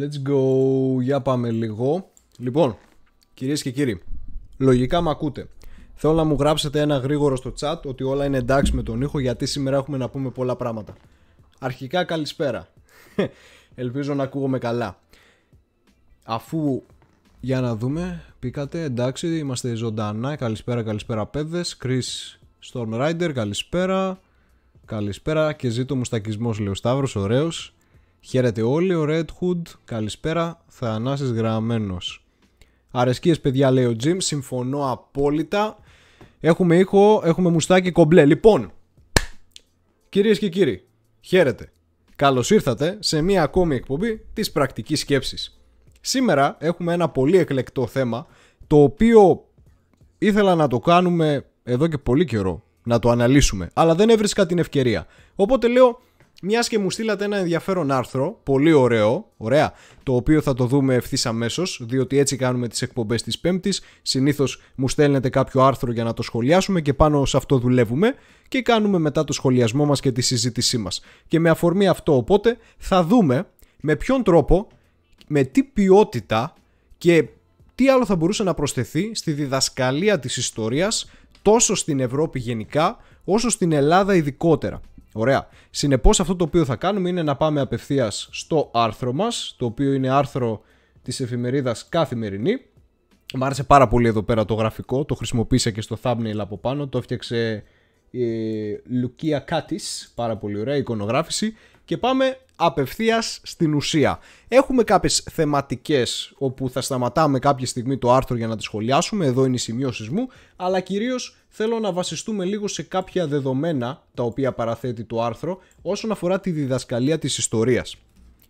Let's go, για πάμε λίγο. Λοιπόν, κυρίες και κύριοι, λογικά με ακούτε. Θέλω να μου γράψετε ένα γρήγορο στο chat ότι όλα είναι εντάξει με τον ήχο γιατί σήμερα έχουμε να πούμε πολλά πράγματα. Αρχικά καλησπέρα. Ελπίζω να ακούγομαι καλά. Αφού για να δούμε, πήκατε, εντάξει, είμαστε ζωντανά. Καλησπέρα, καλησπέρα παιδες. Chris Storm Rider, καλησπέρα. Καλησπέρα και ζήτω μου λέει ο Σταύρος, ωραίος. Χαίρετε όλοι, ο Red Hood, καλησπέρα, Θανάσης Γραμμένος. Αρεσκίες παιδιά λέει ο Jim, συμφωνώ απόλυτα. Έχουμε ήχο, έχουμε μουστάκι κομπλέ. Λοιπόν, κυρίες και κύριοι, χαίρετε. Καλώς ήρθατε σε μία ακόμη εκπομπή της πρακτικής σκέψης. Σήμερα έχουμε ένα πολύ εκλεκτό θέμα, το οποίο ήθελα να το κάνουμε εδώ και πολύ καιρό, να το αναλύσουμε, αλλά δεν έβρισκα την ευκαιρία. Οπότε λέω, μιας και μου στείλατε ένα ενδιαφέρον άρθρο, πολύ ωραίο, ωραία, το οποίο θα το δούμε ευθύς αμέσως, διότι έτσι κάνουμε τις εκπομπές της Πέμπτης. Συνήθως μου στέλνετε κάποιο άρθρο για να το σχολιάσουμε και πάνω σε αυτό δουλεύουμε και κάνουμε μετά το σχολιασμό μας και τη συζήτησή μας. Και με αφορμή αυτό, οπότε θα δούμε με ποιον τρόπο, με τι ποιότητα και τι άλλο θα μπορούσε να προσθεθεί στη διδασκαλία της ιστορίας τόσο στην Ευρώπη γενικά όσο στην Ελλάδα ειδικότερα. Ωραία. Συνεπώς αυτό το οποίο θα κάνουμε είναι να πάμε απευθείας στο άρθρο μας, το οποίο είναι άρθρο της εφημερίδας Καθημερινή. Μ' άρεσε πάρα πολύ εδώ πέρα το γραφικό, το χρησιμοποίησα και στο thumbnail από πάνω, το έφτιαξε η Λουκία Κάτης, πάρα πολύ ωραία εικονογράφηση. Και πάμε απευθείας στην ουσία. Έχουμε κάποιες θεματικές όπου θα σταματάμε κάποια στιγμή το άρθρο για να τις σχολιάσουμε, εδώ είναι οι σημειώσεις μου, αλλά κυρίως θέλω να βασιστούμε λίγο σε κάποια δεδομένα τα οποία παραθέτει το άρθρο όσον αφορά τη διδασκαλία της ιστορίας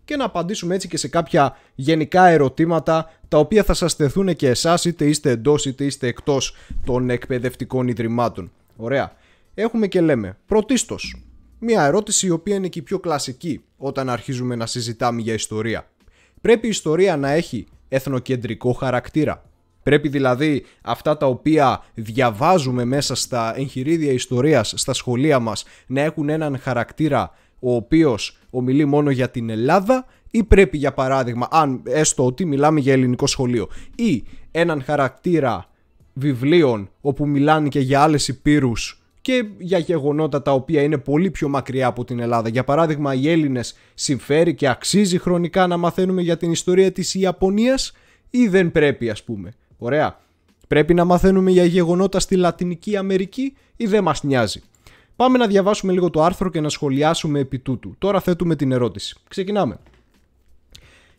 και να απαντήσουμε έτσι και σε κάποια γενικά ερωτήματα τα οποία θα σας τεθούν και εσάς είτε είστε εντός είτε είστε εκτός των εκπαιδευτικών ιδρυμάτων. Ωραία. Έχουμε και λέμε. Πρωτίστως, μια ερώτηση η οποία είναι και η πιο κλασική όταν αρχίζουμε να συζητάμε για ιστορία. Πρέπει η ιστορία να έχει εθνοκεντρικό χαρακτήρα. Πρέπει δηλαδή αυτά τα οποία διαβάζουμε μέσα στα εγχειρίδια ιστορίας, στα σχολεία μας, να έχουν έναν χαρακτήρα ο οποίος ομιλεί μόνο για την Ελλάδα ή πρέπει για παράδειγμα, αν έστω ότι μιλάμε για ελληνικό σχολείο, ή έναν χαρακτήρα βιβλίων όπου μιλάνε και για άλλες υπήρους και για γεγονότα τα οποία είναι πολύ πιο μακριά από την Ελλάδα. Για παράδειγμα, οι Έλληνες συμφέρει και αξίζει χρονικά να μαθαίνουμε για την ιστορία της Ιαπωνίας ή δεν πρέπει ας πούμε. Ωραία. Πρέπει να μαθαίνουμε για γεγονότα στη Λατινική Αμερική ή δεν μας νοιάζει. Πάμε να διαβάσουμε λίγο το άρθρο και να σχολιάσουμε επί τούτου. Τώρα θέτουμε την ερώτηση. Ξεκινάμε.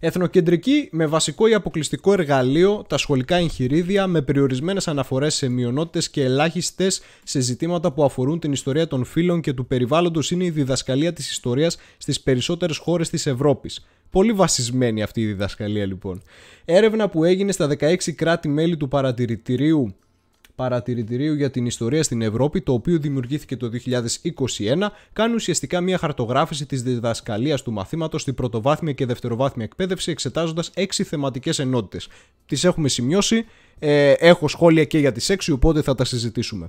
Εθνοκεντρική με βασικό ή αποκλειστικό εργαλείο τα σχολικά εγχειρίδια με περιορισμένες αναφορές σε μειονότητες και ελάχιστες σε ζητήματα που αφορούν την ιστορία των φύλων και του περιβάλλοντος είναι η διδασκαλία της ιστορίας στις περισσότερες χώρες της Ευρώπης. Πολύ βασισμένη αυτή η διδασκαλία λοιπόν. Έρευνα που έγινε στα 16 κράτη-μέλη του παρατηρητηρίου παρατηρητηρίου για την ιστορία στην Ευρώπη, το οποίο δημιουργήθηκε το 2021, κάνει ουσιαστικά μια χαρτογράφηση της διδασκαλίας του μαθήματος στην πρωτοβάθμια και δευτεροβάθμια εκπαίδευση, εξετάζοντας έξι θεματικές ενότητες. Τις έχουμε σημειώσει, ε, έχω σχόλια και για τις έξι, οπότε θα τα συζητήσουμε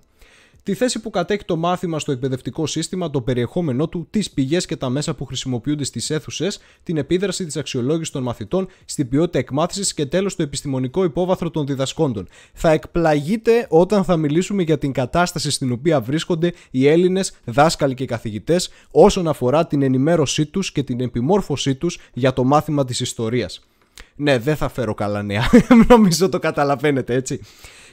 τη θέση που κατέχει το μάθημα στο εκπαιδευτικό σύστημα, το περιεχόμενό του, τις πηγές και τα μέσα που χρησιμοποιούνται στις αίθουσες, την επίδραση της αξιολόγησης των μαθητών στην ποιότητα εκμάθησης και τέλος το επιστημονικό υπόβαθρο των διδασκόντων. Θα εκπλαγείτε όταν θα μιλήσουμε για την κατάσταση στην οποία βρίσκονται οι Έλληνες δάσκαλοι και καθηγητές όσον αφορά την ενημέρωσή τους και την επιμόρφωσή τους για το μάθημα της ιστορίας. Ναι, δεν θα φέρω καλά νέα. Νομίζω το καταλαβαίνετε έτσι.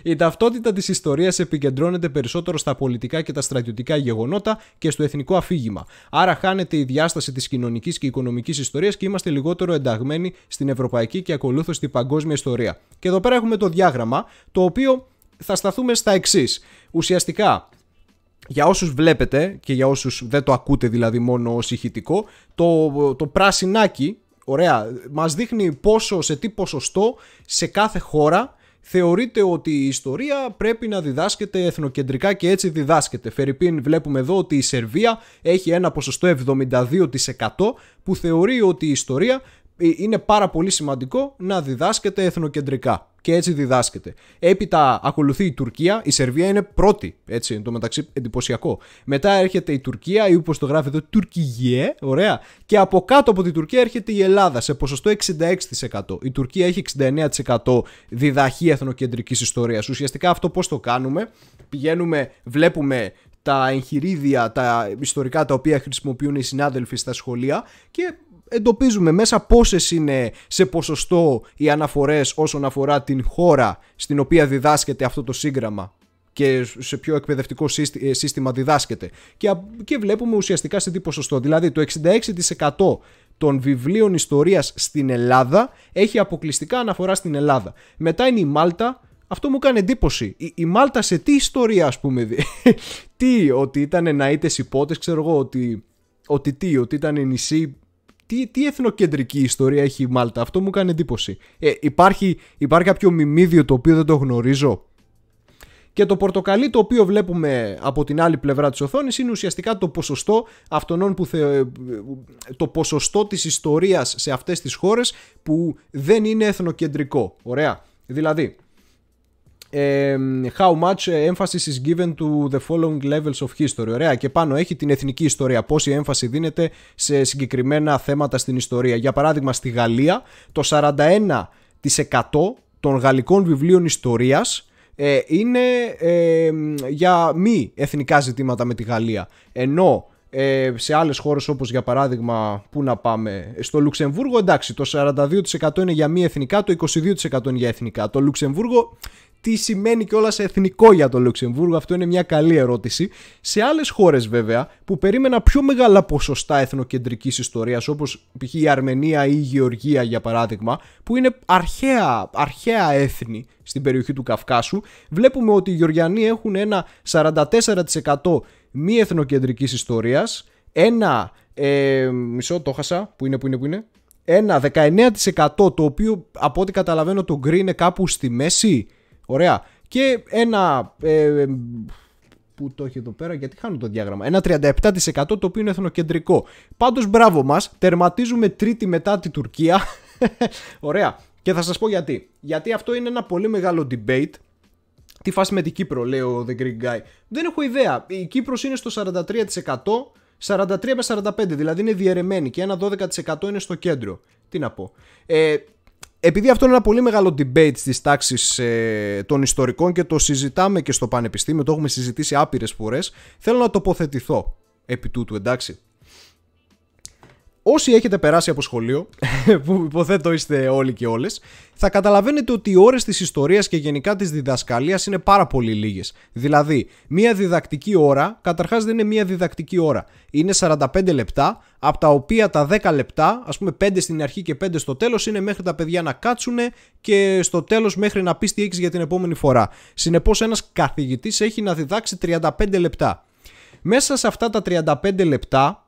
Η ταυτότητα της ιστορίας επικεντρώνεται περισσότερο στα πολιτικά και τα στρατιωτικά γεγονότα και στο εθνικό αφήγημα. Άρα, χάνεται η διάσταση της κοινωνικής και οικονομικής ιστορίας και είμαστε λιγότερο ενταγμένοι στην ευρωπαϊκή και ακολούθω την παγκόσμια ιστορία. Και εδώ πέρα έχουμε το διάγραμμα, το οποίο θα σταθούμε στα εξής. Ουσιαστικά, για όσους βλέπετε και για όσους δεν το ακούτε δηλαδή μόνο ως ηχητικό, το, το πράσινάκι Ωραία. Μας δείχνει πόσο, σε τι ποσοστό σε κάθε χώρα θεωρείται ότι η ιστορία πρέπει να διδάσκεται εθνοκεντρικά και έτσι διδάσκεται. Φερρυπίν βλέπουμε εδώ ότι η Σερβία έχει ένα ποσοστό 72% που θεωρεί ότι η ιστορία ε, είναι πάρα πολύ σημαντικό να διδάσκεται εθνοκεντρικά. Και έτσι διδάσκεται. Έπειτα ακολουθεί η Τουρκία. Η Σερβία είναι πρώτη. Έτσι, εν το μεταξύ, εντυπωσιακό. Μετά έρχεται η Τουρκία, ή όπως το γράφει εδώ, Τουρκιγέ. Ωραία. Και από κάτω από την Τουρκία έρχεται η Ελλάδα σε ποσοστό 66%. Η Τουρκία έχει 69% διδαχή εθνοκεντρικής ιστορίας. Ουσιαστικά αυτό πώς το κάνουμε. Πηγαίνουμε, βλέπουμε τα εγχειρίδια, τα ιστορικά τα οποία χρησιμοποιούν οι συνάδελφοι στα σχολεία και εντοπίζουμε μέσα πόσες είναι σε ποσοστό οι αναφορές όσον αφορά την χώρα στην οποία διδάσκεται αυτό το σύγγραμμα και σε ποιο εκπαιδευτικό ε, σύστημα διδάσκεται. Και, και βλέπουμε ουσιαστικά σε τι ποσοστό. Δηλαδή το 66% των βιβλίων ιστορίας στην Ελλάδα έχει αποκλειστικά αναφορά στην Ελλάδα. Μετά είναι η Μάλτα, αυτό μου κάνει εντύπωση. Η, Μάλτα σε τι ιστορία, ας πούμε. τι, ότι ήταν ναΐτες υπότες ξέρω εγώ, ότι, ότι τι, ότι ήταν νησί τι, εθνοκεντρική ιστορία έχει η Μάλτα. Αυτό μου κάνει εντύπωση. Ε, υπάρχει, υπάρχει κάποιο μιμίδιο το οποίο δεν το γνωρίζω. Και το πορτοκαλί το οποίο βλέπουμε από την άλλη πλευρά της οθόνης είναι ουσιαστικά το ποσοστό αυτών που ε, το ποσοστό της ιστορίας σε αυτές τις χώρες που δεν είναι εθνοκεντρικό. Ωραία. Δηλαδή, How much emphasis is given to the following levels of history. Ωραία. Και πάνω έχει την εθνική ιστορία. Πόση έμφαση δίνεται σε συγκεκριμένα θέματα στην ιστορία. Για παράδειγμα, στη Γαλλία το 41% των γαλλικών βιβλίων ιστορίας ε, είναι ε, για μη εθνικά ζητήματα με τη Γαλλία. Ενώ ε, σε άλλες χώρες όπως για παράδειγμα που να πάμε στο Λουξεμβούργο εντάξει το 42% είναι για μη εθνικά το 22% είναι για εθνικά το Λουξεμβούργο τι σημαίνει κιόλας εθνικό για το Λουξεμβούργο, αυτό είναι μια καλή ερώτηση. Σε άλλες χώρες, βέβαια, που περίμενα πιο μεγάλα ποσοστά εθνοκεντρικής ιστορίας, όπως π.χ. η Αρμενία ή η Γεωργία, για παράδειγμα, που είναι αρχαία, αρχαία έθνη στην περιοχή του Καυκάσου, βλέπουμε ότι οι Γεωργιανοί έχουν ένα 44% μη εθνοκεντρικής ιστορίας, ένα. Ε, μισό, το χάσα. Πού είναι, πού είναι, πού είναι. Ένα 19% το οποίο από ό,τι καταλαβαίνω το γκρι είναι κάπου στη μέση Ωραία. Και ένα. Ε, που το έχει εδώ πέρα, γιατί χάνω το διάγραμμα. Ένα 37% το οποίο είναι εθνοκεντρικό. Πάντως μπράβο μας, τερματίζουμε τρίτη μετά τη Τουρκία. Ωραία. Και θα σας πω γιατί. Γιατί αυτό είναι ένα πολύ μεγάλο debate. Τι φάση με την Κύπρο, λέει ο The Greek Guy. Δεν έχω ιδέα. Η κύπρος είναι στο 43%. 43 με 45, δηλαδή είναι διαιρεμένη και ένα 12% είναι στο κέντρο. Τι να πω. Ε, επειδή αυτό είναι ένα πολύ μεγάλο debate στις τάξεις ε, των ιστορικών και το συζητάμε και στο πανεπιστήμιο, το έχουμε συζητήσει άπειρες φορές, θέλω να τοποθετηθώ επί τούτου, εντάξει. Όσοι έχετε περάσει από σχολείο, που υποθέτω είστε όλοι και όλες, θα καταλαβαίνετε ότι οι ώρες της ιστορίας και γενικά της διδασκαλίας είναι πάρα πολύ λίγες. Δηλαδή, μία διδακτική ώρα, καταρχάς δεν είναι μία διδακτική ώρα. Είναι 45 λεπτά, από τα οποία τα 10 λεπτά, ας πούμε 5 στην αρχή και 5 στο τέλος, είναι μέχρι τα παιδιά να κάτσουν και στο τέλος μέχρι να πεις τι έχεις για την επόμενη φορά. Συνεπώς, ένας καθηγητής έχει να διδάξει 35 λεπτά. Μέσα σε αυτά τα 35 λεπτά,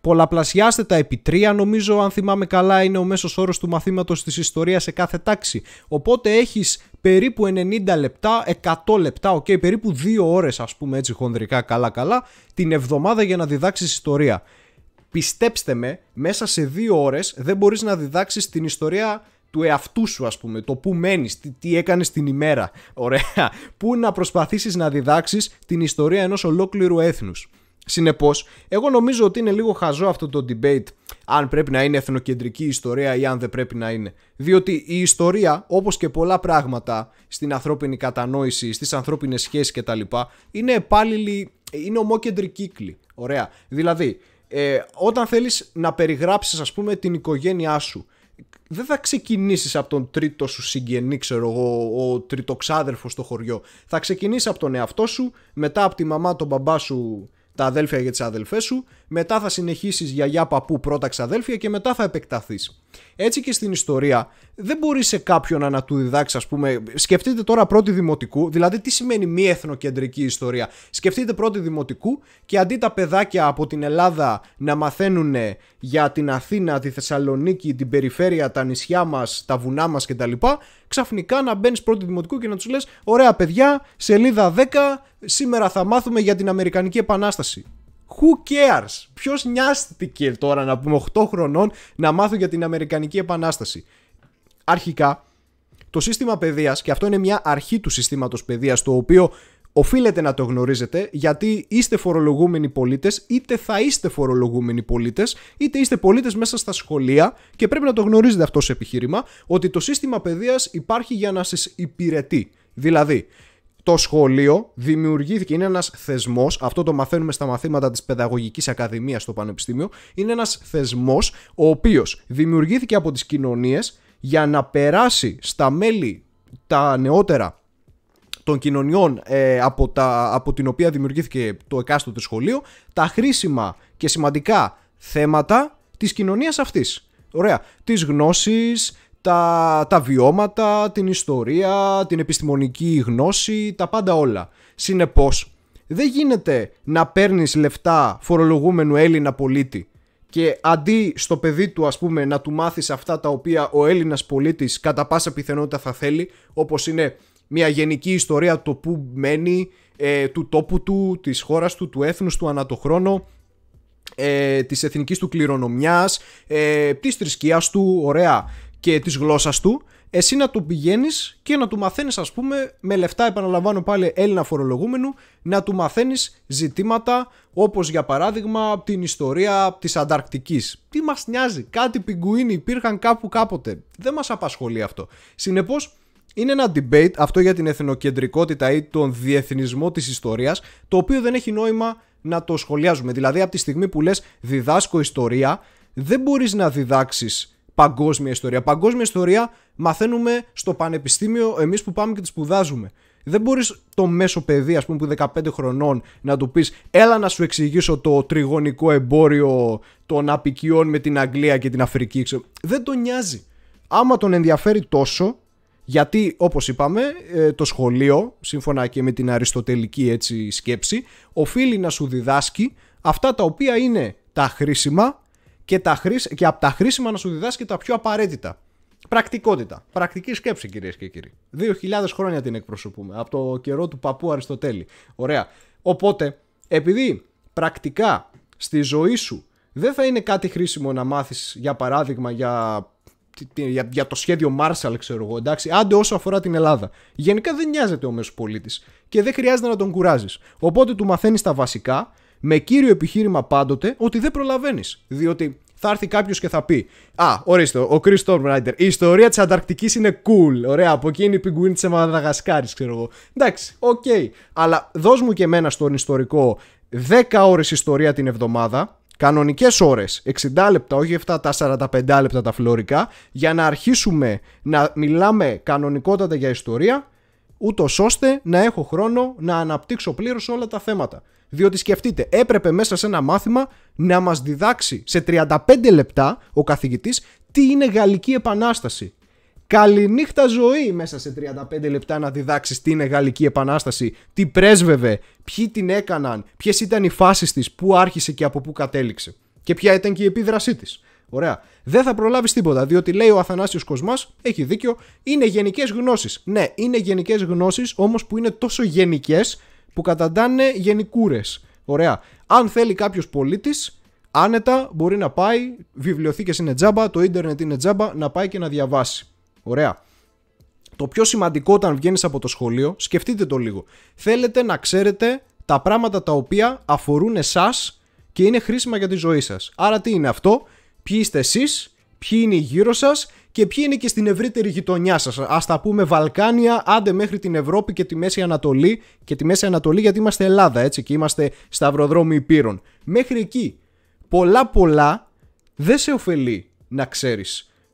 Πολλαπλασιάστε τα επί τρία νομίζω αν θυμάμαι καλά είναι ο μέσος όρος του μαθήματος της ιστορίας σε κάθε τάξη. Οπότε έχεις περίπου 90 λεπτά, 100 λεπτά, okay, περίπου 2 ώρες ας πούμε έτσι χονδρικά καλά καλά την εβδομάδα για να διδάξεις ιστορία. Πιστέψτε με, μέσα σε 2 ώρες δεν μπορείς να διδάξεις την ιστορία του εαυτού σου ας πούμε, το που μένεις, τι, τι έκανες την ημέρα, ωραία, που να προσπαθήσεις να διδάξεις την ιστορία ενός ολόκληρου έθνους. Συνεπώς, εγώ νομίζω ότι είναι λίγο χαζό αυτό το debate αν πρέπει να είναι εθνοκεντρική η ιστορία ή αν δεν πρέπει να είναι. Διότι η ιστορία, όπως και πολλά πράγματα στην ανθρώπινη κατανόηση, στις ανθρώπινες σχέσεις κτλ., είναι επάλληλη, είναι ομόκεντρικοί κύκλη. Ωραία. Δηλαδή, ε, όταν θέλεις να περιγράψεις, ας πούμε, την οικογένειά σου, δεν θα ξεκινήσεις από τον τρίτο σου συγγενή, ξέρω εγώ, ο τριτοξάδερφος στο χωριό. Θα ξεκινήσεις από τον εαυτό σου, μετά από τη μαμά, τον μπαμπά σου τα αδέλφια για τις αδελφές σου, μετά θα συνεχίσεις γιαγιά παππού πρώτα ξαδέλφια και μετά θα επεκταθείς. Έτσι και στην ιστορία, δεν μπορεί σε κάποιον να του διδάξεις, ας πούμε, σκεφτείτε τώρα πρώτη δημοτικού, δηλαδή τι σημαίνει μη εθνοκεντρική ιστορία. Σκεφτείτε πρώτη δημοτικού και αντί τα παιδάκια από την Ελλάδα να μαθαίνουν για την Αθήνα, τη Θεσσαλονίκη, την περιφέρεια, τα νησιά μας, τα βουνά μας κτλ., ξαφνικά να μπαίνεις πρώτη δημοτικού και να τους λες: Ωραία, παιδιά, σελίδα 10, σήμερα θα μάθουμε για την Αμερικανική Επανάσταση. Who cares? Ποιος νοιάστηκε τώρα να πούμε 8 χρονών να μάθω για την Αμερικανική Επανάσταση. Αρχικά, το σύστημα παιδείας, και αυτό είναι μια αρχή του συστήματος παιδείας, το οποίο Οφείλετε να το γνωρίζετε γιατί είστε φορολογούμενοι πολίτες, είτε θα είστε φορολογούμενοι πολίτες, είτε είστε πολίτες μέσα στα σχολεία και πρέπει να το γνωρίζετε αυτό σε επιχείρημα ότι το σύστημα παιδείας υπάρχει για να σας υπηρετεί. Δηλαδή, το σχολείο δημιουργήθηκε, είναι ένας θεσμός, αυτό το μαθαίνουμε στα μαθήματα της Παιδαγωγικής Ακαδημίας στο Πανεπιστήμιο, είναι ένας θεσμός ο οποίος δημιουργήθηκε από τις κοινωνίες για να περάσει στα μέλη τα νεότερα των κοινωνιών ε, από, τα, από την οποία δημιουργήθηκε το εκάστοτε σχολείο τα χρήσιμα και σημαντικά θέματα της κοινωνίας αυτής. Ωραία. Τις γνώσεις, τα, τα βιώματα, την ιστορία, την επιστημονική γνώση, τα πάντα όλα. Συνεπώς, δεν γίνεται να παίρνεις λεφτά φορολογούμενου Έλληνα πολίτη και αντί στο παιδί του ας πούμε να του μάθεις αυτά τα οποία ο Έλληνας πολίτης κατά πάσα πιθανότητα θα θέλει όπως είναι μια γενική ιστορία το που μένει, ε, του τόπου του, της χώρας του, του έθνους του ανά το χρόνο, ε, της εθνικής του κληρονομιάς, ε, της θρησκείας του, ωραία, και της γλώσσας του, εσύ να του πηγαίνεις και να του μαθαίνεις, ας πούμε, με λεφτά, επαναλαμβάνω πάλι, Έλληνα φορολογούμενου, να του μαθαίνεις ζητήματα όπως για παράδειγμα την ιστορία της Ανταρκτικής. Τι μας νοιάζει, κάτι πιγκουίνι υπήρχαν κάπου κάποτε. Δεν μας απασχολεί αυτό. Συνεπώς, είναι ένα debate αυτό για την εθνοκεντρικότητα ή τον διεθνισμό της ιστορίας, το οποίο δεν έχει νόημα να το σχολιάζουμε. Δηλαδή από τη στιγμή που λες διδάσκω ιστορία, δεν μπορείς να διδάξεις παγκόσμια ιστορία. Παγκόσμια ιστορία μαθαίνουμε στο πανεπιστήμιο εμείς που πάμε και τη σπουδάζουμε. Δεν μπορείς το μέσο παιδί, ας πούμε, που 15 χρονών να του πεις: Έλα να σου εξηγήσω το τριγωνικό εμπόριο των απικιών με την Αγγλία και την Αφρική. Δεν τον νοιάζει. Άμα τον ενδιαφέρει τόσο, γιατί, όπως είπαμε, ε, το σχολείο, σύμφωνα και με την αριστοτελική έτσι σκέψη, οφείλει να σου διδάσκει αυτά τα οποία είναι τα χρήσιμα και, τα και από τα χρήσιμα να σου διδάσκει τα πιο απαραίτητα. Πρακτικότητα. Πρακτική σκέψη, κυρίες και κύριοι. 2.000 χρόνια την εκπροσωπούμε. Από το καιρό του παππού Αριστοτέλη. Ωραία. Οπότε, επειδή πρακτικά στη ζωή σου δεν θα είναι κάτι χρήσιμο να μάθεις για παράδειγμα για για, για το σχέδιο Marshall, ξέρω εγώ. Εντάξει, άντε όσο αφορά την Ελλάδα. Γενικά δεν νοιάζεται ο μέσος πολίτης και δεν χρειάζεται να τον κουράζεις. Οπότε του μαθαίνεις τα βασικά με κύριο επιχείρημα πάντοτε ότι δεν προλαβαίνεις. Διότι θα έρθει κάποιος και θα πει Α, ορίστε, ο Chris Η ιστορία της Ανταρκτικής είναι cool. Ωραία, από εκεί είναι η πιγκουίνη της Μαδαγασκάρης, ξέρω εγώ. Εντάξει, οκ. Okay. Αλλά δώσ' μου και εμένα στον ιστορικό 10 ώρες ιστορία την εβδομάδα κανονικές ώρες, 60 λεπτά, όχι αυτά τα 45 λεπτά τα φλωρικά, για να αρχίσουμε να μιλάμε κανονικότατα για ιστορία, ούτως ώστε να έχω χρόνο να αναπτύξω πλήρως όλα τα θέματα. Διότι σκεφτείτε, έπρεπε μέσα σε ένα μάθημα να μας διδάξει σε 35 λεπτά ο καθηγητής τι είναι Γαλλική Επανάσταση. Καληνύχτα ζωή μέσα σε 35 λεπτά να διδάξεις τι είναι Γαλλική Επανάσταση, τι πρέσβευε, ποιοι την έκαναν, ποιες ήταν οι φάσεις της, πού άρχισε και από πού κατέληξε. Και ποια ήταν και η επίδρασή της. Ωραία. Δεν θα προλάβεις τίποτα, διότι λέει ο Αθανάσιος Κοσμάς, έχει δίκιο, είναι γενικές γνώσεις. Ναι, είναι γενικές γνώσεις, όμως που είναι τόσο γενικές που καταντάνε γενικούρες. Ωραία. Αν θέλει κάποιος πολίτης, άνετα μπορεί να πάει, βιβλιοθήκες είναι τζάμπα, το ίντερνετ είναι τζάμπα, να πάει και να διαβάσει. Ωραία. Το πιο σημαντικό όταν βγαίνεις από το σχολείο, σκεφτείτε το λίγο. Θέλετε να ξέρετε τα πράγματα τα οποία αφορούν εσάς και είναι χρήσιμα για τη ζωή σας. Άρα, τι είναι αυτό, ποιοι είστε εσείς, ποιοι είναι γύρω σας και ποιοι είναι και στην ευρύτερη γειτονιά σας. Ας τα πούμε Βαλκάνια, άντε μέχρι την Ευρώπη και τη Μέση Ανατολή. Και τη Μέση Ανατολή, γιατί είμαστε Ελλάδα, έτσι, και είμαστε σταυροδρόμοι υπήρων. Μέχρι εκεί. Πολλά πολλά δεν σε ωφελεί να ξέρεις.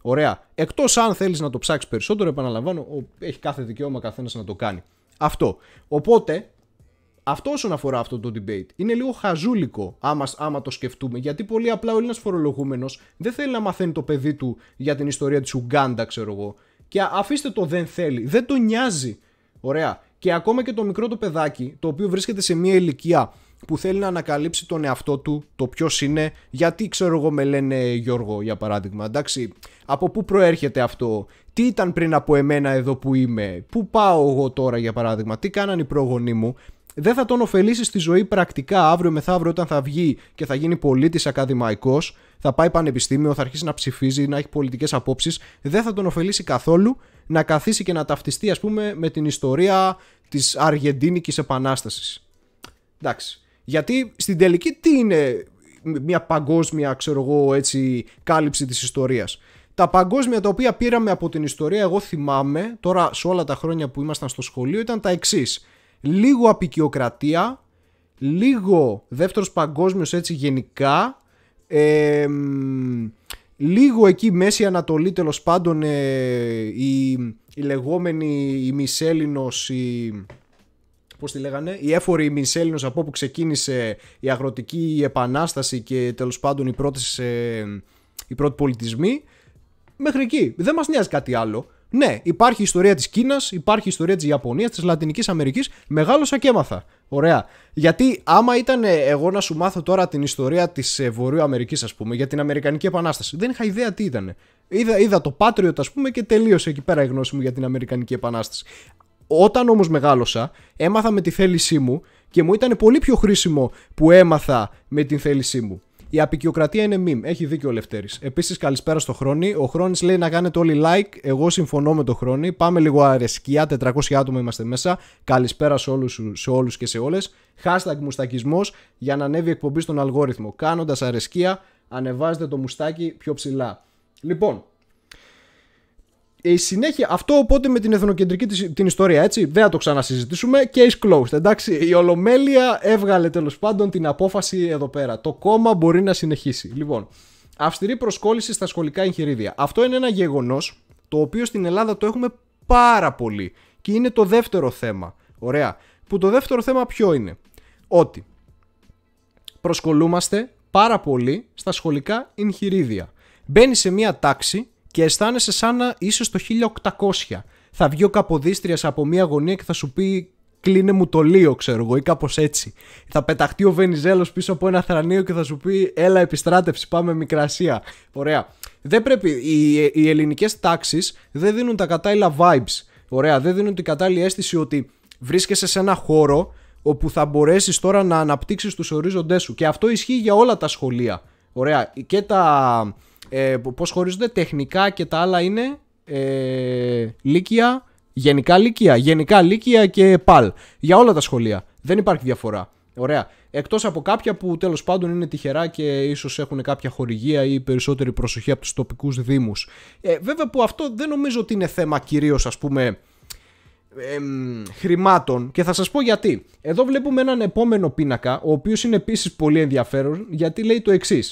Ωραία. Εκτός αν θέλεις να το ψάξεις περισσότερο, επαναλαμβάνω, έχει κάθε δικαίωμα καθένας να το κάνει. Αυτό. Οπότε, αυτό όσον αφορά αυτό το debate, είναι λίγο χαζούλικο άμα, άμα το σκεφτούμε. Γιατί πολύ απλά ο Έλληνας φορολογούμενος δεν θέλει να μαθαίνει το παιδί του για την ιστορία της Ουγγάντα, ξέρω εγώ. Και αφήστε το δεν θέλει. Δεν το νοιάζει. Ωραία. Και ακόμα και το μικρό το παιδάκι, το οποίο βρίσκεται σε μια ηλικία που θέλει να ανακαλύψει τον εαυτό του, το ποιος είναι, γιατί ξέρω εγώ με λένε Γιώργο για παράδειγμα, εντάξει, από πού προέρχεται αυτό, τι ήταν πριν από εμένα εδώ που είμαι, πού πάω εγώ τώρα για παράδειγμα, τι κάνανε οι προγονεί μου, δεν θα τον ωφελήσει στη ζωή πρακτικά αύριο μεθαύριο όταν θα βγει και θα γίνει πολίτης ακαδημαϊκός, θα πάει πανεπιστήμιο, θα αρχίσει να ψηφίζει, να έχει πολιτικές απόψεις. Δεν θα τον ωφελήσει καθόλου να καθίσει και να ταυτιστεί, ας πούμε, με την ιστορία της Αργεντίνικης Επανάστασης. Εντάξει. Γιατί στην τελική τι είναι μια παγκόσμια ξέρω εγώ, έτσι, κάλυψη της ιστορίας. Τα παγκόσμια τα οποία πήραμε από την ιστορία, εγώ θυμάμαι, τώρα σε όλα τα χρόνια που ήμασταν στο σχολείο, ήταν τα εξής. Λίγο απεικιοκρατία, λίγο δεύτερος παγκόσμιος έτσι γενικά, λίγο εκεί μέση Ανατολή τέλος πάντων ε, η, η λεγόμενη η Μισέλινος, η, πώς λέγανε, η έφορη Μινσέλινος από όπου ξεκίνησε η αγροτική επανάσταση και τέλος πάντων οι πρώτες, ε, πρώτοι πολιτισμοί, μέχρι εκεί. Δεν μας νοιάζει κάτι άλλο. Ναι, υπάρχει η ιστορία της Κίνας, υπάρχει η ιστορία της Ιαπωνίας, της Λατινικής Αμερικής. Μεγάλωσα και έμαθα. Ωραία. Γιατί άμα ήταν ε, εγώ να σου μάθω τώρα την ιστορία της ε, Βορείου Αμερικής, ας πούμε, για την Αμερικανική Επανάσταση, δεν είχα ιδέα τι ήταν. Είδα, είδα το Patriot, ας πούμε, και τελείωσε εκεί πέρα η γνώση μου για την Αμερικανική Επανάσταση. Όταν όμως μεγάλωσα, έμαθα με τη θέλησή μου και μου ήταν πολύ πιο χρήσιμο που έμαθα με την θέλησή μου. Η απεικιοκρατία είναι μιμ, Έχει δίκιο ο Λευτέρης. Επίσης, καλησπέρα στο χρόνο. Ο χρόνο λέει να κάνετε όλοι like. Εγώ συμφωνώ με το χρόνο. Πάμε λίγο αρεσκιά. 400 άτομα είμαστε μέσα. Καλησπέρα σε όλους σε όλους και σε όλες. Hashtag μουστακισμός για να ανέβει η εκπομπή στον αλγόριθμο. Κάνοντας αρεσκία, ανεβάζετε το μουστάκι πιο ψηλά. Λοιπόν, ε, η συνέχεια, αυτό οπότε με την εθνοκεντρική την ιστορία, έτσι, δεν θα το ξανασυζητήσουμε. Case closed, εντάξει. Η Ολομέλεια έβγαλε τέλος πάντων την απόφαση εδώ πέρα. Το κόμμα μπορεί να συνεχίσει. Λοιπόν, αυστηρή προσκόλληση στα σχολικά εγχειρίδια. Αυτό είναι ένα γεγονός το οποίο στην Ελλάδα το έχουμε πάρα πολύ. Και είναι το δεύτερο θέμα. Ωραία. Που το δεύτερο θέμα ποιο είναι. Ότι προσκολούμαστε πάρα πολύ στα σχολικά εγχειρίδια. Μπαίνει σε μία τάξη και αισθάνεσαι σαν να είσαι στο 1800. Θα βγει ο Καποδίστριας από μία γωνία και θα σου πει κλείνε μου το λίο, ξέρω εγώ, ή κάπως έτσι. Θα πεταχτεί ο Βενιζέλος πίσω από ένα θρανίο και θα σου πει έλα επιστράτευση, πάμε Μικρασία. Ωραία. Δεν πρέπει, οι, οι ελληνικές τάξεις δεν δίνουν τα κατάλληλα vibes. Ωραία, δεν δίνουν την κατάλληλη αίσθηση ότι βρίσκεσαι σε ένα χώρο όπου θα μπορέσεις τώρα να αναπτύξεις τους ορίζοντές σου. Και αυτό ισχύει για όλα τα σχολεία. Ωραία. Και τα ε, πώς χωρίζονται τεχνικά και τα άλλα είναι ε, γενικά λύκεια, γενικά λύκεια και παλ. Για όλα τα σχολεία. Δεν υπάρχει διαφορά. Ωραία. εκτός από κάποια που τέλος πάντων είναι τυχερά και ίσως έχουν κάποια χορηγία ή περισσότερη προσοχή από τους τοπικούς Δήμους. Ε, βέβαια που αυτό δεν νομίζω ότι είναι θέμα κυρίως ας πούμε χρημάτων και θα σας πω γιατί. Εδώ βλέπουμε έναν επόμενο πίνακα, ο οποίος είναι επίσης πολύ ενδιαφέρον, γιατί λέει το εξής.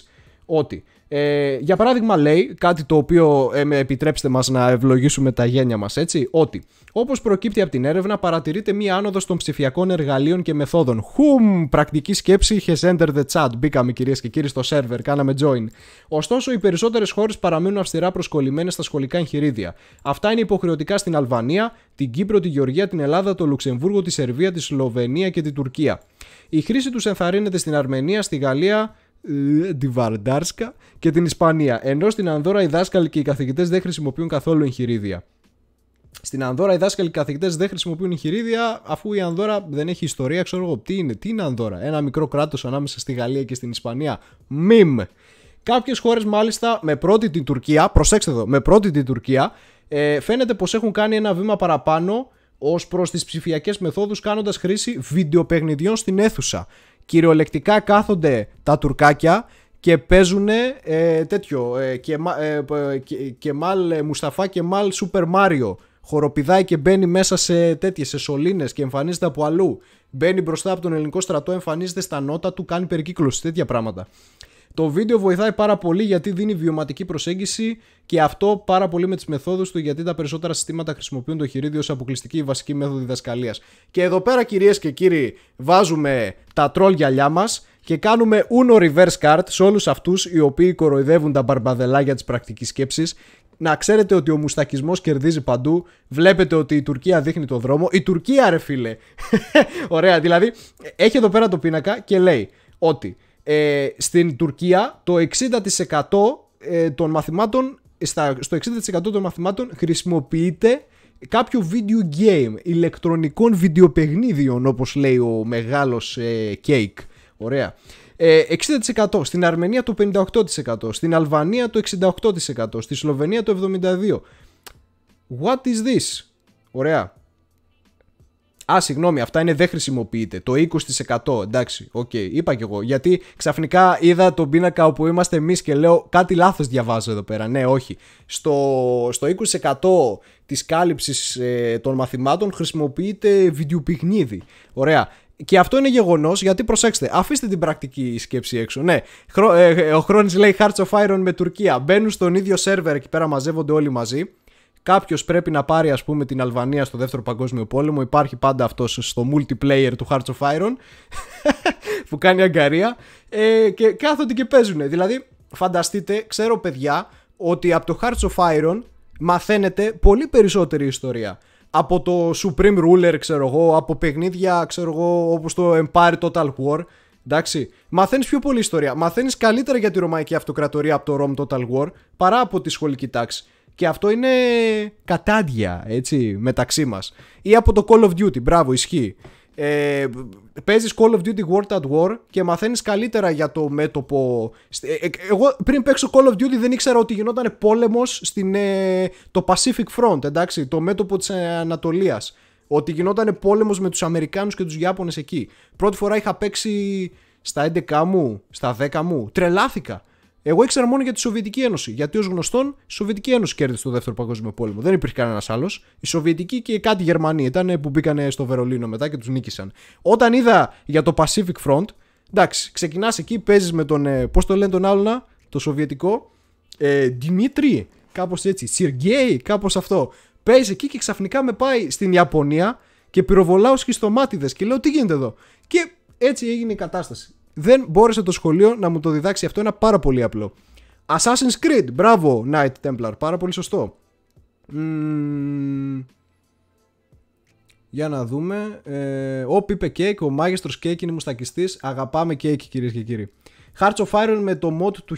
ότι ε, για παράδειγμα λέει κάτι το οποίο ε, επιτρέψτε μας να ευλογήσουμε τα γένια μας έτσι ότι όπως προκύπτει από την έρευνα παρατηρείται μία άνοδος των ψηφιακών εργαλείων και μεθόδων. Χουμ! Πρακτική σκέψη has entered the chat. Μπήκαμε κυρίες και κύριοι στο σερβερ, κάναμε join. Ωστόσο οι περισσότερες χώρες παραμένουν αυστηρά προσκολλημένες στα σχολικά εγχειρίδια. Αυτά είναι υποχρεωτικά στην Αλβανία, την Κύπρο, τη Γεωργία, την Ελλάδα, το Λουξεμβούργο, τη Σερβία, τη Σλοβενία και την Τουρκία. Η χρήση τους ενθαρρύνεται στην Αρμενία, στη Γαλλία, ε, τη Βαρντάρσκα και την Ισπανία. Ενώ στην Ανδώρα οι δάσκαλοι και οι καθηγητές δεν χρησιμοποιούν καθόλου εγχειρίδια. Στην Ανδώρα, οι δάσκαλοι και οι καθηγητές δεν χρησιμοποιούν εγχειρίδια, αφού η Ανδώρα δεν έχει ιστορία. Ξέρω εγώ τι είναι, τι είναι Ανδώρα. Ένα μικρό κράτος ανάμεσα στη Γαλλία και στην Ισπανία. Μιμ. Κάποιες χώρες, μάλιστα, με πρώτη την Τουρκία, προσέξτε εδώ, με πρώτη την Τουρκία, ε, φαίνεται πως έχουν κάνει ένα βήμα παραπάνω ως προς τις ψηφιακές μεθόδους, κάνοντας χρήση βιντεοπαιχνιδιών στην αίθουσα κυριολεκτικά κάθονται τα τουρκάκια και παίζουν ε, τέτοιο και, ε, και, ε, ε, μάλ Μουσταφά και μάλ Σούπερ Μάριο χοροπηδάει και μπαίνει μέσα σε τέτοιες σε σωλήνες και εμφανίζεται από αλλού μπαίνει μπροστά από τον ελληνικό στρατό εμφανίζεται στα νότα του κάνει περικύκλωση τέτοια πράγματα το βίντεο βοηθάει πάρα πολύ γιατί δίνει βιωματική προσέγγιση και αυτό πάρα πολύ με τις μεθόδους του γιατί τα περισσότερα συστήματα χρησιμοποιούν το χειρίδιο ως αποκλειστική βασική μέθοδο διδασκαλίας. Και εδώ πέρα, κυρίες και κύριοι, βάζουμε τα τρόλ γυαλιά μας και κάνουμε uno reverse card σε όλους αυτούς οι οποίοι κοροϊδεύουν τα για της πρακτικής σκέψης. Να ξέρετε ότι ο μουστακισμός κερδίζει παντού. Βλέπετε ότι η Τουρκία δείχνει το δρόμο. Η Τουρκία, ρε φίλε. Ωραία, δηλαδή έχει εδώ πέρα το πίνακα και λέει ότι ε, στην Τουρκία το 60% ε, των μαθημάτων, στο 60% των μαθημάτων χρησιμοποιείται κάποιο video game, ηλεκτρονικών βιντεοπαιγνίδιων όπως λέει ο μεγάλος ε, Κέικ. Cake. Ωραία. 60%, ε, στην Αρμενία το 58%, στην Αλβανία το 68%, στη Σλοβενία το 72%. What is this? Ωραία. Α, συγγνώμη, αυτά είναι δεν χρησιμοποιείται. Το 20% εντάξει, οκ, okay, είπα κι εγώ. Γιατί ξαφνικά είδα τον πίνακα όπου είμαστε εμείς και λέω κάτι λάθος διαβάζω εδώ πέρα. Ναι, όχι. Στο, στο 20% της κάλυψης των μαθημάτων χρησιμοποιείται βιντεοπυγνίδι. Ωραία. Και αυτό είναι γεγονός γιατί προσέξτε, αφήστε την πρακτική σκέψη έξω. Ναι, ε, ε, ο Χρόνης λέει Hearts of Iron με Τουρκία. Μπαίνουν στον ίδιο σερβερ εκεί πέρα, μαζεύονται όλοι μαζί. Κάποιος πρέπει να πάρει, ας πούμε, την Αλβανία στο δεύτερο παγκόσμιο πόλεμο. Υπάρχει πάντα αυτός στο multiplayer του Hearts of Iron που κάνει αγκαρία. Ε, και κάθονται και παίζουν. Δηλαδή, φανταστείτε, ξέρω παιδιά, ότι από το Hearts of Iron μαθαίνετε πολύ περισσότερη ιστορία. Από το Supreme Ruler, ξέρω εγώ, από παιχνίδια, ξέρω εγώ, όπως το Empire Total War. Εντάξει, μαθαίνεις πιο πολύ ιστορία. Μαθαίνεις καλύτερα για τη Ρωμαϊκή Αυτοκρατορία από το Rome Total War παρά από τη σχολική τάξη. Και αυτό είναι κατάντια, έτσι, μεταξύ μας. Ή από το Call of Duty, μπράβο, ισχύει. Ε, παίζεις Call of Duty World at War και μαθαίνεις καλύτερα για το μέτωπο ε, ε, εγώ πριν παίξω Call of Duty δεν ήξερα ότι γινόταν πόλεμος στην, ε, το Pacific Front εντάξει, το μέτωπο της Ανατολίας ότι γινόταν πόλεμος με τους Αμερικάνους και τους Ιάπωνες εκεί πρώτη φορά είχα παίξει στα 11 μου, στα 10 μου τρελάθηκα εγώ ήξερα μόνο για τη Σοβιετική Ένωση. Γιατί ως γνωστόν η Σοβιετική Ένωση κέρδισε το δεύτερο παγκόσμιο πόλεμο. Δεν υπήρχε κανένας άλλος. Η Σοβιετική και κάτι Γερμανία ήταν που μπήκαν στο Βερολίνο μετά και τους νίκησαν. Όταν είδα για το Pacific Front, εντάξει, ξεκινάς εκεί, παίζεις με τον. Ε, Πώς το λένε τον άλλον, το Σοβιετικό. Ε, Δημήτρη, κάπως έτσι. Σιργέη, κάπως αυτό. Παίζεις εκεί και ξαφνικά με πάει στην Ιαπωνία και πυροβολάω σχιστομάτιδε και λέω τι γίνεται εδώ. Και έτσι έγινε η κατάσταση δεν μπόρεσε το σχολείο να μου το διδάξει αυτό. Είναι πάρα πολύ απλό. Assassin's Creed, μπράβο, Knight Templar, πάρα πολύ σωστό. Για να δούμε. Ε, ο Πίπε Κέικ, ο μάγιστρος Κέικ είναι μουστακιστής. Αγαπάμε κέικ κυρίες και κύριοι. Hearts of Iron με το mod του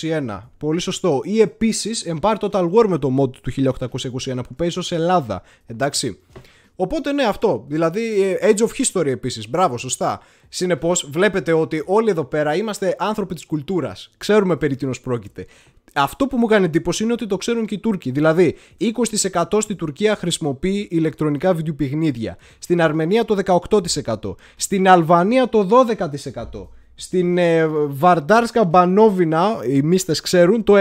1821. Πολύ σωστό. Ή επίσης Empire Total War με το mod του 1821 που παίζει ως Ελλάδα. Εντάξει. Οπότε ναι, αυτό. Δηλαδή, ε, Age of History επίσης. Μπράβο, σωστά. Συνεπώς, βλέπετε ότι όλοι εδώ πέρα είμαστε άνθρωποι της κουλτούρας. Ξέρουμε περί τίνος πρόκειται. Αυτό που μου κάνει εντύπωση είναι ότι το ξέρουν και οι Τούρκοι. Δηλαδή, 20% στη Τουρκία χρησιμοποιεί ηλεκτρονικά βιντεοπιγνίδια. Στην Αρμενία το 18%. Στην Αλβανία το 12%. Στην ε, Βαρντάρσκα Μπανόβινα, οι μίστες ξέρουν, το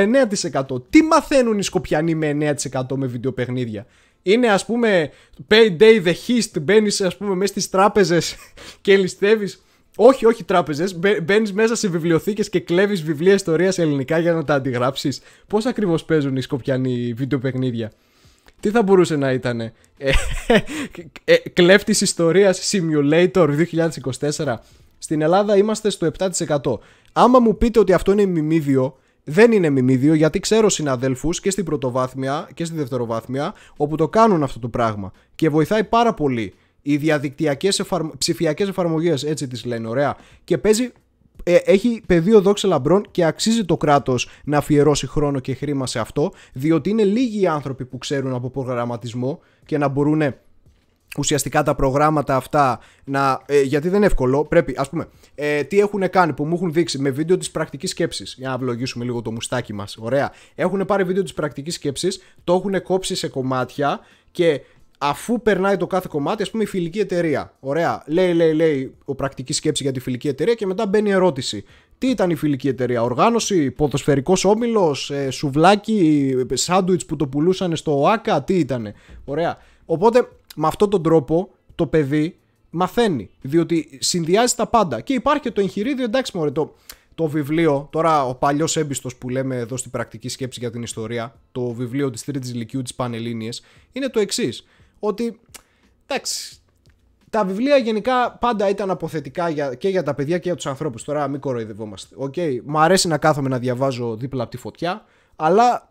9%. Τι μαθαίνουν οι Σκοπιανοί με 9% με βιντεοπαιχνίδια είναι ας πούμε payday the heist, μπαίνεις ας πούμε μέσα στις τράπεζες και ληστεύεις όχι, όχι τράπεζες, Μπαίνεις μέσα σε βιβλιοθήκες και κλέβεις βιβλία ιστορίας ελληνικά για να τα αντιγράψεις. Πώς ακριβώς παίζουν οι σκοπιανοί βιντεοπαιχνίδια. Τι θα μπορούσε να ήταν. Ε, ε, ιστορία Simulator 2024. Στην Ελλάδα είμαστε στο 7%. Άμα μου πείτε ότι αυτό είναι μιμίδιο, δεν είναι μιμίδιο γιατί ξέρω συναδέλφους και στην πρωτοβάθμια και στη δευτεροβάθμια όπου το κάνουν αυτό το πράγμα. Και βοηθάει πάρα πολύ οι διαδικτυακές ψηφιακές ψηφιακές εφαρμογές, έτσι τις λένε, ωραία. Και παίζει ε, έχει πεδίο δόξα λαμπρών και αξίζει το κράτος να αφιερώσει χρόνο και χρήμα σε αυτό, διότι είναι λίγοι οι άνθρωποι που ξέρουν από προγραμματισμό και να μπορούν ουσιαστικά τα προγράμματα αυτά να. Ε, γιατί δεν είναι εύκολο, πρέπει. Ας πούμε, ε, τι έχουν κάνει που μου έχουν δείξει με βίντεο της πρακτικής σκέψης. Για να βλογίσουμε λίγο το μουστάκι μας. Ωραία. Έχουν πάρει βίντεο της πρακτικής σκέψης, το έχουν κόψει σε κομμάτια και αφού περνάει το κάθε κομμάτι, ας πούμε, η φιλική εταιρεία. Ωραία. Λέει, λέει, λέει ο πρακτικής σκέψης για τη φιλική εταιρεία και μετά μπαίνει ερώτηση. Τι ήταν η φιλική εταιρεία, οργάνωση, ποδοσφαιρικός όμιλος, ε, σουβλάκι, ε, σάντουιτ που το πουλούσαν στο ΟΑΚΑ, τι ήταν. Ωραία. Οπότε με αυτόν τον τρόπο το παιδί μαθαίνει. Διότι συνδυάζει τα πάντα. Και υπάρχει και το εγχειρίδιο, εντάξει, μωρέ, το, το βιβλίο. Τώρα, ο παλιός έμπιστος που λέμε εδώ στην πρακτική σκέψη για την ιστορία, το βιβλίο της Τρίτης ηλικίου της Πανελλήνιες, είναι το εξής. Ότι εντάξει, τα βιβλία γενικά πάντα ήταν αποθετικά για, και για τα παιδιά και για τους ανθρώπους. Τώρα μην κοροϊδευόμαστε. Okay. μου αρέσει να κάθομαι να διαβάζω δίπλα από τη φωτιά, αλλά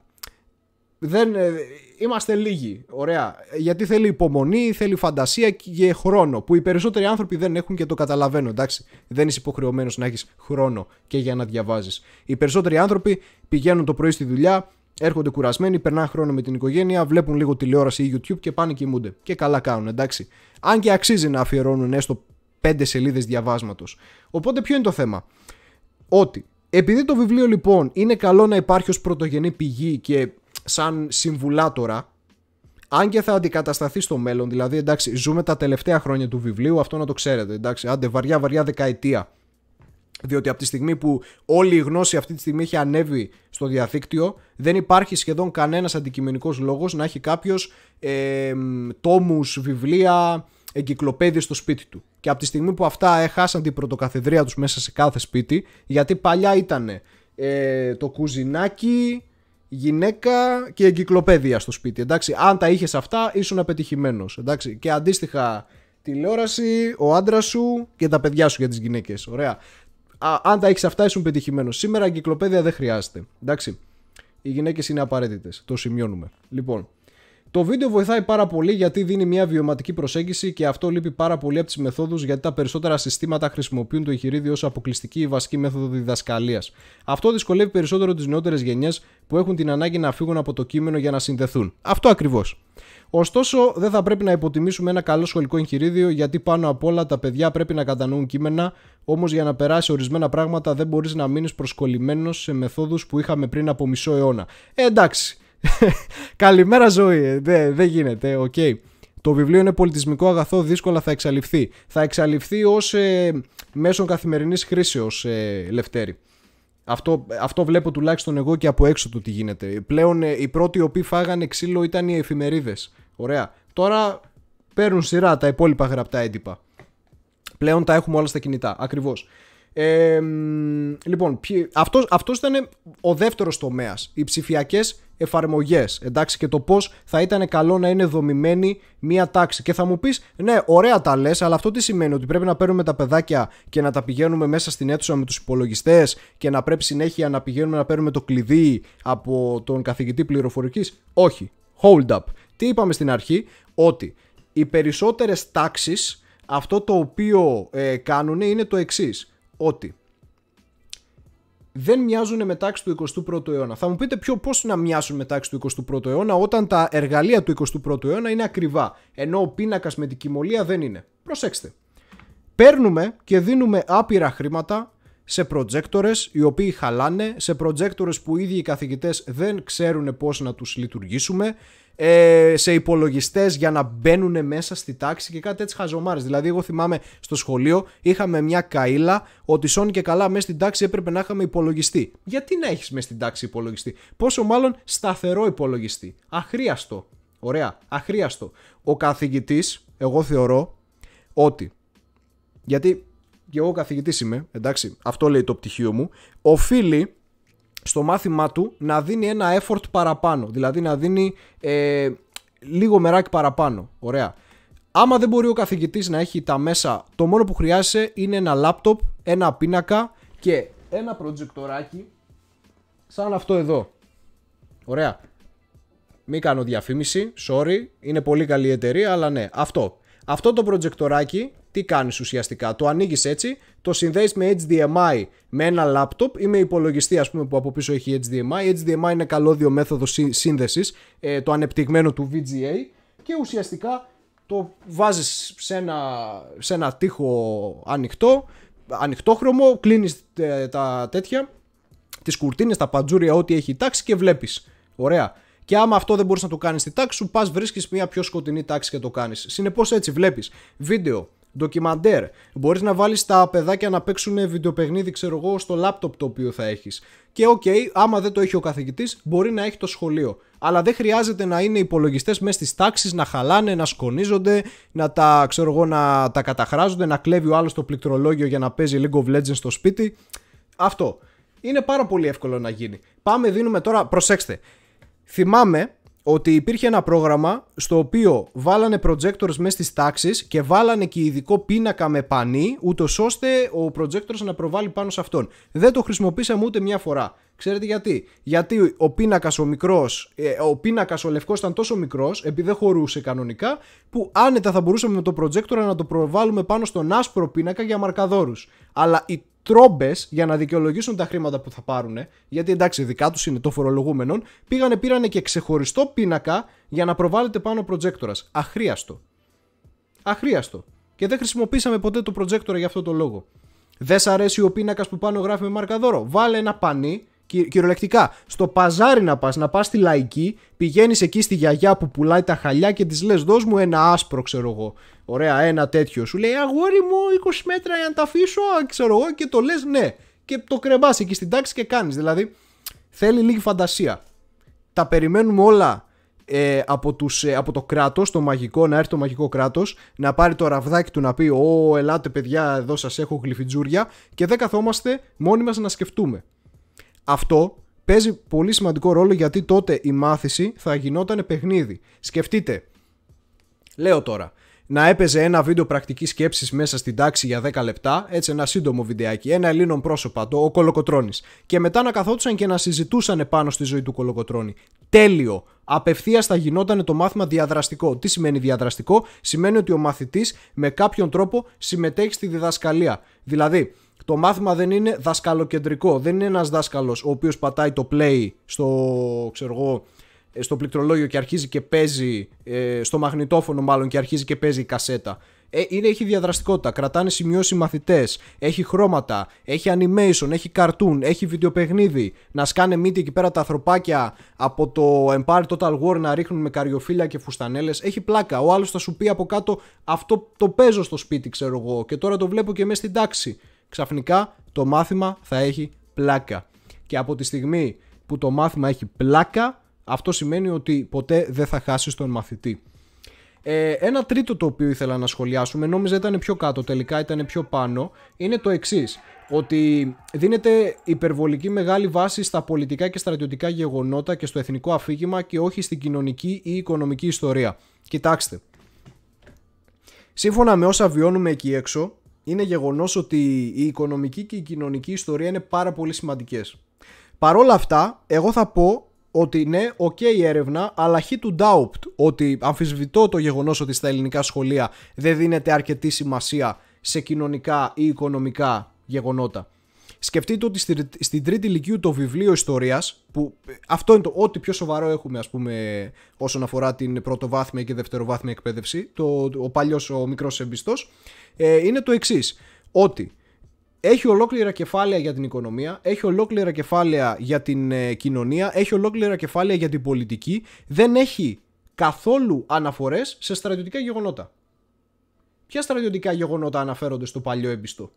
δεν, ε, είμαστε λίγοι. Ωραία. Γιατί θέλει υπομονή, θέλει φαντασία και χρόνο. Που οι περισσότεροι άνθρωποι δεν έχουν και το καταλαβαίνω. Εντάξει. Δεν είσαι υποχρεωμένος να έχεις χρόνο και για να διαβάζεις. Οι περισσότεροι άνθρωποι πηγαίνουν το πρωί στη δουλειά, έρχονται κουρασμένοι, περνάνε χρόνο με την οικογένεια, βλέπουν λίγο τηλεόραση ή YouTube και πάνε κοιμούνται. Και καλά κάνουν. Εντάξει. Αν και αξίζει να αφιερώνουν έστω 5 σελίδες διαβάσματος. Οπότε ποιο είναι το θέμα. Ότι επειδή το βιβλίο λοιπόν είναι καλό να υπάρχει ως πρωτογενή πηγή και σαν συμβουλάτορα αν και θα αντικατασταθεί στο μέλλον, δηλαδή εντάξει, ζούμε τα τελευταία χρόνια του βιβλίου, αυτό να το ξέρετε. Εντάξει, άντε, βαριά, βαριά δεκαετία. Διότι από τη στιγμή που όλη η γνώση αυτή τη στιγμή έχει ανέβει στο διαδίκτυο, δεν υπάρχει σχεδόν κανένας αντικειμενικός λόγος να έχει κάποιος ε, τόμους, βιβλία, εγκυκλοπαίδειες στο σπίτι του. Και από τη στιγμή που αυτά έχασαν την πρωτοκαθεδρία τους μέσα σε κάθε σπίτι, γιατί παλιά ήταν ε, το κουζινάκι, γυναίκα και εγκυκλοπαίδεια στο σπίτι. Εντάξει, αν τα είχες αυτά, ήσουν απετυχημένος. Εντάξει, και αντίστοιχα τηλεόραση, ο άντρας σου και τα παιδιά σου για τις γυναίκες. Ωραία. αν τα έχεις αυτά, ήσουν πετυχημένος. Σήμερα εγκυκλοπαίδεια δεν χρειάζεται. Εντάξει. Οι γυναίκες είναι απαραίτητες. Το σημειώνουμε. Λοιπόν. Το βίντεο βοηθάει πάρα πολύ γιατί δίνει μια βιωματική προσέγγιση και αυτό λείπει πάρα πολύ από τις μεθόδους γιατί τα περισσότερα συστήματα χρησιμοποιούν το εγχειρίδιο ως αποκλειστική ή βασική μέθοδο διδασκαλίας. Αυτό δυσκολεύει περισσότερο τις νεότερες γενιές που έχουν την ανάγκη να φύγουν από το κείμενο για να συνδεθούν. Αυτό ακριβώς. Ωστόσο, δεν θα πρέπει να υποτιμήσουμε ένα καλό σχολικό εγχειρίδιο γιατί πάνω απ' όλα τα παιδιά πρέπει να κατανοούν κείμενα, όμως για να περάσει ορισμένα πράγματα δεν μπορείς να μείνεις προσκολλημένος σε μεθόδους που είχαμε πριν από μισό αιώνα. Ε, εντάξει. Καλημέρα ζωή. Ε, δεν δε γίνεται. Οκ. Okay. Το βιβλίο είναι πολιτισμικό αγαθό, δύσκολα θα εξαλειφθεί. Θα εξαλειφθεί ως ε, μέσον καθημερινής χρήσεως, ε, Λευτέρη. Αυτό, αυτό βλέπω τουλάχιστον εγώ και από έξω του τι γίνεται. Πλέον ε, οι πρώτοι οι οποίοι φάγανε ξύλο ήταν οι εφημερίδες. Ωραία. Τώρα παίρνουν σειρά τα υπόλοιπα γραπτά έντυπα. Πλέον τα έχουμε όλα στα κινητά. Ακριβώς. Ε, λοιπόν, αυτός, αυτός ήταν ο δεύτερος τομέας, οι ψηφιακές εφαρμογές, εντάξει, και το πώς θα ήταν καλό να είναι δομημένη μία τάξη. Και θα μου πεις, ναι, ωραία τα λες, αλλά αυτό τι σημαίνει, ότι πρέπει να παίρνουμε τα παιδάκια και να τα πηγαίνουμε μέσα στην αίθουσα με τους υπολογιστές και να πρέπει συνέχεια να πηγαίνουμε να παίρνουμε το κλειδί από τον καθηγητή πληροφορικής. Όχι, hold up. Τι είπαμε στην αρχή, ότι οι περισσότερες τάξεις αυτό το οποίο ε, κάνουν είναι το εξής ότι δεν μοιάζουν μετάξυ του 21ου αιώνα. Θα μου πείτε πιο πώς να μοιάσουν μετάξυ του 21ου αιώνα όταν τα εργαλεία του 21ου αιώνα είναι ακριβά, ενώ ο πίνακας με την κοιμωλία δεν είναι. Προσέξτε. Παίρνουμε και δίνουμε άπειρα χρήματα σε προτζέκτορες οι οποίοι χαλάνε, σε προτζέκτορες που ήδη οι καθηγητές δεν ξέρουν πώς να τους λειτουργήσουμε, ε, σε υπολογιστές για να μπαίνουν μέσα στη τάξη και κάτι έτσι χαζομάρες. Δηλαδή, εγώ θυμάμαι στο σχολείο είχαμε μια καήλα ότι σώνει και καλά μέσα στην τάξη έπρεπε να είχαμε υπολογιστή. Γιατί να έχεις μέσα στην τάξη υπολογιστή, πόσο μάλλον σταθερό υπολογιστή. Αχρίαστο. Ωραία, αχρίαστο. Ο καθηγητής, εγώ θεωρώ ότι. Γιατί και εγώ καθηγητής είμαι, εντάξει, αυτό λέει το πτυχίο μου, οφείλει στο μάθημά του να δίνει ένα effort παραπάνω. Δηλαδή να δίνει ε, λίγο μεράκι παραπάνω. Ωραία. Άμα δεν μπορεί ο καθηγητής να έχει τα μέσα, το μόνο που χρειάζεται είναι ένα λάπτοπ, ένα πίνακα και ένα προτζεκτοράκι σαν αυτό εδώ. Ωραία. Μην κάνω διαφήμιση, sorry, είναι πολύ καλή εταιρεία, αλλά ναι, αυτό. Αυτό το προτζεκτοράκι τι κάνεις ουσιαστικά. Το ανοίγεις έτσι, το συνδέεις με HDMI με ένα laptop ή με υπολογιστή, ας πούμε, που από πίσω έχει HDMI. HDMI είναι καλώδιο μέθοδος σύνδεσης, ε, το ανεπτυγμένο του VGA και ουσιαστικά το βάζεις σε ένα, σε ένα τείχο ανοιχτό, ανοιχτόχρωμο, κλείνεις ε, τα τέτοια, τις κουρτίνες, τα παντζούρια, ό,τι έχει η τάξη και βλέπεις. Ωραία. Και άμα αυτό δεν μπορείς να το κάνεις στη τάξη σου, πας βρίσκεις μια πιο σκοτεινή τάξη και το κάνεις. Συνεπώς έτσι βλέπεις βίντεο, ντοκιμαντέρ. Μπορείς να βάλεις τα παιδάκια να παίξουν βιντεοπαιγνίδι, ξέρω εγώ, στο λάπτοπ το οποίο θα έχεις. Και οκ, okay, άμα δεν το έχει ο καθηγητής, μπορεί να έχει το σχολείο. Αλλά δεν χρειάζεται να είναι υπολογιστές μέσα στις τάξεις, να χαλάνε, να σκονίζονται, να τα, ξέρω εγώ, να τα καταχράζονται, να κλέβει ο άλλος το πληκτρολόγιο για να παίζει League of Legends στο σπίτι. Αυτό. Είναι πάρα πολύ εύκολο να γίνει. Πάμε, δίνουμε τώρα, προσέξτε. Θυμάμαι ότι υπήρχε ένα πρόγραμμα στο οποίο βάλανε projectors μέσα στις τάξεις και βάλανε και ειδικό πίνακα με πανί, ούτως ώστε ο projectors να προβάλλει πάνω σε αυτόν. Δεν το χρησιμοποίησαμε ούτε μια φορά. Ξέρετε γιατί. Γιατί ο πίνακας ο μικρός, ε, ο πίνακας ο λευκός ήταν τόσο μικρός επειδή δεν χωρούσε κανονικά, που άνετα θα μπορούσαμε με το projector να το προβάλλουμε πάνω στον άσπρο πίνακα για μαρκαδόρους. Αλλά η τρόμπες για να δικαιολογήσουν τα χρήματα που θα πάρουν, γιατί εντάξει, δικά τους είναι το φορολογούμενο πήγανε, πήρανε και ξεχωριστό πίνακα για να προβάλλεται πάνω ο προτζέκτορα. Αχρίαστο. Αχρίαστο. Και δεν χρησιμοποίησαμε ποτέ το προτζέκτορα για αυτό το λόγο. Δεν σ' αρέσει ο πίνακας που πάνω γράφει με μαρκαδόρο. Βάλε ένα πανί κυριολεκτικά. Στο παζάρι να πας, να πας στη λαϊκή, πηγαίνεις εκεί στη γιαγιά που πουλάει τα χαλιά και της λες: Δώσ' μου ένα άσπρο, ξέρω εγώ. Ωραία, ένα τέτοιο. Σου λέει: Αγόρι μου, 20 μέτρα, αν τα αφήσω, ξέρω εγώ, και το λες: Ναι. Και το κρεμπά εκεί στην τάξη και κάνεις. Δηλαδή, θέλει λίγη φαντασία. Τα περιμένουμε όλα ε, από, τους, ε, από το κράτος, το μαγικό, να έρθει το μαγικό κράτος, να πάρει το ραβδάκι του να πει: Ω, ελάτε παιδιά, εδώ σας έχω γλυφιτζούρια, και δεν καθόμαστε μόνοι μας να σκεφτούμε αυτό παίζει πολύ σημαντικό ρόλο γιατί τότε η μάθηση θα γινόταν παιχνίδι. Σκεφτείτε, λέω τώρα, να έπαιζε ένα βίντεο πρακτικής σκέψης μέσα στην τάξη για 10 λεπτά, έτσι ένα σύντομο βιντεάκι, ένα Ελλήνων πρόσωπα, το ο Κολοκοτρόνη. Και μετά να καθόντουσαν και να συζητούσαν πάνω στη ζωή του Κολοκοτρόνη. Τέλειο! Απευθείας θα γινόταν το μάθημα διαδραστικό. Τι σημαίνει διαδραστικό, σημαίνει ότι ο μαθητής με κάποιον τρόπο συμμετέχει στη διδασκαλία. Δηλαδή, το μάθημα δεν είναι δασκαλοκεντρικό. Δεν είναι ένας δάσκαλος ο οποίος πατάει το play στο, ξέρω ε, στο πληκτρολόγιο και αρχίζει και παίζει, ε, στο μαγνητόφωνο μάλλον και αρχίζει και παίζει η κασέτα. Ε, είναι, έχει διαδραστικότητα, κρατάνε σημειώσει μαθητές, έχει χρώματα, έχει animation, έχει cartoon, έχει βιντεοπαιγνίδι Να σκάνε μύτη εκεί πέρα τα ανθρωπάκια από το Empire Total War να ρίχνουν με καριοφύλλα και φουστανέλες. Έχει πλάκα. Ο άλλος θα σου πει από κάτω αυτό το παίζω στο σπίτι, ξέρω εγώ, και τώρα το βλέπω και μέσα στην τάξη ξαφνικά το μάθημα θα έχει πλάκα. Και από τη στιγμή που το μάθημα έχει πλάκα, αυτό σημαίνει ότι ποτέ δεν θα χάσεις τον μαθητή. Ε, ένα τρίτο το οποίο ήθελα να σχολιάσουμε, νόμιζα ήταν πιο κάτω, τελικά ήταν πιο πάνω, είναι το εξής. Ότι δίνεται υπερβολική μεγάλη βάση στα πολιτικά και στρατιωτικά γεγονότα και στο εθνικό αφήγημα και όχι στην κοινωνική ή οικονομική ιστορία. Κοιτάξτε. Σύμφωνα με όσα βιώνουμε εκεί έξω, είναι γεγονός ότι η οικονομική και η κοινωνική ιστορία είναι πάρα πολύ σημαντικές. Παρόλα αυτά, εγώ θα πω ότι ναι, οκ okay, η έρευνα, αλλά χι του doubt ότι αμφισβητώ το γεγονός ότι στα ελληνικά σχολεία δεν δίνεται αρκετή σημασία σε κοινωνικά ή οικονομικά γεγονότα. Σκεφτείτε ότι στην τρίτη ηλικίου το βιβλίο ιστορίας, που ε, αυτό είναι το ό,τι πιο σοβαρό έχουμε ας πούμε όσον αφορά την πρωτοβάθμια και δευτεροβάθμια εκπαίδευση, το, ο παλιός ο μικρός ε, είναι το εξής. Ότι έχει ολόκληρα κεφάλαια για την οικονομία, έχει ολόκληρα κεφάλαια για την ε, κοινωνία, έχει ολόκληρα κεφάλαια για την πολιτική, δεν έχει καθόλου αναφορές σε στρατιωτικά γεγονότα. Ποια στρατιωτικά γεγονότα αναφέρονται στο παλιό έμπιστο.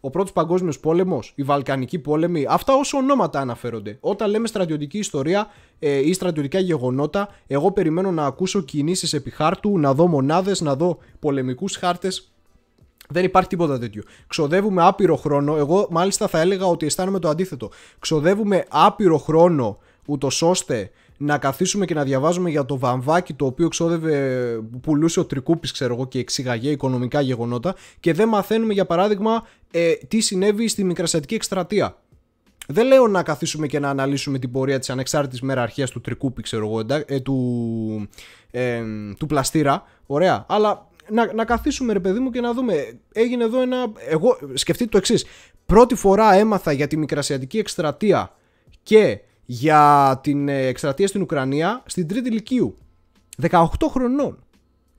Ο πρώτος παγκόσμιος πόλεμος, οι Βαλκανικοί πόλεμοι, αυτά όσο ονόματα αναφέρονται. Όταν λέμε στρατιωτική ιστορία ε, ή στρατιωτικά γεγονότα, εγώ περιμένω να ακούσω κινήσεις επί χάρτου, να δω μονάδες, να δω πολεμικούς χάρτες, δεν υπάρχει τίποτα τέτοιο. Ξοδεύουμε άπειρο χρόνο. Εγώ, μάλιστα, θα έλεγα ότι αισθάνομαι το αντίθετο. Ξοδεύουμε άπειρο χρόνο ούτως ώστε να καθίσουμε και να διαβάζουμε για το βαμβάκι το οποίο ξόδευε, πουλούσε ο Τρικούπης ξέρω εγώ και εξηγαγέ οικονομικά γεγονότα και δεν μαθαίνουμε για παράδειγμα ε, τι συνέβη στη Μικρασιατική Εκστρατεία. Δεν λέω να καθίσουμε και να αναλύσουμε την πορεία της ανεξάρτητης μεραρχίας του Τρικούπη ξέρω ε, του, ε, του πλαστήρα, ωραία, αλλά να, να καθίσουμε ρε παιδί μου και να δούμε. Έγινε εδώ ένα. Εγώ σκεφτείτε το εξής. Πρώτη φορά έμαθα για τη μικρασιατική εκστρατεία και για την ε, εκστρατεία στην Ουκρανία στην τρίτη λυκείου. 18 χρονών.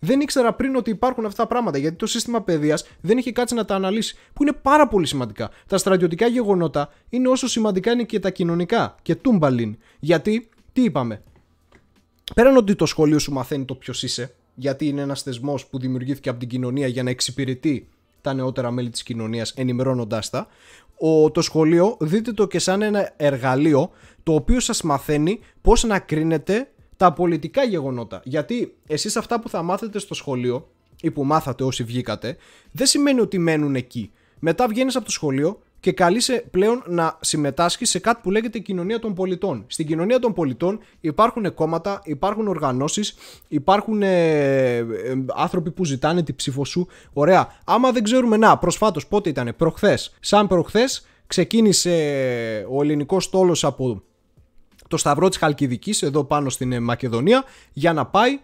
Δεν ήξερα πριν ότι υπάρχουν αυτά τα πράγματα γιατί το σύστημα παιδείας δεν είχε κάτσει να τα αναλύσει. Που είναι πάρα πολύ σημαντικά. Τα στρατιωτικά γεγονότα είναι όσο σημαντικά είναι και τα κοινωνικά. Και τούμπαλιν. Γιατί, τι είπαμε. Πέραν ότι το σχολείο σου μαθαίνει το ποιος είσαι, γιατί είναι ένας θεσμός που δημιουργήθηκε από την κοινωνία για να εξυπηρετεί τα νεότερα μέλη της κοινωνίας ενημερώνοντάς τα ο, το σχολείο δείτε το και σαν ένα εργαλείο το οποίο σας μαθαίνει πώς να κρίνετε τα πολιτικά γεγονότα γιατί εσείς αυτά που θα μάθετε στο σχολείο ή που μάθατε όσοι βγήκατε δεν σημαίνει ότι μένουν εκεί μετά βγαίνεις από το σχολείο και καλείσαι πλέον να συμμετάσχεις σε κάτι που λέγεται κοινωνία των πολιτών. Στην κοινωνία των πολιτών υπάρχουν κόμματα, υπάρχουν οργανώσεις, υπάρχουν ε, ε, άνθρωποι που ζητάνε την ψήφο σου. Ωραία. Άμα δεν ξέρουμε, να, προσφάτως πότε ήταν, προχθές. Σαν προχθές ξεκίνησε ε, ο ελληνικός στόλος από το Σταυρό της Χαλκιδικής, εδώ πάνω στην Μακεδονία, για να πάει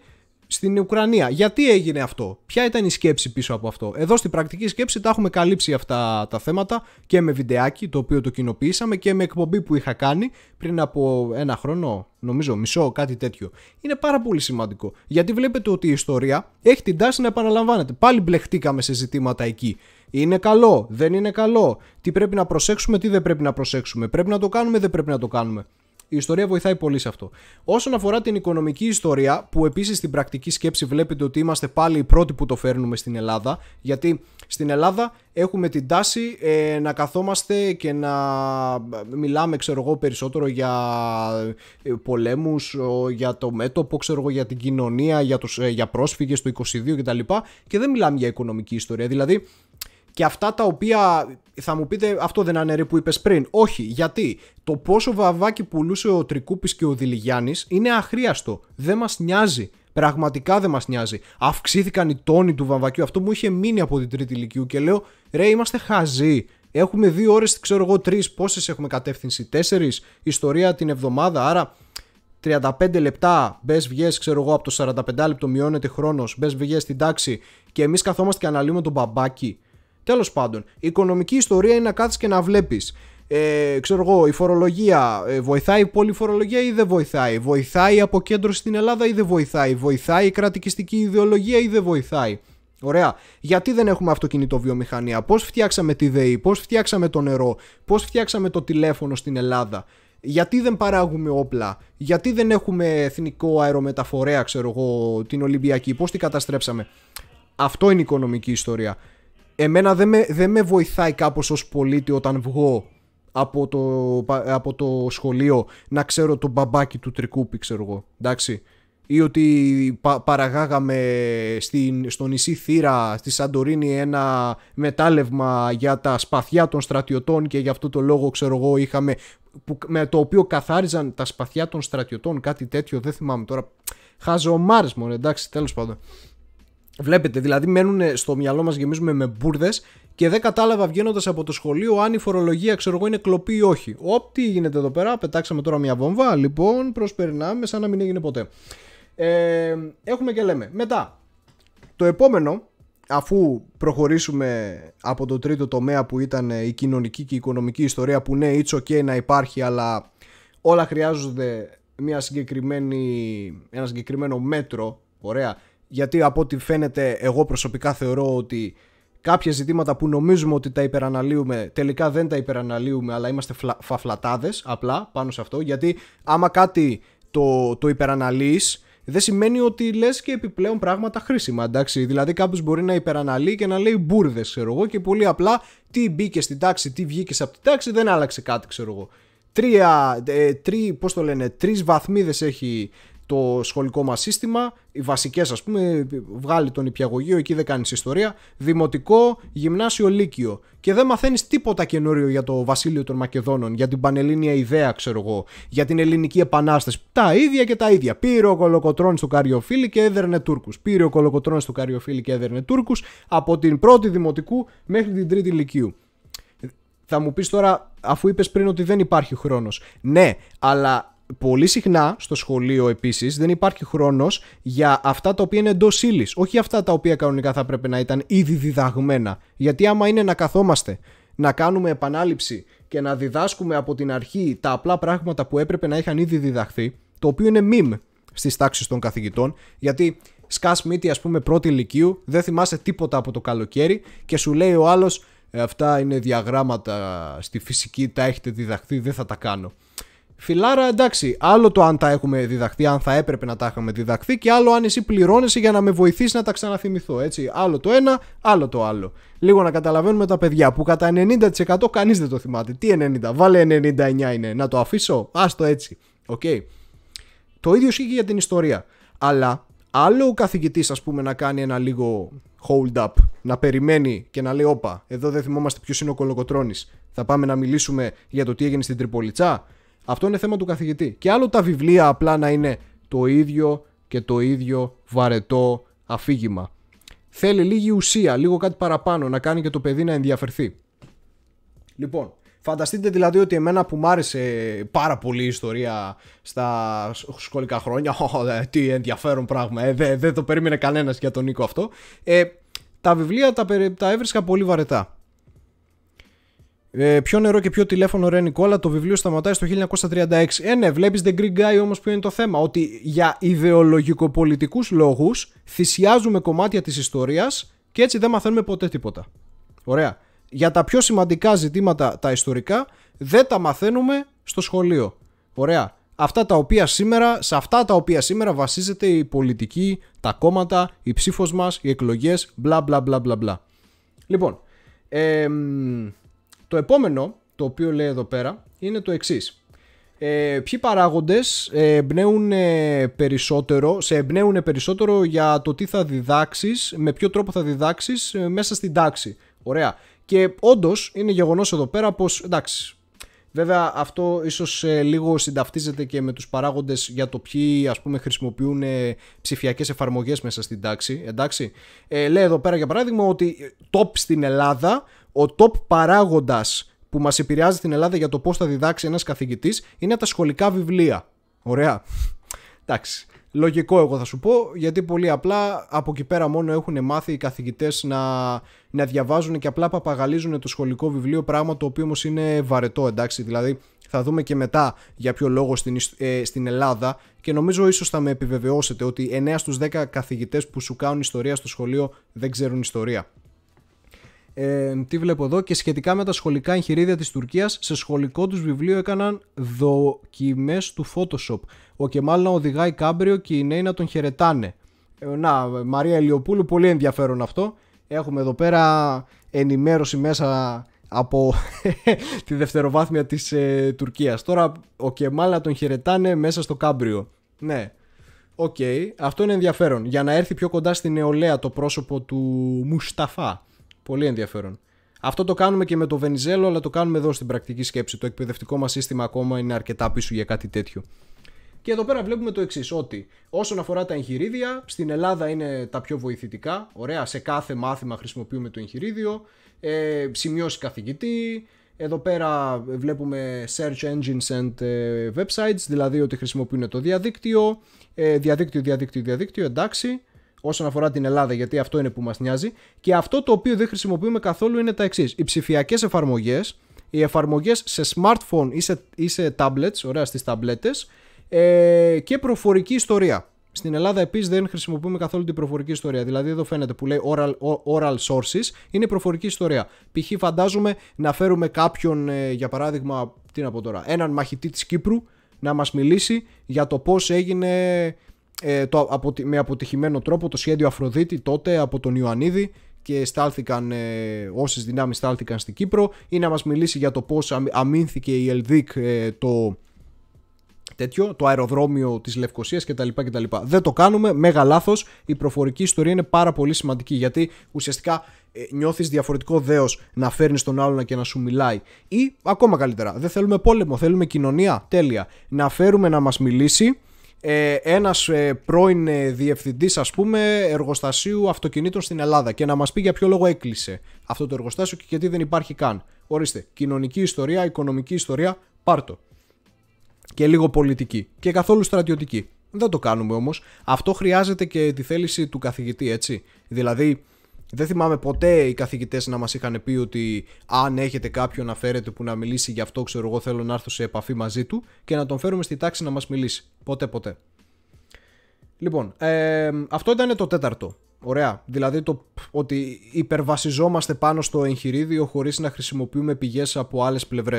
στην Ουκρανία. Γιατί έγινε αυτό, ποια ήταν η σκέψη πίσω από αυτό. Εδώ στην πρακτική σκέψη τα έχουμε καλύψει αυτά τα θέματα και με βιντεάκι το οποίο το κοινοποιήσαμε και με εκπομπή που είχα κάνει πριν από ένα χρόνο, νομίζω μισό, κάτι τέτοιο. Είναι πάρα πολύ σημαντικό γιατί βλέπετε ότι η ιστορία έχει την τάση να επαναλαμβάνεται. Πάλι μπλεχτήκαμε σε ζητήματα εκεί. Είναι καλό, δεν είναι καλό, τι πρέπει να προσέξουμε, τι δεν πρέπει να προσέξουμε, πρέπει να το κάνουμε, δεν πρέπει να το κάνουμε. Η ιστορία βοηθάει πολύ σε αυτό. Όσον αφορά την οικονομική ιστορία, που επίσης στην πρακτική σκέψη βλέπετε ότι είμαστε πάλι οι πρώτοι που το φέρνουμε στην Ελλάδα, γιατί στην Ελλάδα έχουμε την τάση ε, να καθόμαστε και να μιλάμε, ξέρω εγώ, περισσότερο για ε, πολέμους, για το μέτωπο, ξέρω εγώ, για την κοινωνία, για, τους, ε, για πρόσφυγες του 22 κτλ. Και, και δεν μιλάμε για οικονομική ιστορία. Δηλαδή, και αυτά τα οποία θα μου πείτε αυτό δεν αναιρεί που είπες πριν. Όχι, γιατί το πόσο βαβάκι πουλούσε ο Τρικούπης και ο Δηλιγιάννης είναι αχρίαστο. Δεν μας νοιάζει. Πραγματικά δεν μας νοιάζει. Αυξήθηκαν οι τόνοι του βαμβακιού. Αυτό μου είχε μείνει από την τρίτη ηλικίου και λέω: Ρε, είμαστε χαζοί. Έχουμε δύο ώρες, ξέρω εγώ, τρεις. Πόσες έχουμε κατεύθυνση, τέσσερις. Ιστορία την εβδομάδα. Άρα 35 λεπτά μπες, βγει, ξέρω εγώ, από το 45 λεπτό μειώνεται χρόνος. Μπες, βγει στην τάξη. Και εμείς καθόμαστε και αναλύουμε τον μπαμπάκι. Τέλος πάντων, η οικονομική ιστορία είναι να κάθεις και να βλέπεις. Ε, ξέρω εγώ, η φορολογία ε, βοηθάει η πολυφορολογία ή δεν βοηθάει. Βοηθάει η αποκέντρωση στην Ελλάδα ή δεν βοηθάει. Βοηθάει η κρατικιστική ιδεολογία ή δεν βοηθάει. Ωραία. Γιατί δεν έχουμε αυτοκινητοβιομηχανία, εχουμε αυτοκινητο βιομηχανια φτιάξαμε τη ΔΕΗ, πώς φτιάξαμε το νερό, πώς φτιάξαμε το τηλέφωνο στην Ελλάδα. Γιατί δεν παράγουμε όπλα, γιατί δεν έχουμε εθνικό αερομεταφορέα, ξέρω εγώ, την Ολυμπιακή, πώς την καταστρέψαμε. Αυτό είναι η οικονομική ιστορία εμένα δεν με, δεν με βοηθάει κάπως ως πολίτη όταν βγω από το, από το σχολείο να ξέρω τον μπαμπάκι του τρικούπι, ξέρω εγώ, εντάξει. Ή ότι παραγάγαμε στην, στο νησί Θήρα, στη Σαντορίνη, ένα μετάλλευμα για τα σπαθιά των στρατιωτών και γι' αυτό το λόγο, ξέρω εγώ, είχαμε... με το οποίο καθάριζαν τα σπαθιά των στρατιωτών, κάτι τέτοιο, δεν θυμάμαι τώρα. Χάζω ο εντάξει, τέλος πάντων. Βλέπετε, δηλαδή μένουν στο μυαλό μας, γεμίζουμε με μπουρδες και δεν κατάλαβα βγαίνοντας από το σχολείο αν η φορολογία, ξέρω εγώ, είναι κλοπή ή όχι. Ωπ, τι γίνεται εδώ πέρα, πετάξαμε τώρα μια βόμβα. Λοιπόν, προσπερνάμε σαν να μην έγινε ποτέ. Ε, έχουμε και λέμε. Μετά, το επόμενο, αφού προχωρήσουμε από το τρίτο τομέα που ήταν ε, η κοινωνική και η οικονομική ιστορία, που ναι, it's ok να υπάρχει, αλλά όλα χρειάζονται μια συγκεκριμένη, ένα συγκεκριμένο μέτρο. Ωραία γιατί από ό,τι φαίνεται εγώ προσωπικά θεωρώ ότι κάποια ζητήματα που νομίζουμε ότι τα υπεραναλύουμε τελικά δεν τα υπεραναλύουμε αλλά είμαστε φλα, φαφλατάδες απλά πάνω σε αυτό γιατί άμα κάτι το, το υπεραναλύεις δεν σημαίνει ότι λες και επιπλέον πράγματα χρήσιμα, εντάξει. Δηλαδή, κάποιος μπορεί να υπεραναλύει και να λέει μπουρδες, ξέρω εγώ, και πολύ απλά τι μπήκε στην τάξη, τι βγήκες από την τάξη, δεν άλλαξε κάτι, ξέρω εγώ. Τρία, ε, τρί, πώς το λένε, τρεις βαθμίδες έχει το σχολικό μας σύστημα, οι βασικές ας πούμε, βγάλει τον υπηαγωγείο, εκεί δεν κάνεις ιστορία, δημοτικό, γυμνάσιο, λύκειο. Και δεν μαθαίνεις τίποτα καινούριο για το βασίλειο των Μακεδόνων, για την πανελλήνια ιδέα ξέρω εγώ, για την ελληνική επανάσταση. Τα ίδια και τα ίδια. Πήρε ο Κολοκοτρώνης του Καριοφίλη και έδερνε τουρκου. Πήρε ο Κολοκοτρώνης του Καριοφίλη και έδερνε τουρκου. από την πρώτη δημοτικού μέχρι την τρίτη λυκείου. Θα μου πεις τώρα, αφού είπες πριν ότι δεν υπάρχει χρόνος. Ναι, αλλά πολύ συχνά στο σχολείο επίσης δεν υπάρχει χρόνος για αυτά τα οποία είναι εντός ύλης, όχι αυτά τα οποία κανονικά θα πρέπει να ήταν ήδη διδαγμένα. Γιατί άμα είναι να καθόμαστε, να κάνουμε επανάληψη και να διδάσκουμε από την αρχή τα απλά πράγματα που έπρεπε να είχαν ήδη διδαχθεί, το οποίο είναι μιμ στις τάξεις των καθηγητών, γιατί σκάς μύτη ας πούμε πρώτη ηλικίου, δεν θυμάσαι τίποτα από το καλοκαίρι και σου λέει ο άλλος «Ε, αυτά είναι διαγράμματα στη φυσική, τα έχετε διδαχθεί, δεν θα τα κάνω. Φιλάρα, εντάξει, άλλο το αν τα έχουμε διδαχθεί, αν θα έπρεπε να τα είχαμε διδαχθεί και άλλο αν εσύ πληρώνεσαι για να με βοηθήσει να τα ξαναθυμηθώ. Έτσι, άλλο το ένα, άλλο το άλλο. Λίγο να καταλαβαίνουμε τα παιδιά που κατά 90% κανείς δεν το θυμάται. Τι 90, βάλε 99 είναι, να το αφήσω, άστο έτσι. Οκ. Το ίδιο ισχύει για την ιστορία. Αλλά άλλο ο καθηγητής, ας πούμε, να κάνει ένα λίγο hold up, να περιμένει και να λέει: Όπα, εδώ δεν θυμόμαστε ποιος είναι ο Κολοκοτρόνη. Θα πάμε να μιλήσουμε για το τι έγινε στην Τριπολιτσά αυτό είναι θέμα του καθηγητή. Και άλλο τα βιβλία απλά να είναι το ίδιο και το ίδιο βαρετό αφήγημα. Θέλει λίγη ουσία, λίγο κάτι παραπάνω να κάνει και το παιδί να ενδιαφερθεί. Λοιπόν, Φανταστείτε δηλαδή ότι εμένα που μ' άρεσε πάρα πολύ η ιστορία στα σχολικά χρόνια, τι ενδιαφέρον πράγμα, ε, δεν το περίμενε κανένας για τον Νίκο αυτό, ε, τα βιβλία τα, τα έβρισκα πολύ βαρετά. Ε, ποιο νερό και ποιο τηλέφωνο ρε Νικόλα, το βιβλίο σταματάει στο 1936. Ε, ναι, βλέπεις The Greek Guy όμως ποιο είναι το θέμα, ότι για ιδεολογικοπολιτικούς λόγους θυσιάζουμε κομμάτια της ιστορίας και έτσι δεν μαθαίνουμε ποτέ τίποτα. Ωραία. Για τα πιο σημαντικά ζητήματα τα ιστορικά δεν τα μαθαίνουμε στο σχολείο. Ωραία. Αυτά τα οποία σήμερα, σε αυτά τα οποία σήμερα βασίζεται η πολιτική, τα κόμματα, η ψήφος μας, οι εκλογές, μπλα μπλα μπλα μπλα μπλα. Λοιπόν, ε, το επόμενο, το οποίο λέει εδώ πέρα, είναι το εξής. Ε, ποιοι παράγοντες ε, εμπνέουν περισσότερο, σε εμπνέουν περισσότερο για το τι θα διδάξεις, με ποιο τρόπο θα διδάξεις ε, μέσα στην τάξη. Ωραία. Και όντως είναι γεγονός εδώ πέρα πως εντάξει, Βέβαια αυτό ίσως ε, λίγο συνταυτίζεται και με τους παράγοντες για το ποιοι ας πούμε χρησιμοποιούν ψηφιακές εφαρμογές μέσα στην τάξη. Εντάξει. Ε, λέει εδώ πέρα για παράδειγμα ότι top στην Ελλάδα ο top παράγοντας που μας επηρεάζει την Ελλάδα για το πώς θα διδάξει ένας καθηγητής είναι τα σχολικά βιβλία. Ωραία. Εντάξει. Λογικό εγώ θα σου πω, γιατί πολύ απλά από εκεί πέρα μόνο έχουν μάθει οι καθηγητές να, να διαβάζουν και απλά παπαγαλίζουν το σχολικό βιβλίο, πράγμα το οποίο όμως είναι βαρετό, εντάξει, δηλαδή θα δούμε και μετά για ποιο λόγο στην, ε, στην Ελλάδα και νομίζω ίσως θα με επιβεβαιώσετε ότι 9 στους 10 καθηγητές που σου κάνουν ιστορία στο σχολείο δεν ξέρουν ιστορία τι βλέπω εδώ και σχετικά με τα σχολικά εγχειρίδια της Τουρκίας σε σχολικό τους βιβλίο έκαναν δοκιμές του Photoshop ο Κεμάλ να οδηγάει κάμπριο και οι νέοι να τον χαιρετάνε ε, να Μαρία Ελιοπούλου πολύ ενδιαφέρον αυτό έχουμε εδώ πέρα ενημέρωση μέσα από τη δευτεροβάθμια της ε, Τουρκίας τώρα ο Κεμάλ να τον χαιρετάνε μέσα στο κάμπριο ναι Οκ, okay. αυτό είναι ενδιαφέρον. Για να έρθει πιο κοντά στην νεολαία το πρόσωπο του Μουσταφά. Πολύ ενδιαφέρον. Αυτό το κάνουμε και με το Βενιζέλο, αλλά το κάνουμε εδώ στην πρακτική σκέψη. Το εκπαιδευτικό μας σύστημα ακόμα είναι αρκετά πίσω για κάτι τέτοιο. Και εδώ πέρα βλέπουμε το εξής, ότι όσον αφορά τα εγχειρίδια, στην Ελλάδα είναι τα πιο βοηθητικά. Ωραία, σε κάθε μάθημα χρησιμοποιούμε το εγχειρίδιο. Ε, σημειώσει καθηγητή. Εδώ πέρα βλέπουμε search engines and ε, websites, δηλαδή ότι χρησιμοποιούν το διαδίκτυο. Ε, διαδίκτυο, διαδίκτυο, διαδίκτυο, εντάξει όσον αφορά την Ελλάδα, γιατί αυτό είναι που μας νοιάζει. Και αυτό το οποίο δεν χρησιμοποιούμε καθόλου είναι τα εξής. Οι ψηφιακές εφαρμογές, οι εφαρμογές σε smartphone ή σε, ή tablets, ωραία στις ταμπλέτες, ε, και προφορική ιστορία. Στην Ελλάδα επίσης δεν χρησιμοποιούμε καθόλου την προφορική ιστορία. Δηλαδή, εδώ φαίνεται που λέει oral, oral sources, είναι προφορική ιστορία. Π.χ. φαντάζομαι να φέρουμε κάποιον, ε, για παράδειγμα, τι να πω τώρα, έναν μαχητή της Κύπρου να μας μιλήσει για το πώς έγινε ε, το, απο, με αποτυχημένο τρόπο το σχέδιο Αφροδίτη τότε από τον Ιωαννίδη και στάλθηκαν, ε, όσες δυνάμεις στάλθηκαν στην Κύπρο ή να μας μιλήσει για το πώς αμήνθηκε η Ελδίκ ε, το τέτοιο, το αεροδρόμιο της Λευκοσίας κτλ. Δεν το κάνουμε, μέγα λάθος, η προφορική ιστορία είναι πάρα πολύ σημαντική γιατί ουσιαστικά ε, νιώθεις διαφορετικό δέος να φέρνεις τον άλλον και να σου μιλάει ή ακόμα καλύτερα, δεν θέλουμε πόλεμο, θέλουμε κοινωνία, τέλεια, να φέρουμε να μας μιλήσει ε, ένας ε, πρώην ε, διευθυντής ας πούμε εργοστασίου αυτοκινήτων στην Ελλάδα και να μας πει για ποιο λόγο έκλεισε αυτό το εργοστάσιο και γιατί δεν υπάρχει καν. Ορίστε, κοινωνική ιστορία, οικονομική ιστορία, πάρτο. Και λίγο πολιτική και καθόλου στρατιωτική. Δεν το κάνουμε όμως. Αυτό χρειάζεται και τη θέληση του καθηγητή, έτσι. Δηλαδή, δεν θυμάμαι ποτέ οι καθηγητές να μας είχαν πει ότι αν έχετε κάποιον να φέρετε που να μιλήσει γι' αυτό ξέρω εγώ θέλω να έρθω σε επαφή μαζί του και να τον φέρουμε στη τάξη να μας μιλήσει. Ποτέ ποτέ. Λοιπόν, ε, αυτό ήταν το τέταρτο. Ωραία. Δηλαδή το ότι υπερβασιζόμαστε πάνω στο εγχειρίδιο χωρίς να χρησιμοποιούμε πηγές από άλλες πλευρές.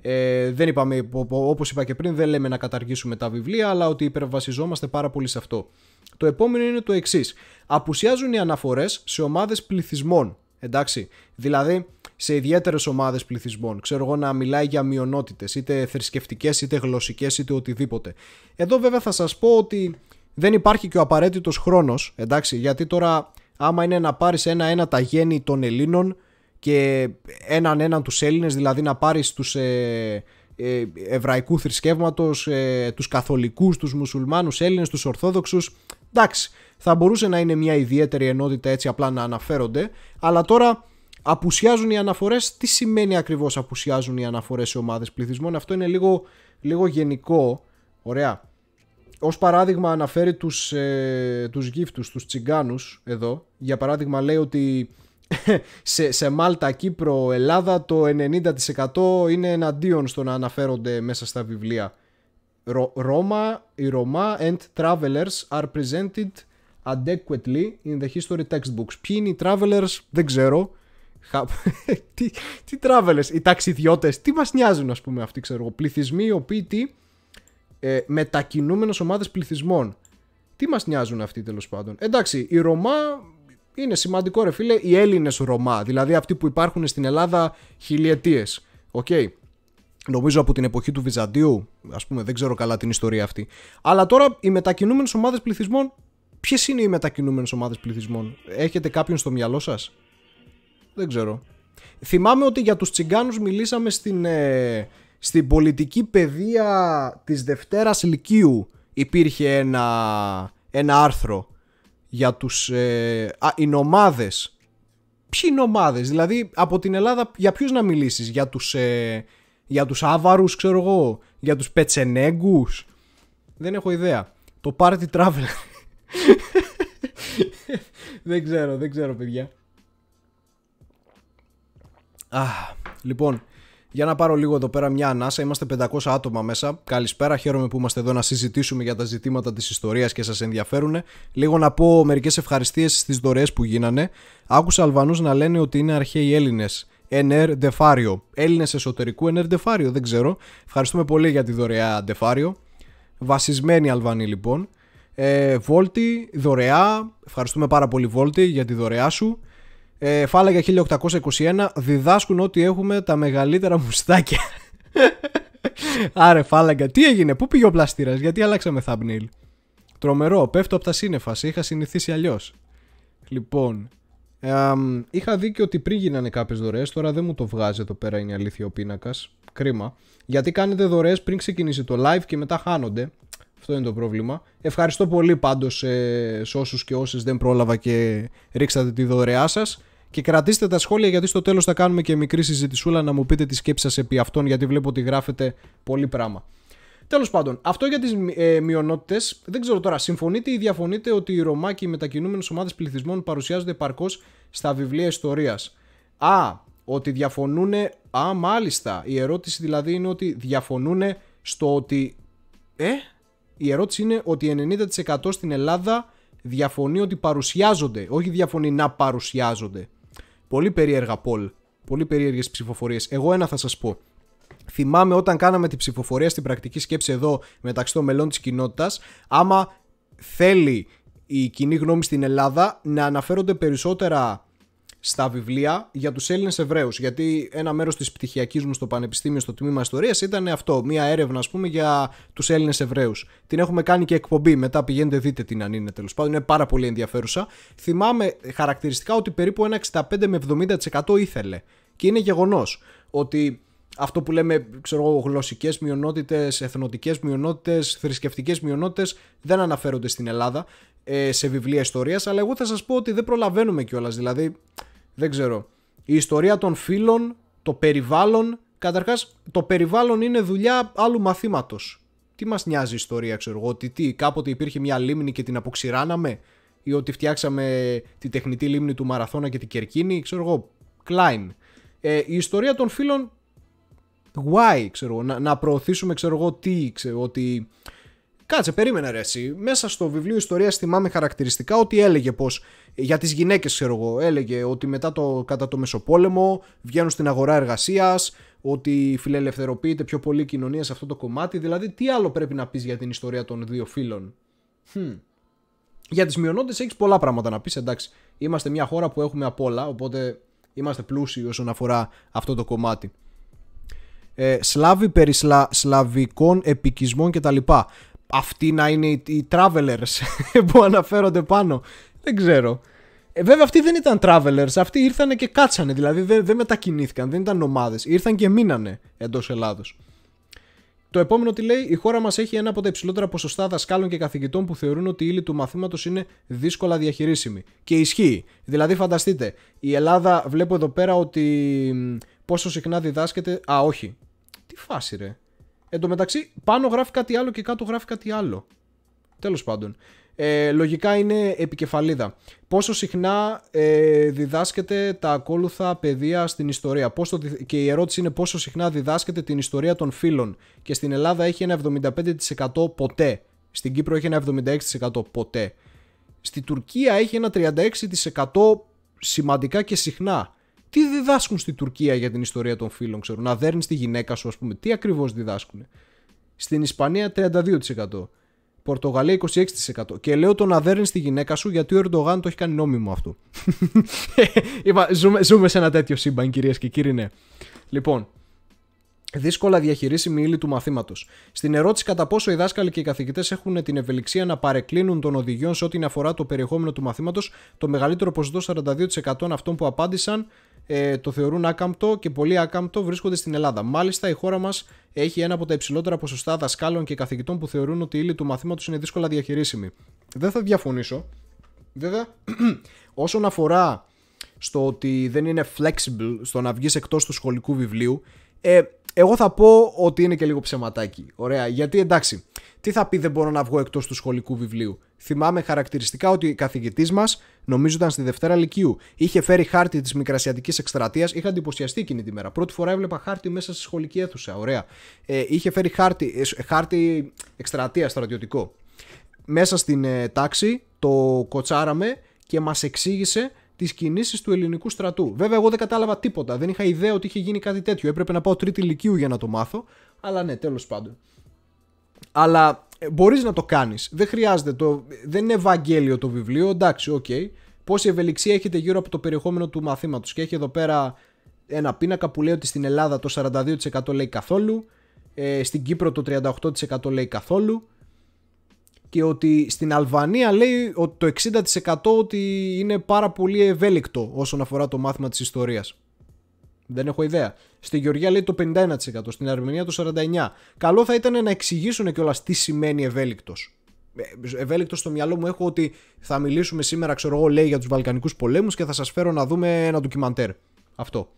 Ε, δεν είπαμε, όπως είπα και πριν, δεν λέμε να καταργήσουμε τα βιβλία, αλλά ότι υπερβασιζόμαστε πάρα πολύ σε αυτό. Το επόμενο είναι το εξής. Απουσιάζουν οι αναφορές σε ομάδες πληθυσμών. Εντάξει. Δηλαδή, σε ιδιαίτερες ομάδες πληθυσμών. Ξέρω εγώ να μιλάει για μειονότητες, είτε θρησκευτικές, είτε γλωσσικές, είτε οτιδήποτε. Εδώ βέβαια θα σας πω ότι δεν υπάρχει και ο απαραίτητος χρόνος, εντάξει, γιατί τώρα άμα είναι να πάρεις ένα-ένα τα γέννη των Ελλήνων και έναν-έναν τους Έλληνες, δηλαδή να πάρεις τους. Ε, ε, εβραϊκού θρησκεύματος, ε, τους καθολικούς, τους μουσουλμάνους Έλληνες, τους Ορθόδοξους εντάξει, θα μπορούσε να είναι μια ιδιαίτερη ενότητα έτσι απλά να αναφέρονται, αλλά τώρα απουσιάζουν οι αναφορές. Τι σημαίνει ακριβώς απουσιάζουν οι αναφορές σε ομάδες πληθυσμών, αυτό είναι λίγο, λίγο γενικό. Ωραία. Ως παράδειγμα, αναφέρει τους ε, τους γύφτους, τους τσιγκάνους εδώ. Για παράδειγμα, λέει ότι σε, σε Μάλτα, Κύπρο, Ελλάδα το 90% είναι εναντίον στο να αναφέρονται μέσα στα βιβλία Ρώμα, Roma, η Ρωμά and travelers are presented adequately in the history textbooks. Ποιοι είναι οι travelers, δεν ξέρω. τι, τι οι ταξιδιώτες, τι μας νοιάζουν ας πούμε αυτοί ξέρω. εγώ. Πληθυσμοί οι οποίοι τι, ε, ομάδες πληθυσμών. Τι μας νοιάζουν αυτοί τέλος πάντων. Εντάξει, οι Ρωμά είναι σημαντικό ρε φίλε, οι Έλληνες Ρωμά, δηλαδή αυτοί που υπάρχουν στην Ελλάδα χιλιετίες. Οκ. Okay. Νομίζω από την εποχή του Βυζαντίου, ας πούμε, δεν ξέρω καλά την ιστορία αυτή. Αλλά τώρα οι μετακινούμενες ομάδες πληθυσμών. Ποιες είναι οι μετακινούμενες ομάδες πληθυσμών, Έχετε κάποιον στο μυαλό σας, Δεν ξέρω. Θυμάμαι ότι για τους τσιγκάνους μιλήσαμε στην, ε, στην πολιτική παιδεία της Δευτέρας Λυκείου υπήρχε ένα, ένα άρθρο για τους ε, α, οι νομάδες. Ποιοι νομάδες, δηλαδή από την Ελλάδα για ποιους να μιλήσεις, για τους, ε, για τους άβαρους ξέρω εγώ, για τους πετσενέγκους. Δεν έχω ιδέα. Το party travel. δεν ξέρω, δεν ξέρω παιδιά. α λοιπόν, για να πάρω λίγο εδώ πέρα μια ανάσα. Είμαστε 500 άτομα μέσα. Καλησπέρα, χαίρομαι που είμαστε εδώ να συζητήσουμε για τα ζητήματα της ιστορίας και σας ενδιαφέρουν. Λίγο να πω μερικές ευχαριστίες στις δωρεές που γίνανε. Άκουσα Αλβανούς να λένε ότι είναι αρχαίοι Έλληνες. NR Defario. Έλληνες εσωτερικού NR Defario, δεν ξέρω. Ευχαριστούμε πολύ για τη δωρεά Defario. Βασισμένη Αλβανή λοιπόν. Ε, Βόλτη, δωρεά. Ευχαριστούμε πάρα πολύ Βόλτη για τη δωρεά σου. Ε, φάλαγα 1821. Διδάσκουν ότι έχουμε τα μεγαλύτερα μουστάκια. Άρε φάλαγγα, τι έγινε, πού πήγε ο πλαστήρας, γιατί αλλάξαμε thumbnail. Τρομερό, πέφτω από τα σύννεφα, είχα συνηθίσει αλλιώς. Λοιπόν, είχα δει και ότι πριν γίνανε κάποιες δωρεές, τώρα δεν μου το βγάζει εδώ πέρα είναι αλήθεια ο πίνακας. Κρίμα. Γιατί κάνετε δωρεές πριν ξεκινήσει το live και μετά χάνονται. Αυτό είναι το πρόβλημα. Ευχαριστώ πολύ πάντως ε, σε όσους και όσες δεν πρόλαβα και ρίξατε τη δωρεά σας. Και κρατήστε τα σχόλια γιατί στο τέλος θα κάνουμε και μικρή συζητησούλα να μου πείτε τη σκέψη σας επί αυτών. Γιατί βλέπω ότι γράφετε πολύ πράγμα. Τέλος πάντων, αυτό για τις ε, μειονότητες. Δεν ξέρω τώρα, συμφωνείτε ή διαφωνείτε ότι οι Ρωμά και οι μετακινούμενες ομάδες πληθυσμών παρουσιάζονται παρκώ στα βιβλία ιστορίας. Α, ότι διαφωνούν. Α, μάλιστα. Η ερώτηση δηλαδή είναι ότι διαφωνούν στο ότι. Ε, η ερώτηση είναι ότι 90% στην Ελλάδα διαφωνεί ότι παρουσιάζονται. Όχι διαφωνεί να παρουσιάζονται. Πολύ περίεργα πόλ. Πολύ περίεργες ψηφοφορίες. Εγώ ένα θα σας πω. Θυμάμαι όταν κάναμε την ψηφοφορία στην πρακτική σκέψη εδώ μεταξύ των μελών της κοινότητας, άμα θέλει η κοινή γνώμη στην Ελλάδα να αναφέρονται περισσότερα στα βιβλία για τους Έλληνες Εβραίους γιατί ένα μέρος της πτυχιακής μου στο Πανεπιστήμιο στο Τμήμα Ιστορίας ήταν αυτό μια έρευνα ας πούμε για τους Έλληνες Εβραίους την έχουμε κάνει και εκπομπή μετά πηγαίνετε δείτε την αν είναι τέλος πάντων είναι πάρα πολύ ενδιαφέρουσα θυμάμαι ε, χαρακτηριστικά ότι περίπου ένα 65 με 70% ήθελε και είναι γεγονός ότι αυτό που λέμε ξέρω, γλωσσικές μειονότητες, εθνοτικές μειονότητες, θρησκευτικές μειονότητες δεν αναφέρονται στην Ελλάδα ε, σε βιβλία ιστορίας αλλά εγώ θα σας πω ότι δεν προλαβαίνουμε κιόλας. δηλαδή δεν ξέρω η ιστορία των φίλων, το περιβάλλον καταρχάς το περιβάλλον είναι δουλειά άλλου μαθήματος τι μας νοιάζει η ιστορία ξέρω εγώ ότι τι, κάποτε υπήρχε μια λίμνη και την αποξηράναμε ή ότι φτιάξαμε τη τεχνητή λίμνη του Μαραθώνα και την Κερκίνη ξέρω εγώ, Klein. Ε, η ιστορία των φίλων why, ξέρω, να, να προωθήσουμε, ξέρω εγώ, τι, ξέρω, ότι... Κάτσε, περίμενε ρε εσύ. Μέσα στο βιβλίο ιστορίας θυμάμαι χαρακτηριστικά ότι έλεγε πως, για τις γυναίκες, ξέρω εγώ, έλεγε ότι μετά το, κατά το Μεσοπόλεμο βγαίνουν στην αγορά εργασίας, ότι φιλελευθερωποιείται πιο πολύ η κοινωνία σε αυτό το κομμάτι. Δηλαδή, τι άλλο πρέπει να πεις για την ιστορία των δύο φίλων. Hm. Για τις μειονότητες έχεις πολλά πράγματα να πεις. Εντάξει, είμαστε μια χώρα που έχουμε απ' όλα, οπότε είμαστε πλούσιοι όσον αφορά αυτό το κομμάτι ε, Σλάβοι περί σλα, σλαβικών επικισμών κτλ. Αυτοί να είναι οι, οι travelers που αναφέρονται πάνω. Δεν ξέρω. Ε, βέβαια αυτοί δεν ήταν travelers, αυτοί ήρθαν και κάτσανε, δηλαδή δεν, δεν μετακινήθηκαν, δεν ήταν ομάδε. ήρθαν και μείνανε εντός Ελλάδος. Το επόμενο τι λέει, η χώρα μας έχει ένα από τα υψηλότερα ποσοστά δασκάλων και καθηγητών που θεωρούν ότι η ύλη του μαθήματος είναι δύσκολα διαχειρίσιμη. Και ισχύει. Δηλαδή, φανταστείτε, η Ελλάδα βλέπω εδώ πέρα ότι πόσο συχνά διδάσκεται. Α, όχι. Τι φάση ρε. Εν τω μεταξύ, πάνω γράφει κάτι άλλο και κάτω γράφει κάτι άλλο. Τέλος πάντων. Ε, λογικά είναι επικεφαλίδα. Πόσο συχνά ε, διδάσκεται τα ακόλουθα παιδεία στην ιστορία. Πόσο, και η ερώτηση είναι πόσο συχνά διδάσκεται την ιστορία των φίλων. Και στην Ελλάδα έχει ένα 75% ποτέ. Στην Κύπρο έχει ένα 76% ποτέ. Στη Τουρκία έχει ένα 36% σημαντικά και συχνά τι διδάσκουν στη Τουρκία για την ιστορία των φίλων, ξέρω. Να δέρνεις τη γυναίκα σου, ας πούμε. Τι ακριβώς διδάσκουν. Στην Ισπανία 32%. Πορτογαλία 26%. Και λέω το να δέρνεις τη γυναίκα σου γιατί ο Ερντογάν το έχει κάνει νόμιμο αυτό. ζούμε, ζούμε σε ένα τέτοιο σύμπαν, κυρίες και κύριοι, ναι. Λοιπόν, Δύσκολα διαχειρίσιμη ύλη του μαθήματος. Στην ερώτηση κατά πόσο οι δάσκαλοι και οι καθηγητές έχουν την ευελιξία να παρεκκλίνουν των οδηγιών σε ό,τι αφορά το περιεχόμενο του μαθήματος, το μεγαλύτερο ποσοστό 42% αυτών που απάντησαν ε, το θεωρούν άκαμπτο και πολύ άκαμπτο βρίσκονται στην Ελλάδα. Μάλιστα, η χώρα μας έχει ένα από τα υψηλότερα ποσοστά δασκάλων και καθηγητών που θεωρούν ότι η ύλη του μαθήματος είναι δύσκολα διαχειρίσιμη. Δεν θα διαφωνήσω. Βέβαια, όσον αφορά στο ότι δεν είναι flexible στο να βγεις εκτός του σχολικού βιβλίου, ε, εγώ θα πω ότι είναι και λίγο ψεματάκι. Ωραία. Γιατί εντάξει, τι θα πει δεν μπορώ να βγω εκτός του σχολικού βιβλίου. Θυμάμαι χαρακτηριστικά ότι ο καθηγητής μας, νομίζω ήταν στη Δευτέρα Λυκειού, είχε φέρει χάρτη της Μικρασιατικής Εκστρατείας. Είχα εντυπωσιαστεί εκείνη τη μέρα. Πρώτη φορά έβλεπα χάρτη μέσα στη σχολική αίθουσα. Ωραία. Ε, είχε φέρει χάρτη, ε, χάρτη εκστρατεία στρατιωτικό. Μέσα στην ε, τάξη το κοτσάραμε και μας εξήγησε τις κινήσεις του ελληνικού στρατού. Βέβαια, εγώ δεν κατάλαβα τίποτα. Δεν είχα ιδέα ότι είχε γίνει κάτι τέτοιο. Έπρεπε να πάω τρίτη ηλικίου για να το μάθω. Αλλά ναι, τέλος πάντων. Αλλά ε, μπορείς να το κάνεις. Δεν χρειάζεται. Το... Δεν είναι Ευαγγέλιο το βιβλίο. Εντάξει, οκ. Okay. Πόση ευελιξία έχετε γύρω από το περιεχόμενο του μαθήματος. Και έχει εδώ πέρα ένα πίνακα που λέει ότι στην Ελλάδα το 42% λέει καθόλου. Ε, στην Κύπρο το 38% λέει καθόλου και ότι στην Αλβανία λέει ότι το 60% ότι είναι πάρα πολύ ευέλικτο όσον αφορά το μάθημα της ιστορίας. Δεν έχω ιδέα. Στη Γεωργία λέει το 51%, στην Αρμενία το 49%. Καλό θα ήταν να εξηγήσουν κιόλας τι σημαίνει ευέλικτος. Ε, ευέλικτος στο μυαλό μου έχω ότι θα μιλήσουμε σήμερα, ξέρω εγώ, λέει για τους Βαλκανικούς πολέμους και θα σας φέρω να δούμε ένα ντοκιμαντέρ. Αυτό.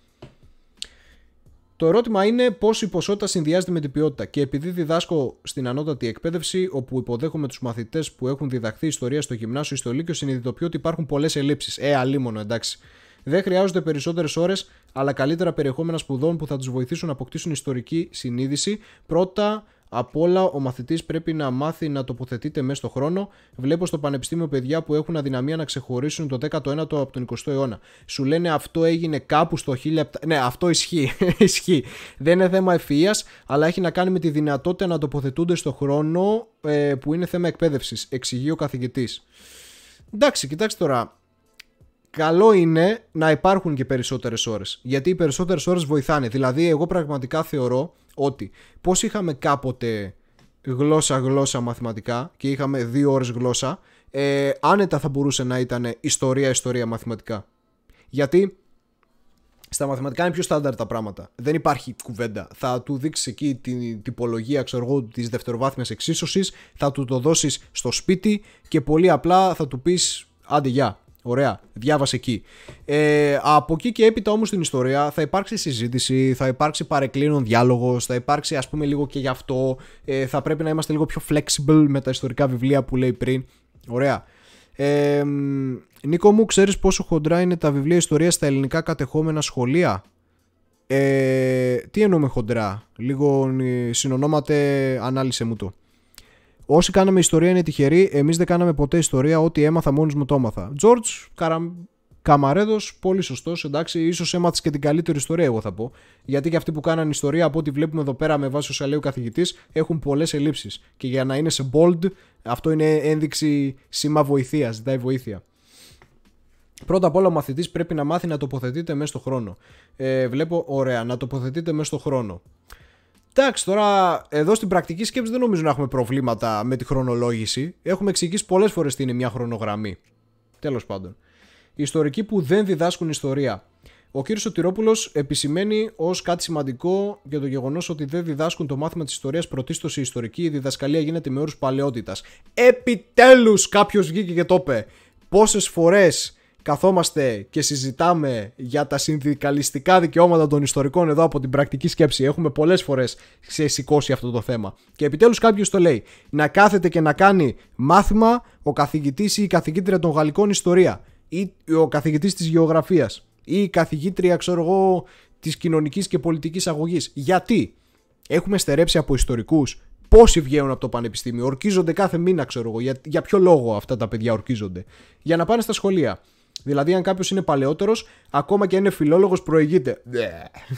Το ερώτημα είναι πώς η ποσότητα συνδυάζεται με την ποιότητα. Και επειδή διδάσκω στην ανώτατη εκπαίδευση, όπου υποδέχομαι τους μαθητές που έχουν διδαχθεί ιστορία στο γυμνάσιο ή στο λύκειο, συνειδητοποιώ ότι υπάρχουν πολλές ελλείψεις. Ε, αλίμονο, εντάξει. Δεν χρειάζονται περισσότερες ώρες, αλλά καλύτερα περιεχόμενα σπουδών που θα τους βοηθήσουν να αποκτήσουν ιστορική συνείδηση. Πρώτα Απ' όλα, ο μαθητής πρέπει να μάθει να τοποθετείται μέσα στο χρόνο. Βλέπω στο πανεπιστήμιο παιδιά που έχουν αδυναμία να ξεχωρίσουν το 19ο από τον 20ο αιώνα. Σου λένε αυτό έγινε κάπου στο 1000... Ναι, αυτό ισχύει. ισχύει. Δεν είναι θέμα ευφυία, αλλά έχει να κάνει με τη δυνατότητα να τοποθετούνται στο χρόνο ε, που είναι θέμα εκπαίδευσης. Εξηγεί ο καθηγητής. Εντάξει, κοιτάξτε τώρα καλό είναι να υπάρχουν και περισσότερες ώρες. Γιατί οι περισσότερες ώρες βοηθάνε. Δηλαδή εγώ πραγματικά θεωρώ ότι πώς είχαμε κάποτε γλώσσα-γλώσσα μαθηματικά και είχαμε δύο ώρες γλώσσα, ε, άνετα θα μπορούσε να ήταν ιστορία-ιστορία μαθηματικά. Γιατί στα μαθηματικά είναι πιο στάνταρ τα πράγματα. Δεν υπάρχει κουβέντα. Θα του δείξει εκεί την τυπολογία ξέρω της δευτεροβάθμιας εξίσωσης, θα του το δώσεις στο σπίτι και πολύ απλά θα του πεις άντε γεια. Ωραία, διάβασε εκεί. Ε, από εκεί και έπειτα όμως στην ιστορία θα υπάρξει συζήτηση, θα υπάρξει παρεκκλίνων διάλογος, θα υπάρξει ας πούμε λίγο και γι' αυτό. Ε, θα πρέπει να είμαστε λίγο πιο flexible με τα ιστορικά βιβλία που λέει πριν. Ωραία. Ε, Νίκο μου, ξέρεις πόσο χοντρά είναι τα βιβλία ιστορίας στα ελληνικά κατεχόμενα σχολεία. Ε, τι εννοούμε χοντρά. Λίγο ε, συνονόματε ανάλυσε μου το. Όσοι κάναμε ιστορία είναι τυχεροί, εμείς δεν κάναμε ποτέ ιστορία. Ό,τι έμαθα μόνος μου το έμαθα. Τζορτζ Καρα... Καμαρέδος, πολύ σωστός. Εντάξει, ίσως έμαθες και την καλύτερη ιστορία, εγώ θα πω. Γιατί και αυτοί που κάναν ιστορία, από ό,τι βλέπουμε εδώ πέρα με βάση όσα λέει ο καθηγητής, έχουν πολλές ελλείψεις. Και για να είναι σε bold, αυτό είναι ένδειξη σήμα βοηθείας, ζητάει βοήθεια. Πρώτα απ' όλα, ο μαθητής πρέπει να μάθει να τοποθετείται μέσα στο χρόνο. Ε, βλέπω, ωραία, να τοποθετείται μέσα στο χρόνο. Εντάξει, τώρα εδώ στην πρακτική σκέψη δεν νομίζω να έχουμε προβλήματα με τη χρονολόγηση. Έχουμε εξηγήσει πολλές φορές τι είναι μια χρονογραμμή. Τέλος πάντων. Ιστορικοί που δεν διδάσκουν ιστορία. Ο κύριος Σωτηρόπουλος επισημαίνει ως κάτι σημαντικό για το γεγονός ότι δεν διδάσκουν το μάθημα της ιστορίας πρωτίστως η ιστορική. Η διδασκαλία γίνεται με όρους παλαιότητας. Επιτέλους κάποιος βγήκε και το είπε. Πόσες φορές καθόμαστε και συζητάμε για τα συνδικαλιστικά δικαιώματα των ιστορικών εδώ από την πρακτική σκέψη. Έχουμε πολλές φορές ξεσηκώσει αυτό το θέμα. Και επιτέλους κάποιος το λέει. Να κάθεται και να κάνει μάθημα ο καθηγητής ή η καθηγήτρια των γαλλικών ιστορία ή ο καθηγητής της γεωγραφίας ή η καθηγήτρια, ξέρω εγώ, της κοινωνικής και πολιτικής αγωγής. Γιατί έχουμε στερέψει από ιστορικούς Πόσοι βγαίνουν από το πανεπιστήμιο, ορκίζονται κάθε μήνα, ξέρω εγώ. Για, για ποιο λόγο αυτά τα παιδιά ορκίζονται, Για να πάνε στα σχολεία. Δηλαδή, αν κάποιος είναι παλαιότερος, ακόμα και αν είναι φιλόλογος, προηγείται.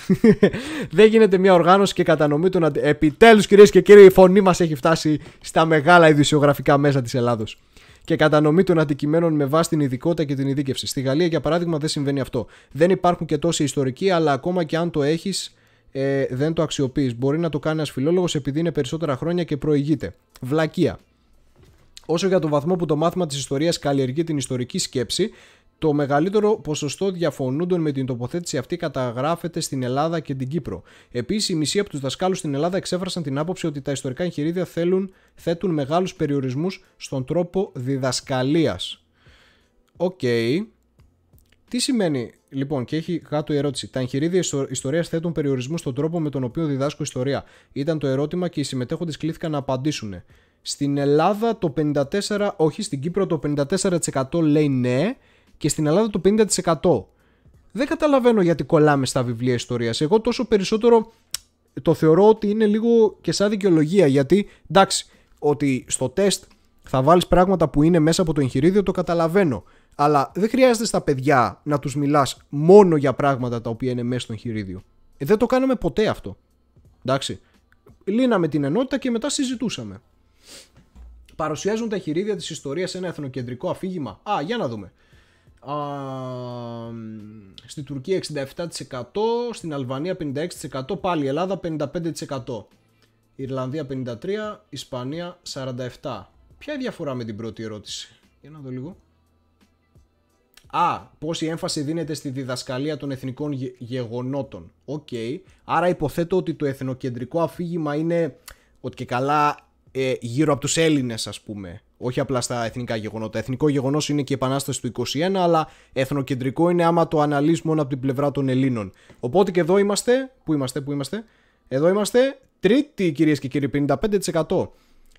Δεν γίνεται μια οργάνωση και κατανομή των. να. Επιτέλους, κυρίες και κύριοι, η φωνή μας έχει φτάσει στα μεγάλα ειδησιογραφικά μέσα της Ελλάδος. Και κατανομή των αντικειμένων με βάση την ειδικότητα και την ειδίκευση. Στη Γαλλία, για παράδειγμα, δεν συμβαίνει αυτό. Δεν υπάρχουν και τόσοι ιστορικοί, αλλά ακόμα και αν το έχεις, ε, δεν το αξιοποιείς. Μπορεί να το κάνει ένας φιλόλογος επειδή είναι περισσότερα χρόνια και προηγείται. Βλακεία. Όσο για το βαθμό που το μάθημα της ιστορίας καλλιεργεί την ιστορική σκέψη, το μεγαλύτερο ποσοστό διαφωνούντων με την τοποθέτηση αυτή καταγράφεται στην Ελλάδα και την Κύπρο. Επίσης, η μισοί από τους δασκάλους στην Ελλάδα εξέφρασαν την άποψη ότι τα ιστορικά εγχειρίδια θέλουν, θέτουν μεγάλους περιορισμούς στον τρόπο διδασκαλίας. Οκ. Okay. Τι σημαίνει, λοιπόν, και έχει κάτω η ερώτηση. Τα εγχειρίδια ιστορίας θέτουν περιορισμούς στον τρόπο με τον οποίο διδάσκω ιστορία. Ήταν το ερώτημα και οι συμμετέχοντες κλήθηκαν να απαντήσουν. Στην Ελλάδα το 54, όχι στην Κύπρο το 54% λέει ναι και στην Ελλάδα το 50%. Δεν καταλαβαίνω γιατί κολλάμε στα βιβλία ιστορίας. Εγώ τόσο περισσότερο το θεωρώ ότι είναι λίγο και σαν δικαιολογία γιατί εντάξει ότι στο τεστ θα βάλεις πράγματα που είναι μέσα από το εγχειρίδιο το καταλαβαίνω. Αλλά δεν χρειάζεται στα παιδιά να τους μιλάς μόνο για πράγματα τα οποία είναι μέσα στο εγχειρίδιο. Ε, δεν το κάναμε ποτέ αυτό. Εντάξει. Λύναμε την ενότητα και μετά συζητούσαμε. Παρουσιάζουν τα εγχειρίδια της ιστορίας ένα εθνοκεντρικό αφήγημα. Α, για να δούμε στη Τουρκία 67%, στην Αλβανία 56%, πάλι Ελλάδα 55%, Ιρλανδία 53%, Ισπανία 47%. Ποια διαφορά με την πρώτη ερώτηση, για να δω λίγο. Α, πόση έμφαση δίνεται στη διδασκαλία των εθνικών γεγονότων. Οκ. Άρα υποθέτω ότι το εθνοκεντρικό αφήγημα είναι ότι και καλά ε, γύρω από τους Έλληνες ας πούμε όχι απλά στα εθνικά γεγονότα. Εθνικό γεγονός είναι και η Επανάσταση του 21, αλλά εθνοκεντρικό είναι άμα το αναλύσεις μόνο από την πλευρά των Ελλήνων. Οπότε και εδώ είμαστε. Πού είμαστε, πού είμαστε. Εδώ είμαστε τρίτη, κυρίες και κύριοι, 55%.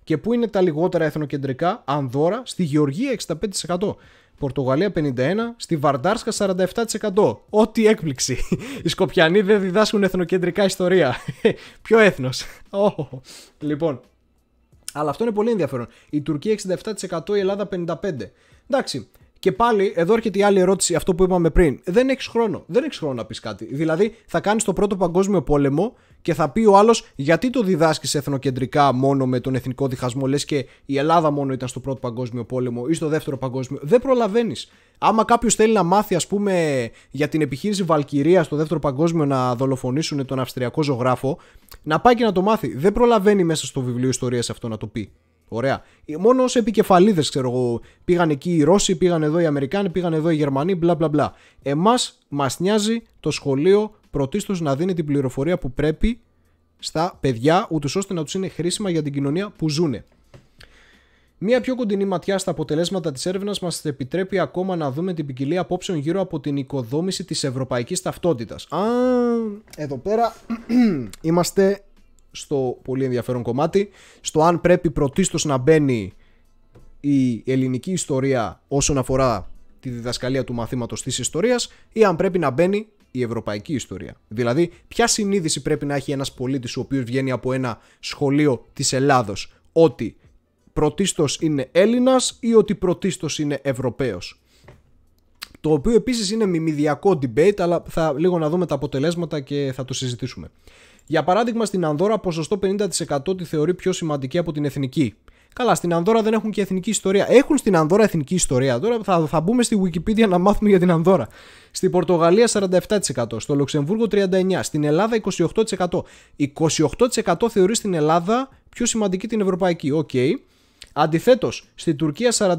Και πού είναι τα λιγότερα εθνοκεντρικά, Ανδώρα, στη Γεωργία 65%. Πορτογαλία 51, στη Βαρντάρσκα 47%. Ό,τι έκπληξη. Οι Σκοπιανοί δεν διδάσκουν εθνοκεντρικά ιστορία. Ποιο έθνος. Λοιπόν, αλλά αυτό είναι πολύ ενδιαφέρον. Η Τουρκία 67%, η Ελλάδα 55%. Εντάξει, και πάλι, εδώ έρχεται η άλλη ερώτηση, αυτό που είπαμε πριν. Δεν έχεις χρόνο. Δεν έχεις χρόνο να πεις κάτι. Δηλαδή, θα κάνεις το πρώτο παγκόσμιο πόλεμο και θα πει ο άλλος, γιατί το διδάσκεις εθνοκεντρικά μόνο με τον εθνικό διχασμό, λες και η Ελλάδα μόνο ήταν στο πρώτο παγκόσμιο πόλεμο ή στο δεύτερο παγκόσμιο. Δεν προλαβαίνεις. Άμα κάποιος θέλει να μάθει, ας πούμε, για την επιχείρηση Βαλκυρίας στο δεύτερο παγκόσμιο να δολοφονήσουν τον Αυστριακό ζωγράφο, να πάει και να το μάθει. Δεν προλαβαίνει μέσα στο βιβλίο ιστορίας αυτό να το πει. Ωραία. Ε, μόνο ως επικεφαλίδες, ξέρω εγώ. Πήγαν εκεί οι Ρώσοι, πήγαν εδώ οι Αμερικάνοι, πήγαν εδώ οι Γερμανοί, μπλα μπλα μπλα. Εμάς μας νοιάζει το σχολείο πρωτίστως να δίνει την πληροφορία που πρέπει στα παιδιά, ούτως ώστε να τους είναι χρήσιμα για την κοινωνία που ζουνε. Μία πιο κοντινή ματιά στα αποτελέσματα της έρευνας μας επιτρέπει ακόμα να δούμε την ποικιλία απόψεων γύρω από την οικοδόμηση της ευρωπαϊκής ταυτότητας. Α, εδώ πέρα είμαστε στο πολύ ενδιαφέρον κομμάτι, στο αν πρέπει πρωτίστως να μπαίνει η ελληνική ιστορία όσον αφορά τη διδασκαλία του μαθήματος της ιστορίας ή αν πρέπει να μπαίνει η ευρωπαϊκή ιστορία. Δηλαδή, ποια συνείδηση πρέπει να έχει ένας πολίτης ο οποίος βγαίνει από ένα σχολείο της Ελλάδος ότι πρωτίστως είναι Έλληνας ή ότι πρωτίστως είναι Ευρωπαίος. Το οποίο επίσης είναι μιμιδιακό debate, αλλά θα λίγο να δούμε τα αποτελέσματα και θα το συζητήσουμε. Για παράδειγμα, στην Ανδώρα, ποσοστό 50% τη θεωρεί πιο σημαντική από την εθνική. Καλά, στην Ανδώρα δεν έχουν και εθνική ιστορία. Έχουν στην Ανδώρα εθνική ιστορία. Τώρα θα, θα μπούμε στη Wikipedia να μάθουμε για την ανδώρα. Στη Πορτογαλία 47%, στο Λουξεμβούργο 39%, στην Ελλάδα 28%. 28% θεωρεί στην Ελλάδα πιο σημαντική την ευρωπαϊκή. Οκ. Okay. Αντιθέτως, στην Τουρκία 41%,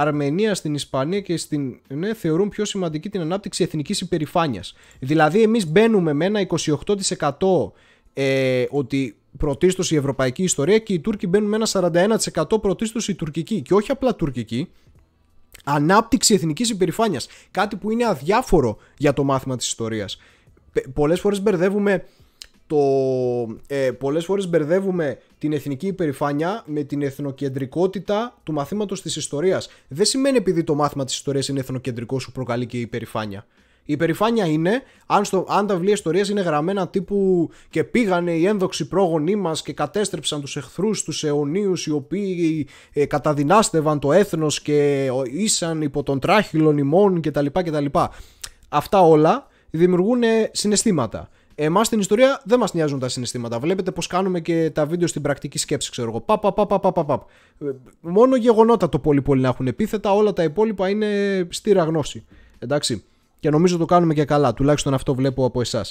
Αρμενία στην Ισπανία και στην ναι, θεωρούν πιο σημαντική την ανάπτυξη εθνικής υπερηφάνειας. Δηλαδή, εμείς μπαίνουμε με ένα 28% ε, ότι πρωτίστως η ευρωπαϊκή ιστορία και οι Τούρκοι μπαίνουν με ένα 41% πρωτίστως η τουρκική. Και όχι απλά τουρκική, ανάπτυξη εθνικής υπερηφάνειας. Κάτι που είναι αδιάφορο για το μάθημα της ιστορίας. Πολλές φορές μπερδεύουμε το ε, πολλές φορές μπερδεύουμε την εθνική υπερηφάνεια με την εθνοκεντρικότητα του μαθήματος της ιστορίας. Δεν σημαίνει επειδή το μάθημα της ιστορίας είναι εθνοκεντρικό σου προκαλεί και η υπερηφάνεια. Η υπερηφάνεια είναι αν, στο, αν τα βιβλία ιστορίας είναι γραμμένα τύπου και πήγανε οι ένδοξοι πρόγονοί μας και κατέστρεψαν τους εχθρούς, τους αιωνίους, οι οποίοι ε, καταδυνάστευαν το έθνος και ε, ήσαν υπό τον τράχυλο ημών κτλ. κτλ. Αυτά όλα δημιουργούν συναισθήματα. Εμάς στην ιστορία δεν μας νοιάζουν τα συναισθήματα. Βλέπετε πώς κάνουμε και τα βίντεο στην πρακτική σκέψη, ξέρω εγώ. Παπα, πάπα, πάπα, πάπα. Ε, μόνο γεγονότα το πολύ πολύ να έχουν επίθετα, όλα τα υπόλοιπα είναι στήρα γνώση. Εντάξει. Και νομίζω το κάνουμε και καλά, τουλάχιστον αυτό βλέπω από εσάς.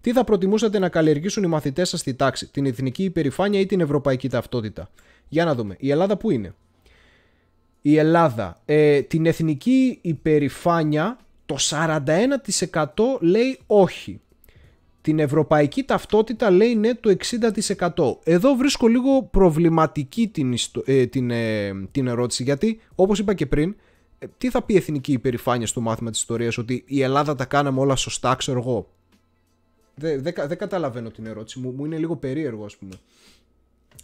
Τι θα προτιμούσατε να καλλιεργήσουν οι μαθητές σας στη τάξη, την εθνική υπερηφάνεια ή την ευρωπαϊκή ταυτότητα. Για να δούμε. Η Ελλάδα πού είναι. Η Ελλάδα. Ε, την εθνική υπερηφάνεια το 41% λέει όχι την ευρωπαϊκή ταυτότητα λέει ναι το 60%. Εδώ βρίσκω λίγο προβληματική την, ε, την, ε, την ερώτηση γιατί όπως είπα και πριν ε, τι θα πει η εθνική υπερηφάνεια στο μάθημα της ιστορίας ότι η Ελλάδα τα κάναμε όλα σωστά ξέρω εγώ. Δεν δε, καταλαβαίνω την ερώτηση μου, μου είναι λίγο περίεργο ας πούμε.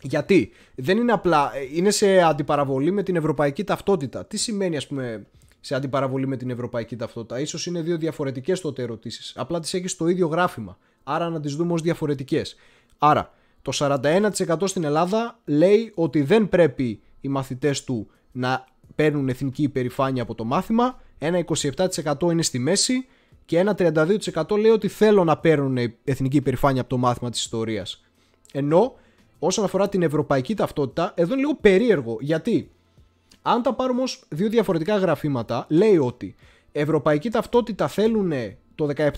Γιατί δεν είναι απλά, είναι σε αντιπαραβολή με την ευρωπαϊκή ταυτότητα. Τι σημαίνει ας πούμε σε αντιπαραβολή με την ευρωπαϊκή ταυτότητα. Ίσως είναι δύο διαφορετικές τότε ερωτήσεις. Απλά τις έχεις στο ίδιο γράφημα άρα να τις δούμε ως διαφορετικές. Άρα, το 41% στην Ελλάδα λέει ότι δεν πρέπει οι μαθητές του να παίρνουν εθνική υπερηφάνεια από το μάθημα, ένα 27% είναι στη μέση και ένα 32% λέει ότι θέλω να παίρνουν εθνική υπερηφάνεια από το μάθημα της ιστορίας. Ενώ όσον αφορά την ευρωπαϊκή ταυτότητα, εδώ είναι λίγο περίεργο. Γιατί, αν τα πάρουμε ως δύο διαφορετικά γραφήματα, λέει ότι ευρωπαϊκή ταυτότητα θέλουν το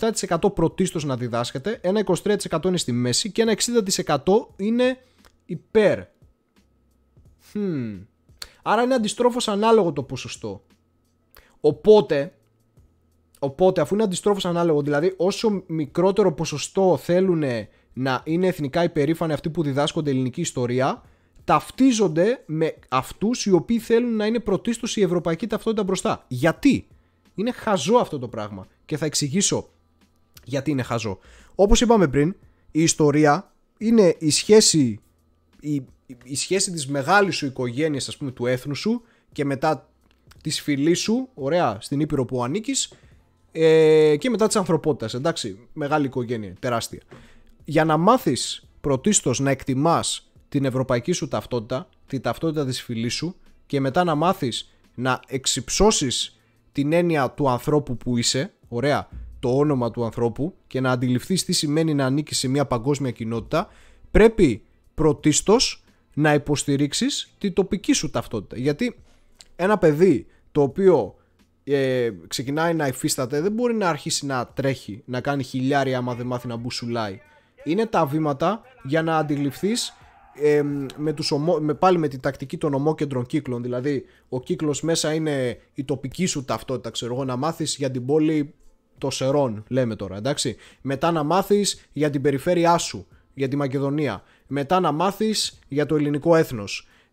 17% πρωτίστως να διδάσκεται, ένα 23% είναι στη μέση και ένα 60% είναι υπέρ. Hmm. Άρα είναι αντιστρόφως ανάλογο το ποσοστό. Οπότε, οπότε αφού είναι αντιστρόφως ανάλογο, δηλαδή όσο μικρότερο ποσοστό θέλουν να είναι εθνικά υπερήφανοι αυτοί που διδάσκονται ελληνική ιστορία, ταυτίζονται με αυτούς οι οποίοι θέλουν να είναι πρωτίστως η ευρωπαϊκή ταυτότητα μπροστά. Γιατί? Είναι χαζό αυτό το πράγμα. Και θα εξηγήσω γιατί είναι χαζό. Όπως είπαμε πριν, η ιστορία είναι η σχέση, η, η σχέση της μεγάλης σου οικογένειας, ας πούμε, του έθνου σου και μετά της φυλής σου, ωραία, στην Ήπειρο που ανήκεις, ε, και μετά της ανθρωπότητας, Εντάξει, μεγάλη οικογένεια, τεράστια. Για να μάθεις πρωτίστως να εκτιμάς την ευρωπαϊκή σου ταυτότητα, τη ταυτότητα της φυλής σου, και μετά να μάθεις να εξυψώσεις την έννοια του ανθρώπου που είσαι, ωραία, το όνομα του ανθρώπου και να αντιληφθείς τι σημαίνει να ανήκεις σε μια παγκόσμια κοινότητα, πρέπει πρωτίστως να υποστηρίξεις τη τοπική σου ταυτότητα. Γιατί ένα παιδί το οποίο ε, ξεκινάει να υφίσταται δεν μπορεί να αρχίσει να τρέχει, να κάνει χιλιάρια άμα δεν μάθει να μπουσουλάει. Είναι τα βήματα για να αντιληφθείς ε, με τους με, πάλι με την τακτική των ομόκεντρων κύκλων. Δηλαδή, ο κύκλος μέσα είναι η τοπική σου ταυτότητα, ξέρω εγώ, να μάθεις για την πόλη των Σερών, λέμε τώρα, εντάξει. Μετά να μάθεις για την περιφέρειά σου, για τη Μακεδονία. Μετά να μάθεις για το ελληνικό έθνος.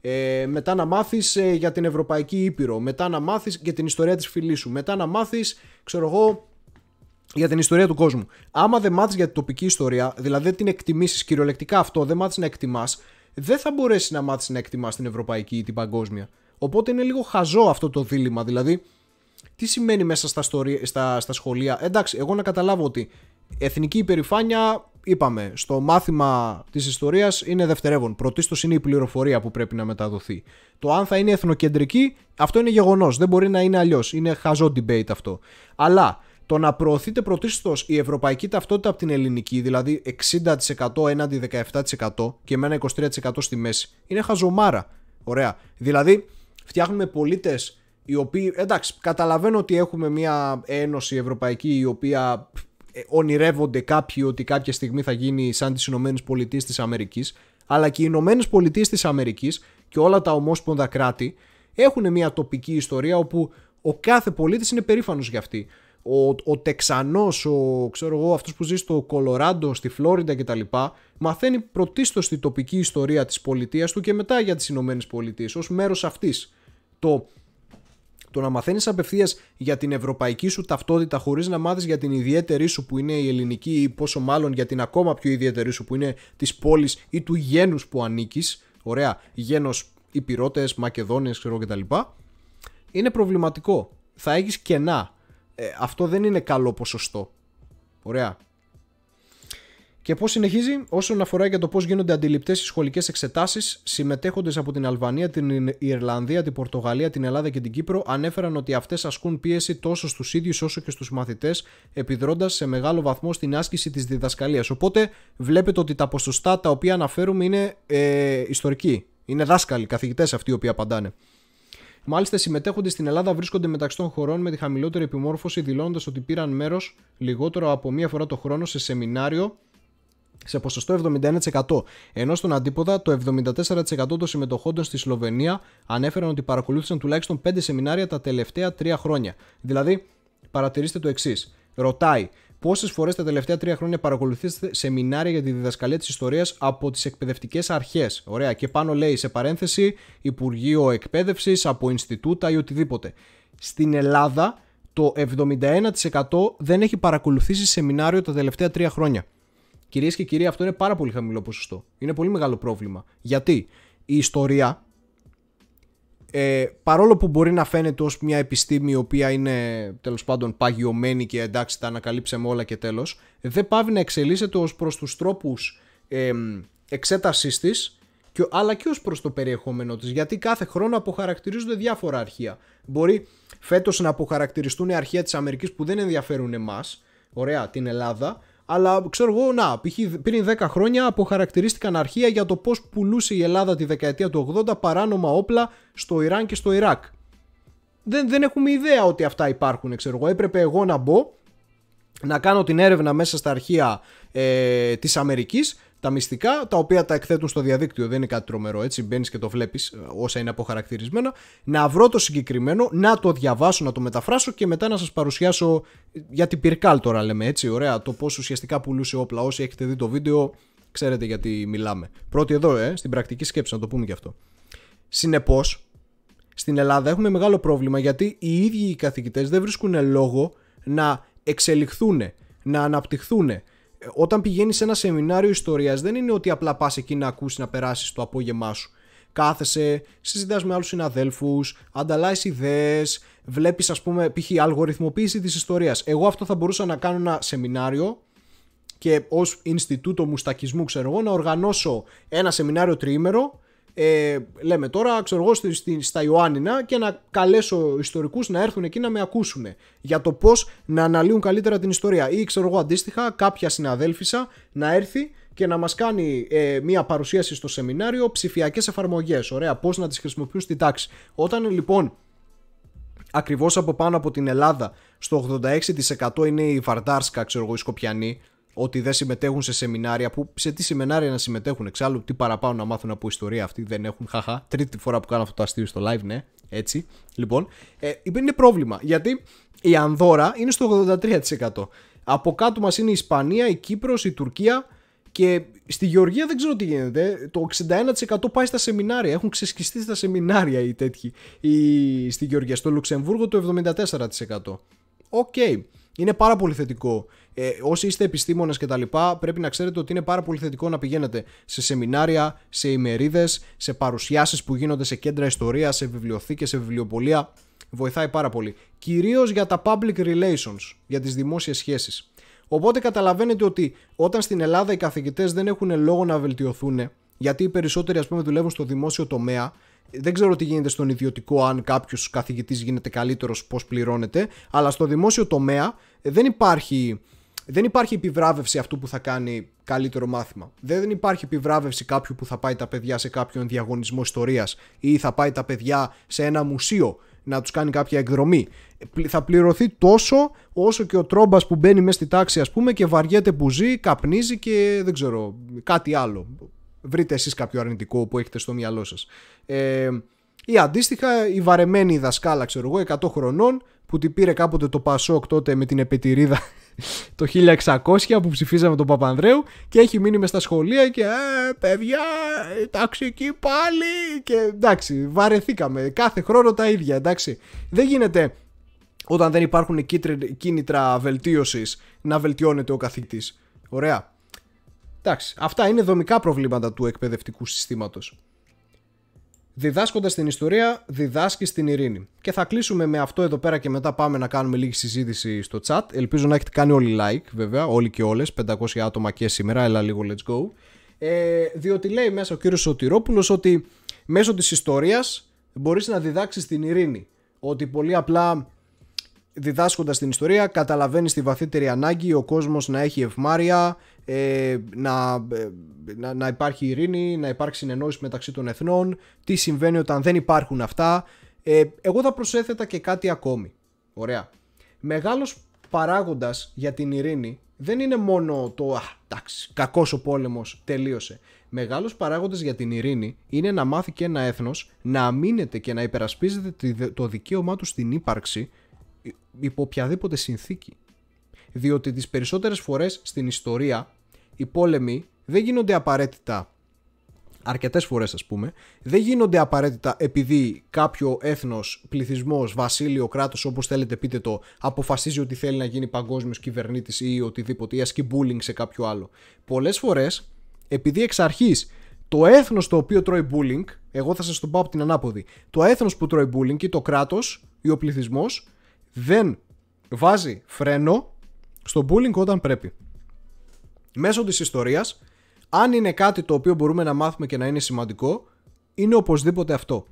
Ε, μετά να μάθεις ε, για την Ευρωπαϊκή Ήπειρο, μετά να μάθεις για την ιστορία της φυλής σου, μετά να μάθεις, ξέρω εγώ, για την ιστορία του κόσμου. Άμα δεν μάθεις για την τοπική ιστορία, δηλαδή την εκτιμήσεις, κυριολεκτικά αυτό, δεν μάθεις να εκτιμάς δεν θα μπορέσει να μάθεις να εκτιμάς την ευρωπαϊκή ή την παγκόσμια. Οπότε είναι λίγο χαζό αυτό το δίλημα. Δηλαδή, τι σημαίνει μέσα στα, στα, στα σχολεία. Εντάξει, εγώ να καταλάβω ότι εθνική υπερηφάνεια, είπαμε, στο μάθημα της ιστορίας είναι δευτερεύον. Πρωτίστως είναι η πληροφορία που πρέπει να μεταδοθεί. Το αν θα είναι εθνοκεντρική, αυτό είναι γεγονός. Δεν μπορεί να είναι αλλιώς. Είναι χαζό debate αυτό. Αλλά το να προωθείται πρωτίστως η ευρωπαϊκή ταυτότητα από την ελληνική, δηλαδή 60% έναντι 17% και με ένα 23% στη μέση, είναι χαζομάρα. Ωραία. Δηλαδή, φτιάχνουμε πολίτες οι οποίοι. Εντάξει, καταλαβαίνω ότι έχουμε μια ένωση ευρωπαϊκή η οποία ε, ονειρεύονται κάποιοι ότι κάποια στιγμή θα γίνει σαν τις Ηνωμένες Πολιτείες της Αμερικής, αλλά και οι Ηνωμένες Πολιτείες της Αμερικής και όλα τα ομόσπονδα κράτη έχουν μια τοπική ιστορία όπου ο κάθε πολίτης είναι περήφανος για αυτή ο, ο Τεξανός, ο, ξέρω εγώ, αυτός που ζει στο Κολοράντο, στη Φλόριντα κτλ. μαθαίνει πρωτίστως την τοπική ιστορία της πολιτείας του και μετά για τις Ηνωμένες Πολιτείες ως μέρος αυτής. Το, το να μαθαίνεις απευθείας για την ευρωπαϊκή σου ταυτότητα χωρίς να μάθεις για την ιδιαίτερη σου που είναι η ελληνική ή πόσο μάλλον για την ακόμα πιο ιδιαίτερη σου που είναι της πόλης ή του γένους που ανήκεις, ωραία, γένος Υπηρώτες, Μακεδόνες, ξέρω κτλ. Είναι προβληματικό. Θα έχεις κενά ε, αυτό δεν είναι καλό ποσοστό. Ωραία. Και πώς συνεχίζει, όσον αφορά για το πώς γίνονται αντιληπτές οι σχολικές εξετάσεις, συμμετέχοντες από την Αλβανία, την Ιρλανδία, την Πορτογαλία, την Ελλάδα και την Κύπρο ανέφεραν ότι αυτές ασκούν πίεση τόσο στους ίδιους όσο και στους μαθητές, επιδρώντας σε μεγάλο βαθμό στην άσκηση της διδασκαλίας. Οπότε βλέπετε ότι τα ποσοστά τα οποία αναφέρουμε είναι ε, ιστορικοί. Είναι δάσκαλοι, καθηγητές αυτοί οι οποίοι απαντάνε. Μάλιστα, οι συμμετέχοντες στην Ελλάδα βρίσκονται μεταξύ των χωρών με τη χαμηλότερη επιμόρφωση, δηλώνοντα ότι πήραν μέρος λιγότερο από μία φορά το χρόνο σε σεμινάριο σε ποσοστό 71%, ενώ στον αντίποδα το 74% των συμμετοχόντων στη Σλοβενία ανέφεραν ότι παρακολούθησαν τουλάχιστον 5 σεμινάρια τα τελευταία 3 χρόνια. Δηλαδή, παρατηρήστε το εξής. Ρωτάει, Πόσες φορές τα τελευταία τρία χρόνια παρακολουθήσατε σεμινάρια για τη διδασκαλία της ιστορίας από τις εκπαιδευτικές αρχές. Ωραία, και πάνω λέει σε παρένθεση Υπουργείο Εκπαίδευσης, από Ινστιτούτα ή οτιδήποτε. Στην Ελλάδα το 71% δεν έχει παρακολουθήσει σεμινάριο τα τελευταία τρία χρόνια. Κυρίες και κύριοι, αυτό είναι πάρα πολύ χαμηλό ποσοστό. Είναι πολύ μεγάλο πρόβλημα. Γιατί η ιστορία ε, παρόλο που μπορεί να φαίνεται ως μια επιστήμη η οποία είναι τέλος πάντων παγιωμένη και εντάξει τα ανακαλύψαμε όλα και τέλος δεν πάβει να εξελίσσεται ως προς τους τρόπους ε, εξέτασής της και, αλλά και ως προς το περιεχόμενο της γιατί κάθε χρόνο αποχαρακτηρίζονται διάφορα αρχεία μπορεί φέτος να αποχαρακτηριστούν αρχεία της Αμερικής που δεν ενδιαφέρουν εμάς ωραία την Ελλάδα αλλά ξέρω εγώ, να, πριν 10 χρόνια αποχαρακτηρίστηκαν αρχεία για το πώς πουλούσε η Ελλάδα τη δεκαετία του 80 παράνομα όπλα στο Ιράν και στο Ιράκ. Δεν, δεν έχουμε ιδέα ότι αυτά υπάρχουν, ξέρω εγώ. Έπρεπε εγώ να μπω, να κάνω την έρευνα μέσα στα αρχεία ε, της Αμερικής τα μυστικά, τα οποία τα εκθέτουν στο διαδίκτυο. Δεν είναι κάτι τρομερό, έτσι. Μπαίνεις και το βλέπεις ε, όσα είναι αποχαρακτηρισμένα. Να βρω το συγκεκριμένο, να το διαβάσω, να το μεταφράσω και μετά να σας παρουσιάσω ε, για την Πυρκάλ τώρα λέμε, έτσι. Ωραία, το πώς ουσιαστικά πουλούσε όπλα. Όσοι έχετε δει το βίντεο, ξέρετε γιατί μιλάμε. Πρώτη εδώ, ε, στην πρακτική σκέψη, να το πούμε και αυτό. Συνεπώς, στην Ελλάδα έχουμε μεγάλο πρόβλημα γιατί οι ίδιοι οι καθηγητές δεν βρίσκουν λόγο να εξελιχθούν, να αναπτυχθούν, όταν πηγαίνεις σε ένα σεμινάριο ιστορίας δεν είναι ότι απλά πας εκεί να ακούσει να περάσεις το απόγευμά σου. Κάθεσαι, συζητάς με άλλους συναδέλφους, ανταλλάσσεις ιδέες, βλέπεις ας πούμε π.χ. αλγοριθμοποίηση της ιστορίας. Εγώ αυτό θα μπορούσα να κάνω ένα σεμινάριο και ως Ινστιτούτο Μουστακισμού ξέρω εγώ να οργανώσω ένα σεμινάριο τριήμερο ε, λέμε τώρα, ξέρω εγώ, στα Ιωάννινα και να καλέσω ιστορικούς να έρθουν εκεί να με ακούσουν για το πώς να αναλύουν καλύτερα την ιστορία. Ή ξέρω εγώ αντίστοιχα κάποια συναδέλφισσα να έρθει και να μας κάνει ε, μια παρουσίαση στο σεμινάριο ψηφιακές εφαρμογές. Ωραία, πώς να τις χρησιμοποιούν στη τάξη. Όταν λοιπόν ακριβώς από πάνω από την Ελλάδα στο 86% είναι η Βαρδάρσκα, ξέρω εγώ, οι Σκοπιανή, ότι δεν συμμετέχουν σε σεμινάρια που σε τι σεμινάρια να συμμετέχουν εξάλλου τι παραπάνω να μάθουν από ιστορία αυτή δεν έχουν χαχα τρίτη φορά που κάνω αυτό το αστείο στο live ναι έτσι λοιπόν ε, είναι πρόβλημα γιατί η Ανδώρα είναι στο 83% από κάτω μας είναι η Ισπανία, η Κύπρος, η Τουρκία και στη Γεωργία δεν ξέρω τι γίνεται. Το 61% πάει στα σεμινάρια. Έχουν ξεσκιστεί στα σεμινάρια οι τέτοιοι. Στη Γεωργία. Στο Λουξεμβούργο το 74%. Οκ. Okay είναι πάρα πολύ θετικό. Ε, όσοι είστε τα λοιπά πρέπει να ξέρετε ότι είναι πάρα πολύ θετικό να πηγαίνετε σε σεμινάρια, σε ημερίδες, σε παρουσιάσεις που γίνονται σε κέντρα ιστορίας, σε βιβλιοθήκες, σε βιβλιοπολία. Βοηθάει πάρα πολύ. Κυρίως για τα public relations, για τις δημόσιες σχέσεις. Οπότε καταλαβαίνετε ότι όταν στην Ελλάδα οι καθηγητές δεν έχουν λόγο να βελτιωθούν, γιατί οι περισσότεροι ας πούμε δουλεύουν στο δημόσιο τομέα δεν ξέρω τι γίνεται στον ιδιωτικό, αν κάποιος καθηγητής γίνεται καλύτερος, πώς πληρώνεται. Αλλά στο δημόσιο τομέα δεν υπάρχει, δεν υπάρχει επιβράβευση αυτού που θα κάνει καλύτερο μάθημα. Δεν υπάρχει επιβράβευση κάποιου που θα πάει τα παιδιά σε κάποιον διαγωνισμό ιστορίας ή θα πάει τα παιδιά σε ένα μουσείο να τους κάνει κάποια εκδρομή. Θα πληρωθεί τόσο όσο και ο τρόμπας που μπαίνει μέσα στη τάξη, ας πούμε, και βαριέται που ζει, καπνίζει και δεν ξέρω, κάτι άλλο βρείτε εσείς κάποιο αρνητικό που έχετε στο μυαλό σας. Ε, ή αντίστοιχα η βαρεμένη δασκάλα, ξέρω εγώ, 100 χρονών που την πήρε κάποτε το Πασόκ τότε με την επιτηρίδα το 1600 που ψηφίζαμε τον Παπανδρέου και έχει μείνει μες στα σχολεία και ε, παιδιά, ταξική πάλι και εντάξει, βαρεθήκαμε κάθε χρόνο τα ίδια, εντάξει. Δεν γίνεται όταν δεν υπάρχουν κίνητρα βελτίωσης να βελτιώνεται ο καθηγητής. Ωραία. Εντάξει, αυτά είναι δομικά προβλήματα του εκπαιδευτικού συστήματος. Διδάσκοντας την ιστορία, διδάσκεις την ειρήνη. Και θα κλείσουμε με αυτό εδώ πέρα και μετά πάμε να κάνουμε λίγη συζήτηση στο chat. Ελπίζω να έχετε κάνει όλοι like, βέβαια, όλοι και όλες. 500 άτομα και σήμερα, έλα λίγο let's go. Ε, διότι λέει μέσα ο κύριος Σωτηρόπουλος ότι μέσω της ιστορίας μπορείς να διδάξεις την ειρήνη. Ότι πολύ απλά διδάσκοντας την ιστορία καταλαβαίνεις τη βαθύτερη ανάγκη ο κόσμος να έχει ευμάρεια, ε, να, ε, να, να υπάρχει ειρήνη, να υπάρχει συνεννόηση μεταξύ των εθνών, τι συμβαίνει όταν δεν υπάρχουν αυτά. Ε, εγώ θα προσέθετα και κάτι ακόμη. Ωραία. Μεγάλος παράγοντας για την ειρήνη δεν είναι μόνο το «Α, κακός ο πόλεμος, τελείωσε». Μεγάλος παράγοντας για την ειρήνη είναι να μάθει και ένα έθνος να αμήνεται και να υπερασπίζεται το δικαίωμά του στην ύπαρξη ε, υπό οποιαδήποτε συνθήκη διότι τις περισσότερες φορές στην ιστορία οι πόλεμοι δεν γίνονται απαραίτητα αρκετές φορές, ας πούμε, δεν γίνονται απαραίτητα επειδή κάποιο έθνος, πληθυσμός, βασίλειο, κράτος, όπως θέλετε πείτε το, αποφασίζει ότι θέλει να γίνει παγκόσμιος κυβερνήτης ή οτιδήποτε, ή ασκεί bullying σε κάποιο άλλο. Πολλές φορές, επειδή εξ αρχής το έθνος το οποίο τρώει bullying, εγώ θα σας το πάω από την ανάποδη, το έθνος που τρώει bullying ή το κράτος ή ο πληθυσμός δεν βάζει φρένο στο bullying όταν πρέπει. Μέσω της ιστορίας, αν είναι κάτι το οποίο μπορούμε να μάθουμε και να είναι σημαντικό, είναι οπωσδήποτε αυτό.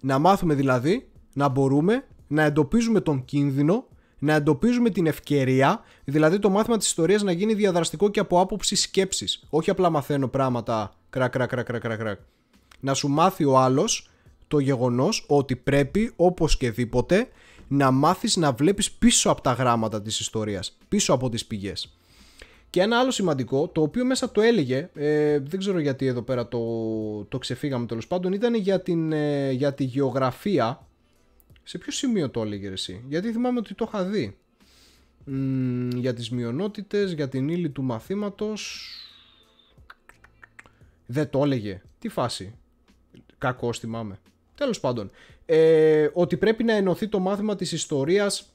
Να μάθουμε δηλαδή να μπορούμε να εντοπίζουμε τον κίνδυνο, να εντοπίζουμε την ευκαιρία, δηλαδή το μάθημα της ιστορίας να γίνει διαδραστικό και από άποψη σκέψης. Όχι απλά μαθαίνω πράγματα κρακ, κρακ, κρακ, κρακ, κρακ. Να σου μάθει ο άλλος το γεγονός ότι πρέπει οπωσδήποτε να μάθεις να βλέπεις πίσω από τα γράμματα της ιστορίας, πίσω από τις πηγές. Και ένα άλλο σημαντικό, το οποίο μέσα το έλεγε, ε, δεν ξέρω γιατί εδώ πέρα το, το ξεφύγαμε τέλος πάντων, ήταν για, την, ε, για τη γεωγραφία. Σε ποιο σημείο το έλεγε εσύ, γιατί θυμάμαι ότι το είχα δει. για τις μειονότητες, για την ύλη του μαθήματος. Δεν το έλεγε. Τι φάση. Κακό θυμάμαι. Τέλος πάντων, ε, ότι πρέπει να ενωθεί το μάθημα της ιστορίας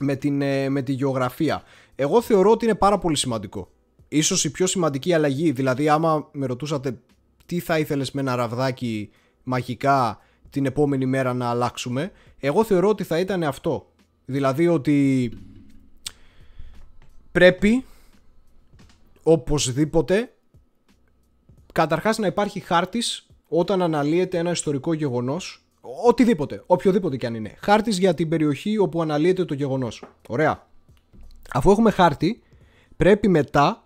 με, την, ε, με τη γεωγραφία. Εγώ θεωρώ ότι είναι πάρα πολύ σημαντικό. Ίσως η πιο σημαντική αλλαγή, δηλαδή άμα με ρωτούσατε τι θα ήθελες με ένα ραβδάκι μαγικά την επόμενη μέρα να αλλάξουμε, εγώ θεωρώ ότι θα ήταν αυτό. Δηλαδή ότι πρέπει οπωσδήποτε καταρχάς να υπάρχει χάρτης όταν αναλύεται ένα ιστορικό γεγονός, οτιδήποτε, οποιοδήποτε και αν είναι. Χάρτης για την περιοχή όπου αναλύεται το γεγονός. Ωραία. Αφού έχουμε χάρτη, πρέπει μετά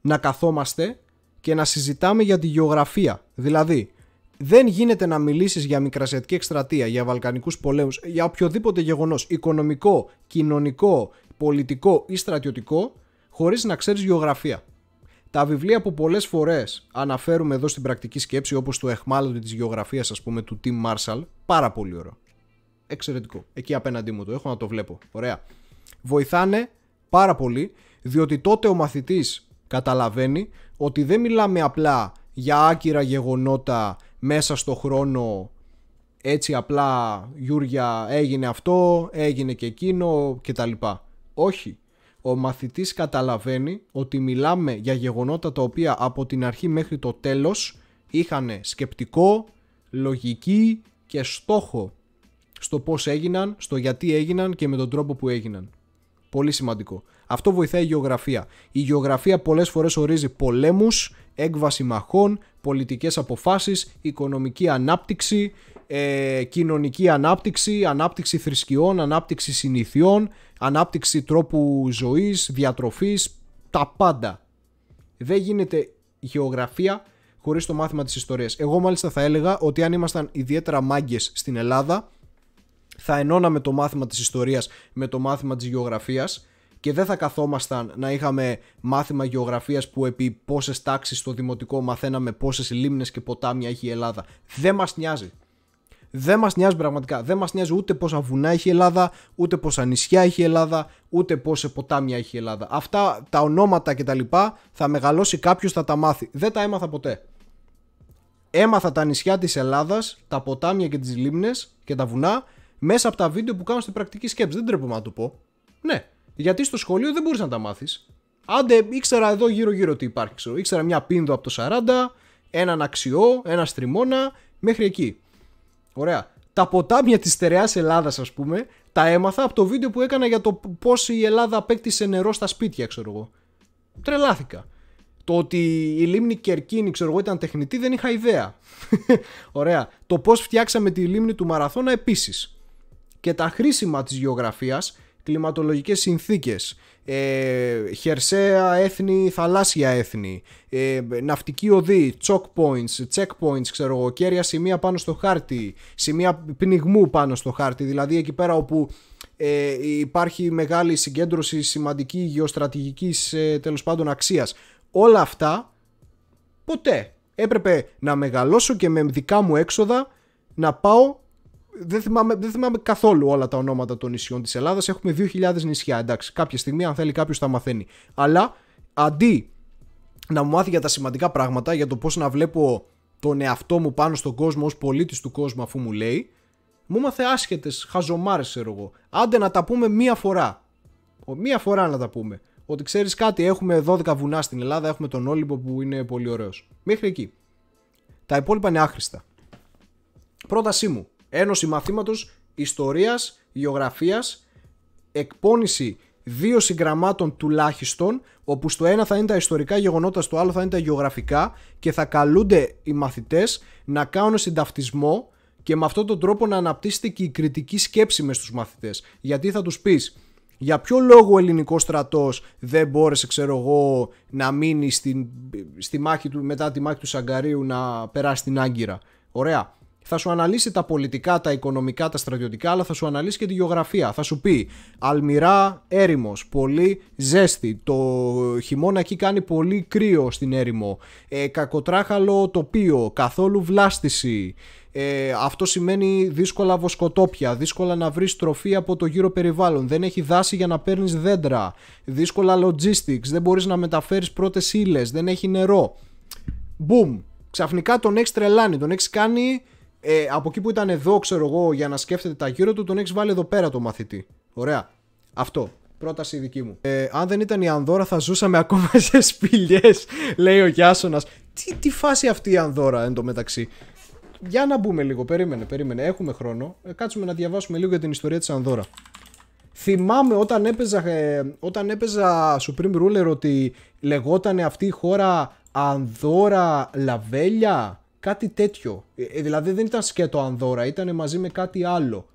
να καθόμαστε και να συζητάμε για τη γεωγραφία. Δηλαδή, δεν γίνεται να μιλήσεις για μικρασιατική εκστρατεία, για βαλκανικούς πολέμους, για οποιοδήποτε γεγονός, οικονομικό, κοινωνικό, πολιτικό ή στρατιωτικό, χωρίς να ξέρεις γεωγραφία. Τα βιβλία που πολλές φορές αναφέρουμε εδώ στην πρακτική σκέψη όπως το εχμάλωτο της γεωγραφίας ας πούμε του Tim Marshall, πάρα πολύ ωραίο. Εξαιρετικό. Εκεί απέναντί μου το έχω να το βλέπω. Ωραία. Βοηθάνε πάρα πολύ διότι τότε ο μαθητής καταλαβαίνει ότι δεν μιλάμε απλά για άκυρα γεγονότα μέσα στο χρόνο έτσι απλά Γιούρια έγινε αυτό, έγινε και εκείνο κτλ. Όχι ο μαθητής καταλαβαίνει ότι μιλάμε για γεγονότα τα οποία από την αρχή μέχρι το τέλος είχαν σκεπτικό, λογική και στόχο στο πώς έγιναν, στο γιατί έγιναν και με τον τρόπο που έγιναν. Πολύ σημαντικό. Αυτό βοηθάει η γεωγραφία. Η γεωγραφία πολλές φορές ορίζει πολέμους, έκβαση μαχών, πολιτικές αποφάσεις, οικονομική ανάπτυξη, ε, κοινωνική ανάπτυξη, ανάπτυξη θρησκειών, ανάπτυξη συνηθιών, ανάπτυξη τρόπου ζωής, διατροφής, τα πάντα. Δεν γίνεται γεωγραφία χωρίς το μάθημα της ιστορίας. Εγώ μάλιστα θα έλεγα ότι αν ήμασταν ιδιαίτερα μάγκες στην Ελλάδα, θα ενώναμε το μάθημα της ιστορίας με το μάθημα της γεωγραφίας και δεν θα καθόμασταν να είχαμε μάθημα γεωγραφίας που επί πόσες τάξεις στο δημοτικό μαθαίναμε πόσες λίμνες και ποτάμια έχει η Ελλάδα. Δεν μας νοιάζει. Δεν μας νοιάζει πραγματικά. Δεν μας νοιάζει ούτε πόσα βουνά έχει η Ελλάδα, ούτε πόσα νησιά έχει η Ελλάδα, ούτε πόσα ποτάμια έχει η Ελλάδα. Αυτά τα ονόματα κτλ. θα μεγαλώσει κάποιος, θα τα μάθει. Δεν τα έμαθα ποτέ. Έμαθα τα νησιά της Ελλάδας, τα ποτάμια και τις λίμνες και τα βουνά μέσα από τα βίντεο που κάνω στην πρακτική σκέψη. Δεν τρέπομαι να το πω. Ναι. Γιατί στο σχολείο δεν μπορείς να τα μάθεις. Άντε, ήξερα εδώ γύρω-γύρω τι υπάρχει. Ήξερα μια πίνδο από το 40, έναν αξιό, ένα στριμώνα, μέχρι εκεί. Ωραία. Τα ποτάμια της στερεάς Ελλάδας, ας πούμε, τα έμαθα από το βίντεο που έκανα για το πώς η Ελλάδα απέκτησε νερό στα σπίτια, ξέρω εγώ. Τρελάθηκα. Το ότι η λίμνη Κερκίνη, ξέρω εγώ, ήταν τεχνητή, δεν είχα ιδέα. Ωραία. Το πώς φτιάξαμε τη λίμνη του Μαραθώνα επίσης. Και τα χρήσιμα της γεωγραφίας κλιματολογικές συνθήκες, ε, χερσαία έθνη, θαλάσσια έθνη, ε, ναυτική οδή, choke points, checkpoints, ξέρω εγώ, κέρια σημεία πάνω στο χάρτη, σημεία πνιγμού πάνω στο χάρτη, δηλαδή εκεί πέρα όπου ε, υπάρχει μεγάλη συγκέντρωση σημαντική γεωστρατηγικής ε, πάντων αξίας. Όλα αυτά ποτέ έπρεπε να μεγαλώσω και με δικά μου έξοδα να πάω δεν θυμάμαι, δεν θυμάμαι καθόλου όλα τα ονόματα των νησιών της Ελλάδας. Έχουμε 2.000 νησιά, εντάξει. Κάποια στιγμή, αν θέλει κάποιος, θα μαθαίνει. Αλλά αντί να μου μάθει για τα σημαντικά πράγματα, για το πώς να βλέπω τον εαυτό μου πάνω στον κόσμο ως πολίτης του κόσμου αφού μου λέει, μου μάθε άσχετες, χαζομάρες ξέρω εγώ. Άντε να τα πούμε μία φορά. Μία φορά να τα πούμε. Ότι ξέρεις κάτι, έχουμε 12 βουνά στην Ελλάδα, έχουμε τον Όλυμπο που είναι πολύ ωραίος. Μέχρι εκεί. Τα υπόλοιπα είναι άχρηστα. Πρότασή μου. Ένωση Μαθήματος Ιστορίας, Γεωγραφίας, εκπόνηση δύο συγγραμμάτων τουλάχιστον, όπου στο ένα θα είναι τα ιστορικά γεγονότα, στο άλλο θα είναι τα γεωγραφικά και θα καλούνται οι μαθητές να κάνουν συνταυτισμό και με αυτόν τον τρόπο να αναπτύσσεται και η κριτική σκέψη μες στους μαθητές. Γιατί θα τους πεις, για ποιο λόγο ο ελληνικός στρατός δεν μπόρεσε, ξέρω εγώ, να μείνει στην, στη μάχη του, μετά τη μάχη του Σαγκαρίου να περάσει την Άγκυρα. Ωραία θα σου αναλύσει τα πολιτικά, τα οικονομικά, τα στρατιωτικά, αλλά θα σου αναλύσει και τη γεωγραφία. Θα σου πει Αλμυρά, έρημος, πολύ ζέστη. Το χειμώνα εκεί κάνει πολύ κρύο στην έρημο. Ε, κακοτράχαλο τοπίο, καθόλου βλάστηση. Ε, αυτό σημαίνει δύσκολα βοσκοτόπια, δύσκολα να βρεις τροφή από το γύρο περιβάλλον, δεν έχει δάση για να παίρνεις δέντρα, δύσκολα logistics, δεν μπορείς να μεταφέρεις πρώτες ύλες, δεν έχει νερό. Μπούμ! Ξαφνικά τον έχεις τρελάνει, τον έχεις κάνει ε, από εκεί που ήταν εδώ, ξέρω εγώ, για να σκέφτεται τα γύρω του, τον έχεις βάλει εδώ πέρα το μαθητή. Ωραία. Αυτό. Πρόταση δική μου. Ε, αν δεν ήταν η Ανδώρα, θα ζούσαμε ακόμα σε σπηλιές, λέει ο Γιάσονας. Τι, τι φάση αυτή η Ανδώρα εν Για να μπούμε λίγο, περίμενε, περίμενε. Έχουμε χρόνο. Ε, κάτσουμε να διαβάσουμε λίγο για την ιστορία της Ανδώρα. Θυμάμαι όταν έπαιζα, ε, όταν έπαιζα Supreme Ruler ότι λεγόταν αυτή η χώρα Ανδώρα Λαβέλια. Κάτι τέτοιο. Ε, ε, δηλαδή δεν ήταν σκέτο Ανδώρα, ήταν μαζί με κάτι άλλο.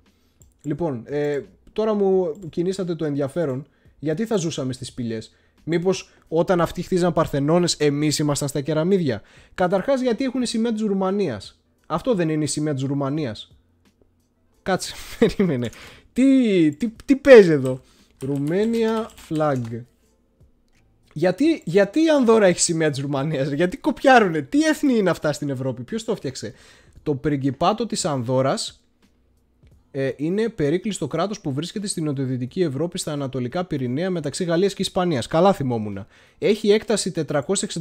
Λοιπόν, ε, τώρα μου κινήσατε το ενδιαφέρον. Γιατί θα ζούσαμε στις πυλές. Μήπως όταν αυτοί χτίζαν Παρθενώνες, εμείς ήμασταν στα κεραμίδια. Καταρχάς, γιατί έχουν η σημαία της Ρουμανίας. Αυτό δεν είναι η σημαία της Ρουμανίας. Κάτσε, περίμενε. Τι, τι, τι παίζει εδώ. Ρουμάνια flag. Γιατί, γιατί η Ανδώρα έχει σημαία της Ρουμανίας, γιατί κοπιάρουνε, τι έθνη είναι αυτά στην Ευρώπη, ποιος το έφτιαξε. Το πριγκιπάτο της Ανδώρας ε, είναι περίκλειστο κράτος που βρίσκεται στην νοτιοδυτική Ευρώπη, στα ανατολικά Πυρηναία, μεταξύ Γαλλίας και Ισπανίας. Καλά θυμόμουν. Έχει έκταση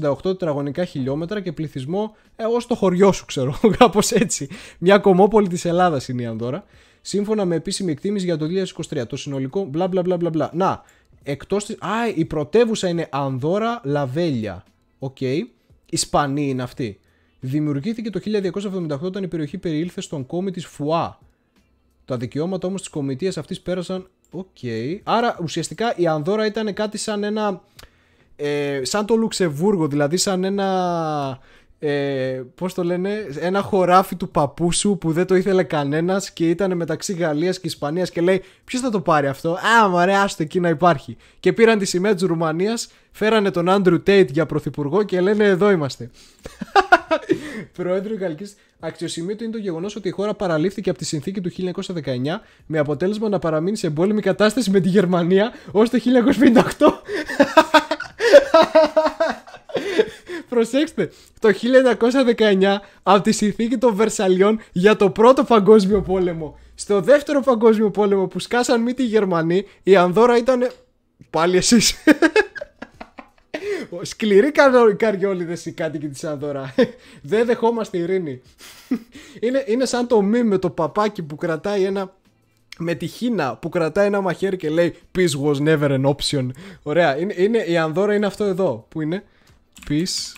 468 τετραγωνικά χιλιόμετρα και πληθυσμό ε, το χωριό σου, ξέρω, κάπως έτσι. Μια κομμόπολη της Ελλάδας είναι η Ανδώρα. Σύμφωνα με επίσημη εκτίμηση για το 2023, το συνολικό μπλα μπλα μπλα μπλα. Να, Εκτός της... Α, η πρωτεύουσα είναι Ανδόρα Λαβέλια. Οκ. Okay. Ισπανή είναι αυτή. Δημιουργήθηκε το 1278 όταν η περιοχή περιήλθε στον κόμι της Φουά. Τα δικαιώματα όμως της κομιτείας αυτής πέρασαν... Οκ. Okay. Άρα ουσιαστικά η Ανδόρα ήταν κάτι σαν ένα... Ε, σαν το Λουξεβούργο, δηλαδή σαν ένα ε, πώς το λένε, ένα χωράφι του παππού σου που δεν το ήθελε κανένας και ήταν μεταξύ Γαλλίας και Ισπανίας και λέει ποιος θα το πάρει αυτό, α ρε άστο εκεί να υπάρχει και πήραν τη σημαία της Ρουμανίας, φέρανε τον Άντρου Τέιτ για πρωθυπουργό και λένε εδώ είμαστε Πρόεδρου Γαλλικής Αξιοσημείωτο είναι το γεγονός ότι η χώρα παραλήφθηκε από τη συνθήκη του 1919 με αποτέλεσμα να παραμείνει σε εμπόλεμη κατάσταση με τη Γερμανία ως το 1958. προσέξτε, το 1919 από τη συνθήκη των Βερσαλιών για το πρώτο παγκόσμιο πόλεμο. Στο δεύτερο παγκόσμιο πόλεμο που σκάσαν μύτη οι Γερμανοί, η Ανδόρα ήταν. Πάλι εσείς. Σκληρή καριόλιδες οι κάτοικοι της Ανδόρα Δεν δεχόμαστε ειρήνη είναι, σαν το μη με το παπάκι που κρατάει ένα με τη Χίνα που κρατάει ένα μαχαίρι και λέει Peace was never an option Ωραία, είναι, η Ανδόρα είναι αυτό εδώ Πού είναι Peace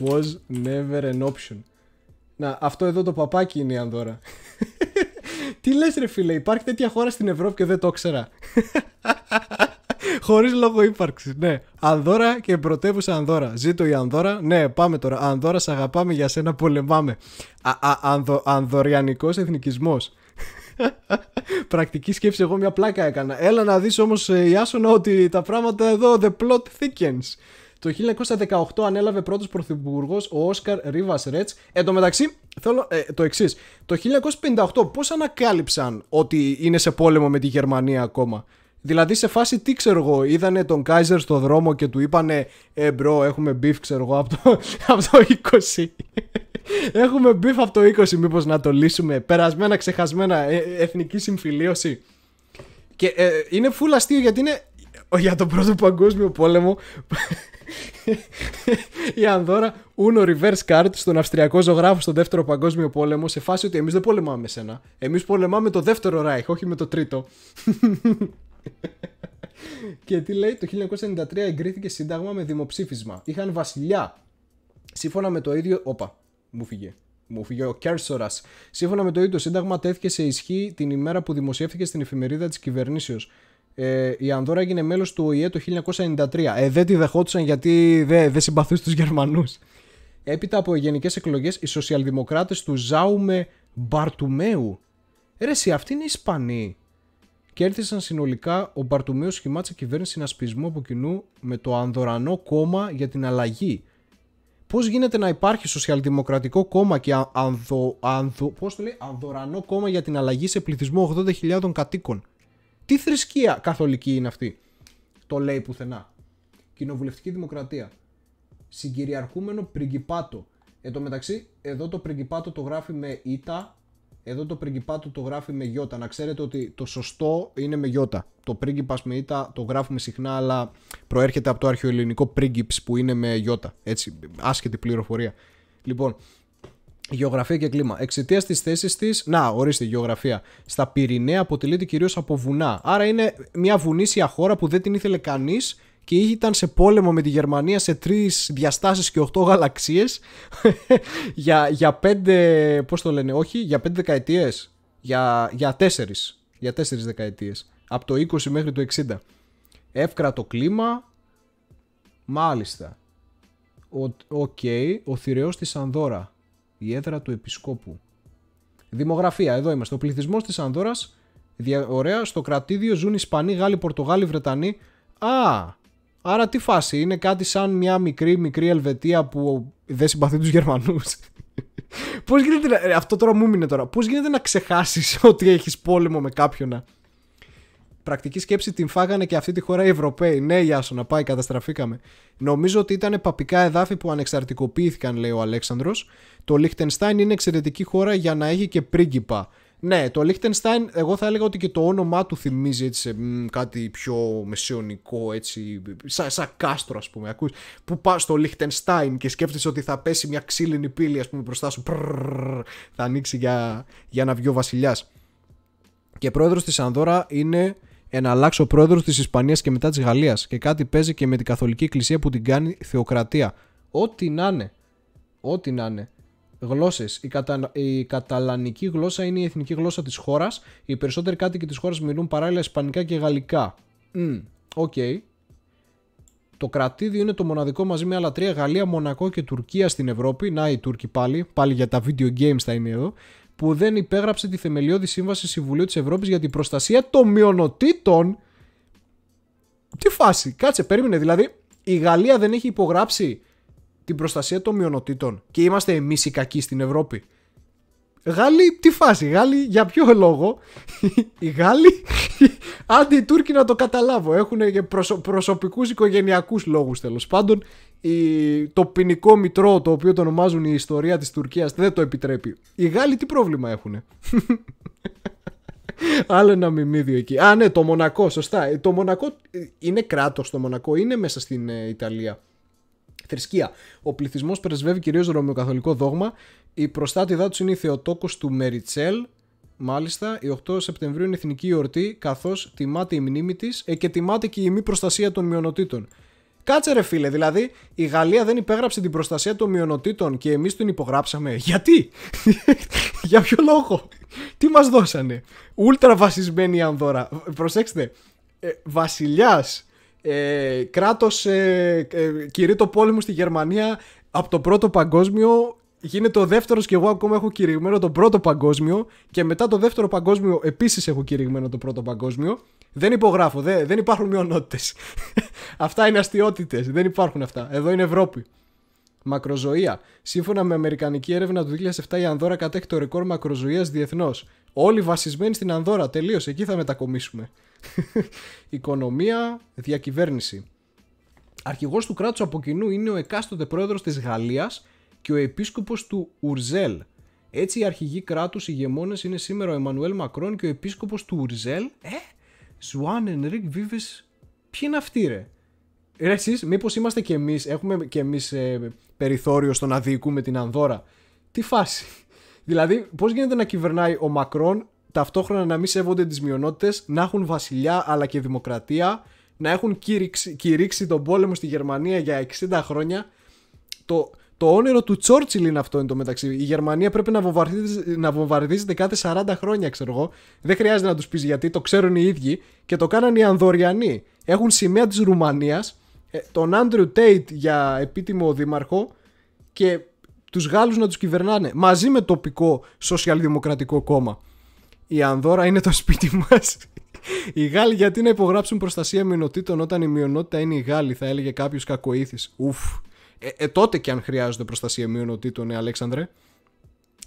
was never an option. Να, αυτό εδώ το παπάκι είναι η Ανδώρα. Τι λες ρε φίλε, υπάρχει τέτοια χώρα στην Ευρώπη και δεν το ξέρα. Χωρίς λόγο ύπαρξης, ναι. Ανδώρα και πρωτεύουσα Ανδώρα. Ζήτω η Ανδώρα. Ναι, πάμε τώρα. Ανδώρα, σ' αγαπάμε, για σένα πολεμάμε. Ανδο, ανδωριανικός εθνικισμός. Πρακτική σκέψη, εγώ μια πλάκα έκανα. Έλα να δεις όμως, ε, Άσονα ότι τα πράγματα εδώ, the plot thickens. Το 1918 ανέλαβε πρώτος πρωθυπουργός ο Όσκαρ Ρίβας Ρέτ. Εν τω μεταξύ, θέλω ε, το εξής. Το 1958 πώς ανακάλυψαν ότι είναι σε πόλεμο με τη Γερμανία ακόμα. Δηλαδή σε φάση τι ξέρω εγώ, είδανε τον Κάιζερ στο δρόμο και του είπανε «Ε μπρο έχουμε μπιφ ξέρω εγώ από το, από το 20». Έχουμε μπιφ από το 20 μήπως να το λύσουμε Περασμένα, ξεχασμένα, ε, ε, εθνική συμφιλίωση Και είναι φουλ γιατί είναι για τον πρώτο παγκόσμιο πόλεμο η Ανδώρα Uno reverse card στον Αυστριακό ζωγράφο στον δεύτερο παγκόσμιο πόλεμο σε φάση ότι εμείς δεν πολεμάμε σένα. Εμείς πολεμάμε το δεύτερο Reich, όχι με το τρίτο. και τι λέει, το 1993 εγκρίθηκε σύνταγμα με δημοψήφισμα. Είχαν βασιλιά. Σύμφωνα με το ίδιο... Όπα, μου φύγε μου φύγε ο Κέρσορας. Σύμφωνα με το ίδιο το Σύνταγμα, τέθηκε σε ισχύ την ημέρα που δημοσιεύθηκε στην εφημερίδα της κυβερνήσεως. Ε, η Ανδόρα έγινε μέλος του ΟΗΕ το 1993. Ε, δεν τη δεχόντουσαν γιατί δεν δε τους Γερμανούς. Έπειτα από γενικές εκλογές, οι σοσιαλδημοκράτες του Ζάουμε Μπαρτουμέου. Ε, ρε, εσύ, αυτοί είναι Ισπανοί. Κέρδισαν συνολικά ο Μπαρτουμέου σχημάτισε κυβέρνηση συνασπισμού από κοινού με το Ανδωρανό Κόμμα για την Αλλαγή. Πώς γίνεται να υπάρχει σοσιαλδημοκρατικό κόμμα και ανδο, ανδο, πώς το λέει, Ανδωρανό Κόμμα για την Αλλαγή σε πληθυσμό 80.000 κατοίκων. Τι θρησκεία καθολική είναι αυτή. Το λέει πουθενά. Κοινοβουλευτική Δημοκρατία. Συγκυριαρχούμενο πριγκιπάτο. Εν τω μεταξύ, εδώ το πριγκιπάτο το γράφει με ΙΤΑ, εδώ το πριγκιπάτο το γράφει με γιώτα. Να ξέρετε ότι το σωστό είναι με γιώτα. Το πρίγκιπας με ήτα το γράφουμε συχνά, αλλά προέρχεται από το αρχαιοελληνικό πρίγκιπς που είναι με γιώτα. Έτσι, άσχετη πληροφορία. Λοιπόν, Γεωγραφία και κλίμα. Εξαιτίας της θέσης της, να ορίστε, γεωγραφία. Στα Πυρηναία αποτελείται κυρίως από βουνά. Άρα είναι μια βουνήσια χώρα που δεν την ήθελε κανείς και ήταν σε πόλεμο με τη Γερμανία σε τρεις διαστάσεις και οχτώ γαλαξίες για, για πέντε. Πώς το λένε, όχι, για πέντε δεκαετίες. Για, για τέσσερις. Για τέσσερις δεκαετίες. Από το 20 μέχρι το 60. Εύκρατο κλίμα. Μάλιστα. Οκ. Ο, okay, ο θηρεός της Ανδώρα η έδρα του επισκόπου. Δημογραφία, εδώ είμαστε. Ο πληθυσμός της Ανδόρα, ωραία, στο κρατήδιο ζουν Ισπανοί, Γάλλοι, Πορτογάλοι, Βρετανοί. Α, άρα τι φάση, είναι κάτι σαν μια μικρή, μικρή Ελβετία που δεν συμπαθεί τους Γερμανούς. Πώς γίνεται. Ε, αυτό τώρα μου μείνει τώρα. Πώς γίνεται να ξεχάσεις ότι έχεις πόλεμο με κάποιον. Ε? πρακτική σκέψη την φάγανε και αυτή τη χώρα οι Ευρωπαίοι. Ναι, γεια σου, να πάει, καταστραφήκαμε. Νομίζω ότι ήταν παπικά εδάφη που ανεξαρτικοποιήθηκαν, λέει ο Αλέξανδρος. Το Λίχτενστάιν είναι εξαιρετική χώρα για να έχει και πρίγκιπα. Ναι, το Λίχτενστάιν, εγώ θα έλεγα ότι και το όνομά του θυμίζει έτσι, σε, κάτι πιο μεσαιωνικό, έτσι, σαν, κάστρο, ας πούμε. Ακούς, που πα στο Λίχτενστάιν και σκέφτεσαι ότι θα πέσει μια ξύλινη πύλη, ας πούμε, μπροστά σου. θα ανοίξει για, για να βγει ο βασιλιά. Και πρόεδρος της Ανδώρα είναι εναλλάξω πρόεδρο τη Ισπανίας και μετά της Γαλλίας. Και κάτι παίζει και με την Καθολική Εκκλησία που την κάνει θεοκρατία. Ό,τι να είναι. Ό,τι να είναι. Γλώσσες. Η, κατα... η καταλανική γλώσσα είναι η εθνική γλώσσα της χώρας. Οι περισσότεροι κάτοικοι της χώρας μιλούν παράλληλα Ισπανικά και Γαλλικά. Οκ. Mm. Το κρατήδιο είναι το μοναδικό μαζί με άλλα τρία Γαλλία, Μονακό και Τουρκία στην Ευρώπη. Να οι Τούρκοι πάλι. Πάλι για τα video games θα είναι εδώ που δεν υπέγραψε τη θεμελιώδη σύμβαση Συμβουλίου της Ευρώπης για την προστασία των μειονοτήτων. Τι φάση, κάτσε, περίμενε δηλαδή. Η Γαλλία δεν έχει υπογράψει την προστασία των μειονοτήτων και είμαστε εμείς οι κακοί στην Ευρώπη. Γάλλοι, τι φάση, Γάλλοι για ποιο λόγο οι Γάλλοι, άντε οι Τούρκοι να το καταλάβω, έχουν προσω, προσωπικούς οικογενειακούς λόγους τέλος πάντων, η, το ποινικό μητρό το οποίο το ονομάζουν η ιστορία της Τουρκίας δεν το επιτρέπει. Οι Γάλλοι τι πρόβλημα έχουν. Άλλο ένα μιμίδιο εκεί. Α, ναι, το Μονακό, σωστά. Ε, το Μονακό ε, είναι κράτος. Το Μονακό είναι μέσα στην ε, Ιταλία. Θρησκεία. Ο πληθυσμός πρεσβεύει κυρίως ρωμαιοκαθολικό δόγμα. Η προστάτηδά τους είναι η Θεοτόκος του Μεριτσέλ. Μάλιστα, η 8 Σεπτεμβρίου είναι εθνική γιορτή, καθώς τιμάται η μνήμη της ε, και τιμάται και η μη προστασία των μειονοτήτων. Κάτσε ρε φίλε, δηλαδή η Γαλλία δεν υπέγραψε την προστασία των μειονοτήτων και εμείς την υπογράψαμε. Γιατί, για ποιο λόγο, τι μας δώσανε. Ούλτρα βασισμένη η ανδώρα. Προσέξτε, ε, βασιλιάς, ε, κράτος ε, ε στη Γερμανία από το πρώτο παγκόσμιο γίνεται ο δεύτερος και εγώ ακόμα έχω κηρυγμένο το πρώτο παγκόσμιο. Και μετά το δεύτερο παγκόσμιο επίσης έχω κηρυγμένο το πρώτο παγκόσμιο. Δεν υπογράφω, δεν υπάρχουν μειονότητες. αυτά είναι αστείωτητες. Δεν υπάρχουν αυτά. Εδώ είναι Ευρώπη. Μακροζωία. Σύμφωνα με Αμερικανική έρευνα του 2007, η Ανδώρα κατέχει το ρεκόρ μακροζωίας διεθνώς. Όλοι βασισμένοι στην Ανδώρα. Τελείω. Εκεί θα μετακομίσουμε. Οικονομία, διακυβέρνηση. Αρχηγός του κράτους από κοινού είναι ο εκάστοτε πρόεδρος της Γαλλίας και ο επίσκοπος του Ουρζέλ. Έτσι οι αρχηγοί κράτους ηγεμόνες είναι σήμερα ο Εμμανουέλ Μακρόν και ο επίσκοπος του Ουρζέλ. Ε, Ζουάν Ενρίκ Βίβες, ποιοι είναι αυτοί ρε. Ρε εσείς, μήπως είμαστε κι εμείς, έχουμε κι εμείς ε, περιθώριο στο να διοικούμε την Ανδώρα. Τι φάση. δηλαδή, πώς γίνεται να κυβερνάει ο Μακρόν ταυτόχρονα να μην σέβονται τις μειονότητες, να έχουν βασιλιά αλλά και δημοκρατία, να έχουν κηρύξει, κηρύξει τον πόλεμο στη Γερμανία για 60 χρόνια. Το, το όνειρο του Τσόρτσιλ είναι αυτό εν τω μεταξύ. Η Γερμανία πρέπει να βομβαρδίζεται, να βομβαρδίζεται κάθε 40 χρόνια, ξέρω εγώ. Δεν χρειάζεται να τους πεις γιατί, το ξέρουν οι ίδιοι και το κάναν οι Ανδωριανοί. Έχουν σημαία της Ρουμανίας, ε, τον Άντριου Τέιτ για επίτιμο δήμαρχο και τους Γάλλους να τους κυβερνάνε μαζί με τοπικό σοσιαλδημοκρατικό κόμμα. Η Ανδώρα είναι το σπίτι μας. Οι Γάλλοι γιατί να υπογράψουν προστασία μειονοτήτων όταν η μειονότητα είναι η Γάλλη, θα έλεγε κάποιος κακοήθης. Ουφ, ε, ε, τότε και αν χρειάζονται προστασία μειονοτήτων, ε, Αλέξανδρε.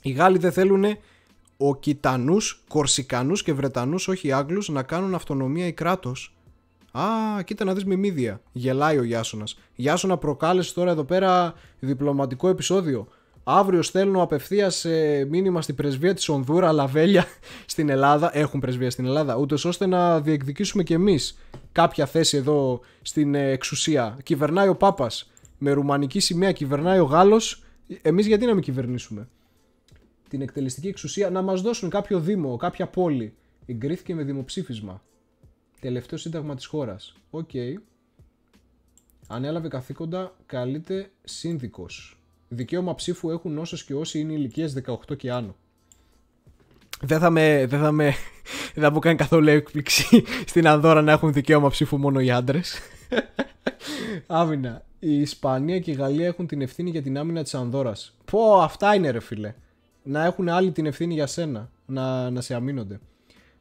Οι Γάλλοι δεν θέλουν ο Κιτανούς, Κορσικανούς και Βρετανούς, όχι Άγγλους, να κάνουν αυτονομία ή κράτος. Α, κοίτα να δεις μιμίδια. Γελάει ο Γιάσονας. Γιάσονα προκάλεσε τώρα εδώ πέρα διπλωματικό επεισόδιο. Αύριο στέλνω απευθείας ε, μήνυμα στην πρεσβεία της Ονδούρα Λαβέλια στην Ελλάδα. Έχουν πρεσβεία στην Ελλάδα, ούτε ώστε να διεκδικήσουμε κι εμείς κάποια θέση εδώ στην ε, εξουσία. Κυβερνάει ο Πάπας με ρουμανική σημαία κυβερνάει ο Γάλλος, εμείς γιατί να μην κυβερνήσουμε. Την εκτελεστική εξουσία να μας δώσουν κάποιο δήμο, κάποια πόλη. Εγκρίθηκε με δημοψήφισμα. Τελευταίο σύνταγμα της χώρας. Οκ. Okay. Ανέλαβε καθήκοντα, καλείται σύνδικος. Δικαίωμα ψήφου έχουν όσες και όσοι είναι ηλικίες 18 και άνω. Δεν θα με. Δεν θα με. Δεν θα μου κάνει καθόλου έκπληξη στην Ανδώρα να έχουν δικαίωμα ψήφου μόνο οι άντρες. Άμυνα η Ισπανία και η Γαλλία έχουν την ευθύνη για την άμυνα της Ανδόρας. Πω, αυτά είναι ρε φίλε. Να έχουν άλλοι την ευθύνη για σένα, να, να σε αμήνονται.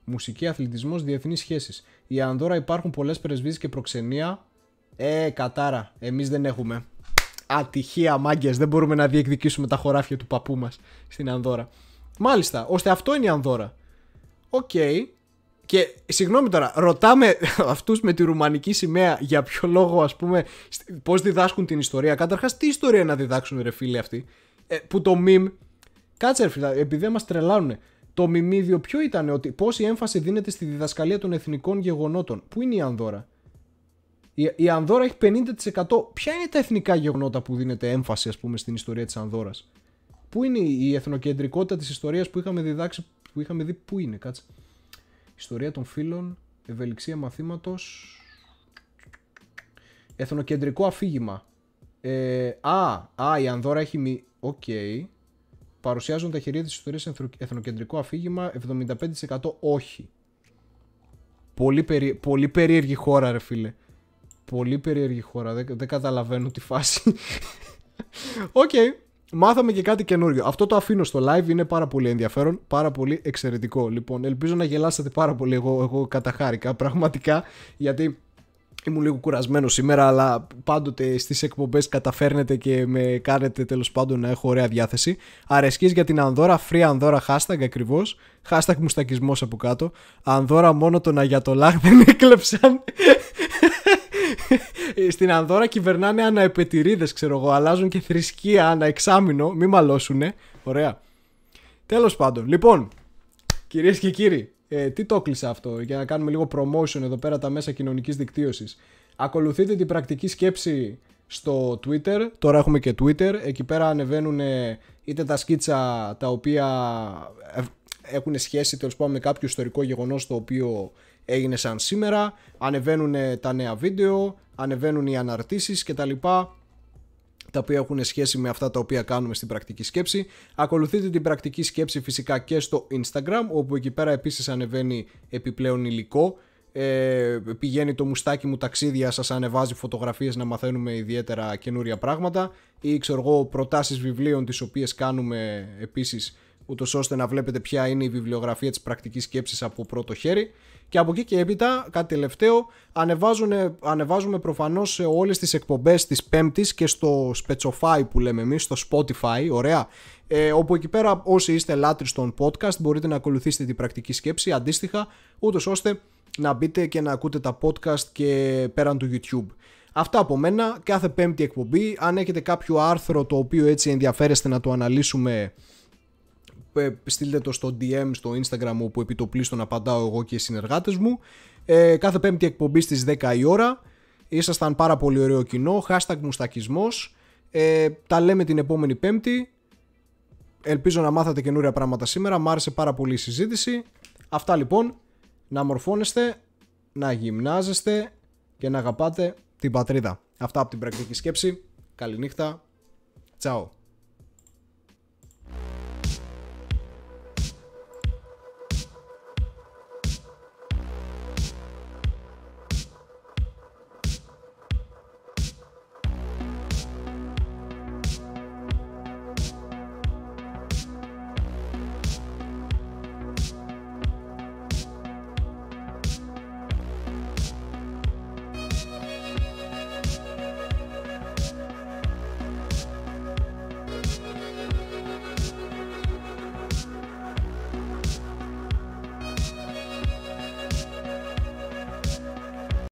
Μουσική, αθλητισμός, διεθνείς σχέσεις. Η Ανδόρα υπάρχουν πολλές πρεσβείες και προξενία. Ε, κατάρα. Εμείς δεν έχουμε. Ατυχία, μάγκες. Δεν μπορούμε να διεκδικήσουμε τα χωράφια του παππού μας στην Ανδόρα. Μάλιστα, ώστε αυτό είναι η Ανδόρα. Οκ, και συγγνώμη τώρα, ρωτάμε αυτούς με τη ρουμανική σημαία για ποιο λόγο, ας πούμε, πώς διδάσκουν την ιστορία. Καταρχάς, τι ιστορία να διδάξουν, ρε φίλοι αυτοί. Ε, που το meme. Κάτσε, ρε φίλοι, επειδή μας τρελάνουνε. Το μιμίδιο ποιο ήταν, ότι η έμφαση δίνεται στη διδασκαλία των εθνικών γεγονότων. Πού είναι η Ανδώρα. Η, η Ανδώρα έχει 50%. Ποια είναι τα εθνικά γεγονότα που δίνεται έμφαση, ας πούμε, στην ιστορία της Ανδώρας. που είχαμε διδάξει, που είχαμε δει, πού είναι, κάτσε. Ιστορία των φίλων, ευελιξία μαθήματος, εθνοκεντρικό αφήγημα. Ε, α, α, η Ανδώρα έχει μη... Οκ. Παρουσιάζουν τα χερία της ιστορίας εθνοκεντρικό αφήγημα, 75% όχι. Πολύ, περί... πολύ περίεργη χώρα ρε φίλε. Πολύ περίεργη χώρα, δεν, καταλαβαίνω τη φάση. Οκ, μάθαμε και κάτι καινούριο. Αυτό το αφήνω στο live, είναι πάρα πολύ ενδιαφέρον, πάρα πολύ εξαιρετικό. Λοιπόν, ελπίζω να γελάσατε πάρα πολύ. Εγώ, εγώ καταχάρηκα πραγματικά, γιατί ήμουν λίγο κουρασμένος σήμερα, αλλά πάντοτε στις εκπομπές καταφέρνετε και με κάνετε τέλος πάντων να έχω ωραία διάθεση. Αρεσκείς για την Ανδώρα, free Ανδώρα hashtag ακριβώς, hashtag μουστακισμός από κάτω. Ανδώρα μόνο τον Αγιατολάχ δεν έκλεψαν στην Ανδώρα κυβερνάνε αναεπετηρίδε, ξέρω εγώ. Αλλάζουν και θρησκεία αναεξάμεινο. Μη μαλώσουνε. Ωραία. Τέλος πάντων, λοιπόν, κυρίες και κύριοι, ε, τι το κλείσα αυτό για να κάνουμε λίγο promotion εδώ πέρα τα μέσα κοινωνικής δικτύωσης. Ακολουθείτε την πρακτική σκέψη στο Twitter. Τώρα έχουμε και Twitter. Εκεί πέρα ανεβαίνουν είτε τα σκίτσα τα οποία ε, έχουν σχέση τέλος πάντων με κάποιο ιστορικό γεγονός το οποίο έγινε σαν σήμερα, ανεβαίνουν τα νέα βίντεο, ανεβαίνουν οι αναρτήσεις κτλ τα οποία έχουν σχέση με αυτά τα οποία κάνουμε στην πρακτική σκέψη. Ακολουθείτε την πρακτική σκέψη φυσικά και στο Instagram, όπου εκεί πέρα επίσης ανεβαίνει επιπλέον υλικό. Ε, πηγαίνει το μουστάκι μου ταξίδια, σας ανεβάζει φωτογραφίες να μαθαίνουμε ιδιαίτερα καινούρια πράγματα ή ξέρω εγώ προτάσεις βιβλίων τις οποίες κάνουμε επίσης ούτως ώστε να βλέπετε ποια είναι η βιβλιογραφία της πρακτικής σκέψης από πρώτο χέρι. Και από εκεί και έπειτα, κάτι τελευταίο, ανεβάζουμε προφανώς όλες τις εκπομπές της Πέμπτης και στο Spotify που λέμε εμείς, στο Spotify. Ωραία. Ε, όπου εκεί πέρα, όσοι είστε λάτρεις των podcast, μπορείτε να ακολουθήσετε την πρακτική σκέψη αντίστοιχα, ούτως ώστε να μπείτε και να ακούτε τα podcast και πέραν του YouTube. Αυτά από μένα, κάθε πέμπτη εκπομπή, αν έχετε κάποιο άρθρο το οποίο έτσι ενδιαφέρεστε να το αναλύσουμε ε, στείλτε το στο DM στο Instagram όπου επί το πλήστον απαντάω εγώ και οι συνεργάτες μου. Ε, κάθε πέμπτη εκπομπή στις 10 η ώρα. Ήσασταν πάρα πολύ ωραίο κοινό. Hashtag μουστακισμός. Ε, τα λέμε την επόμενη πέμπτη. Ελπίζω να μάθατε καινούρια πράγματα σήμερα. Μ' άρεσε πάρα πολύ η συζήτηση. Αυτά λοιπόν. Να μορφώνεστε, να γυμνάζεστε και να αγαπάτε την πατρίδα. Αυτά από την πρακτική σκέψη. Καληνύχτα. τσάω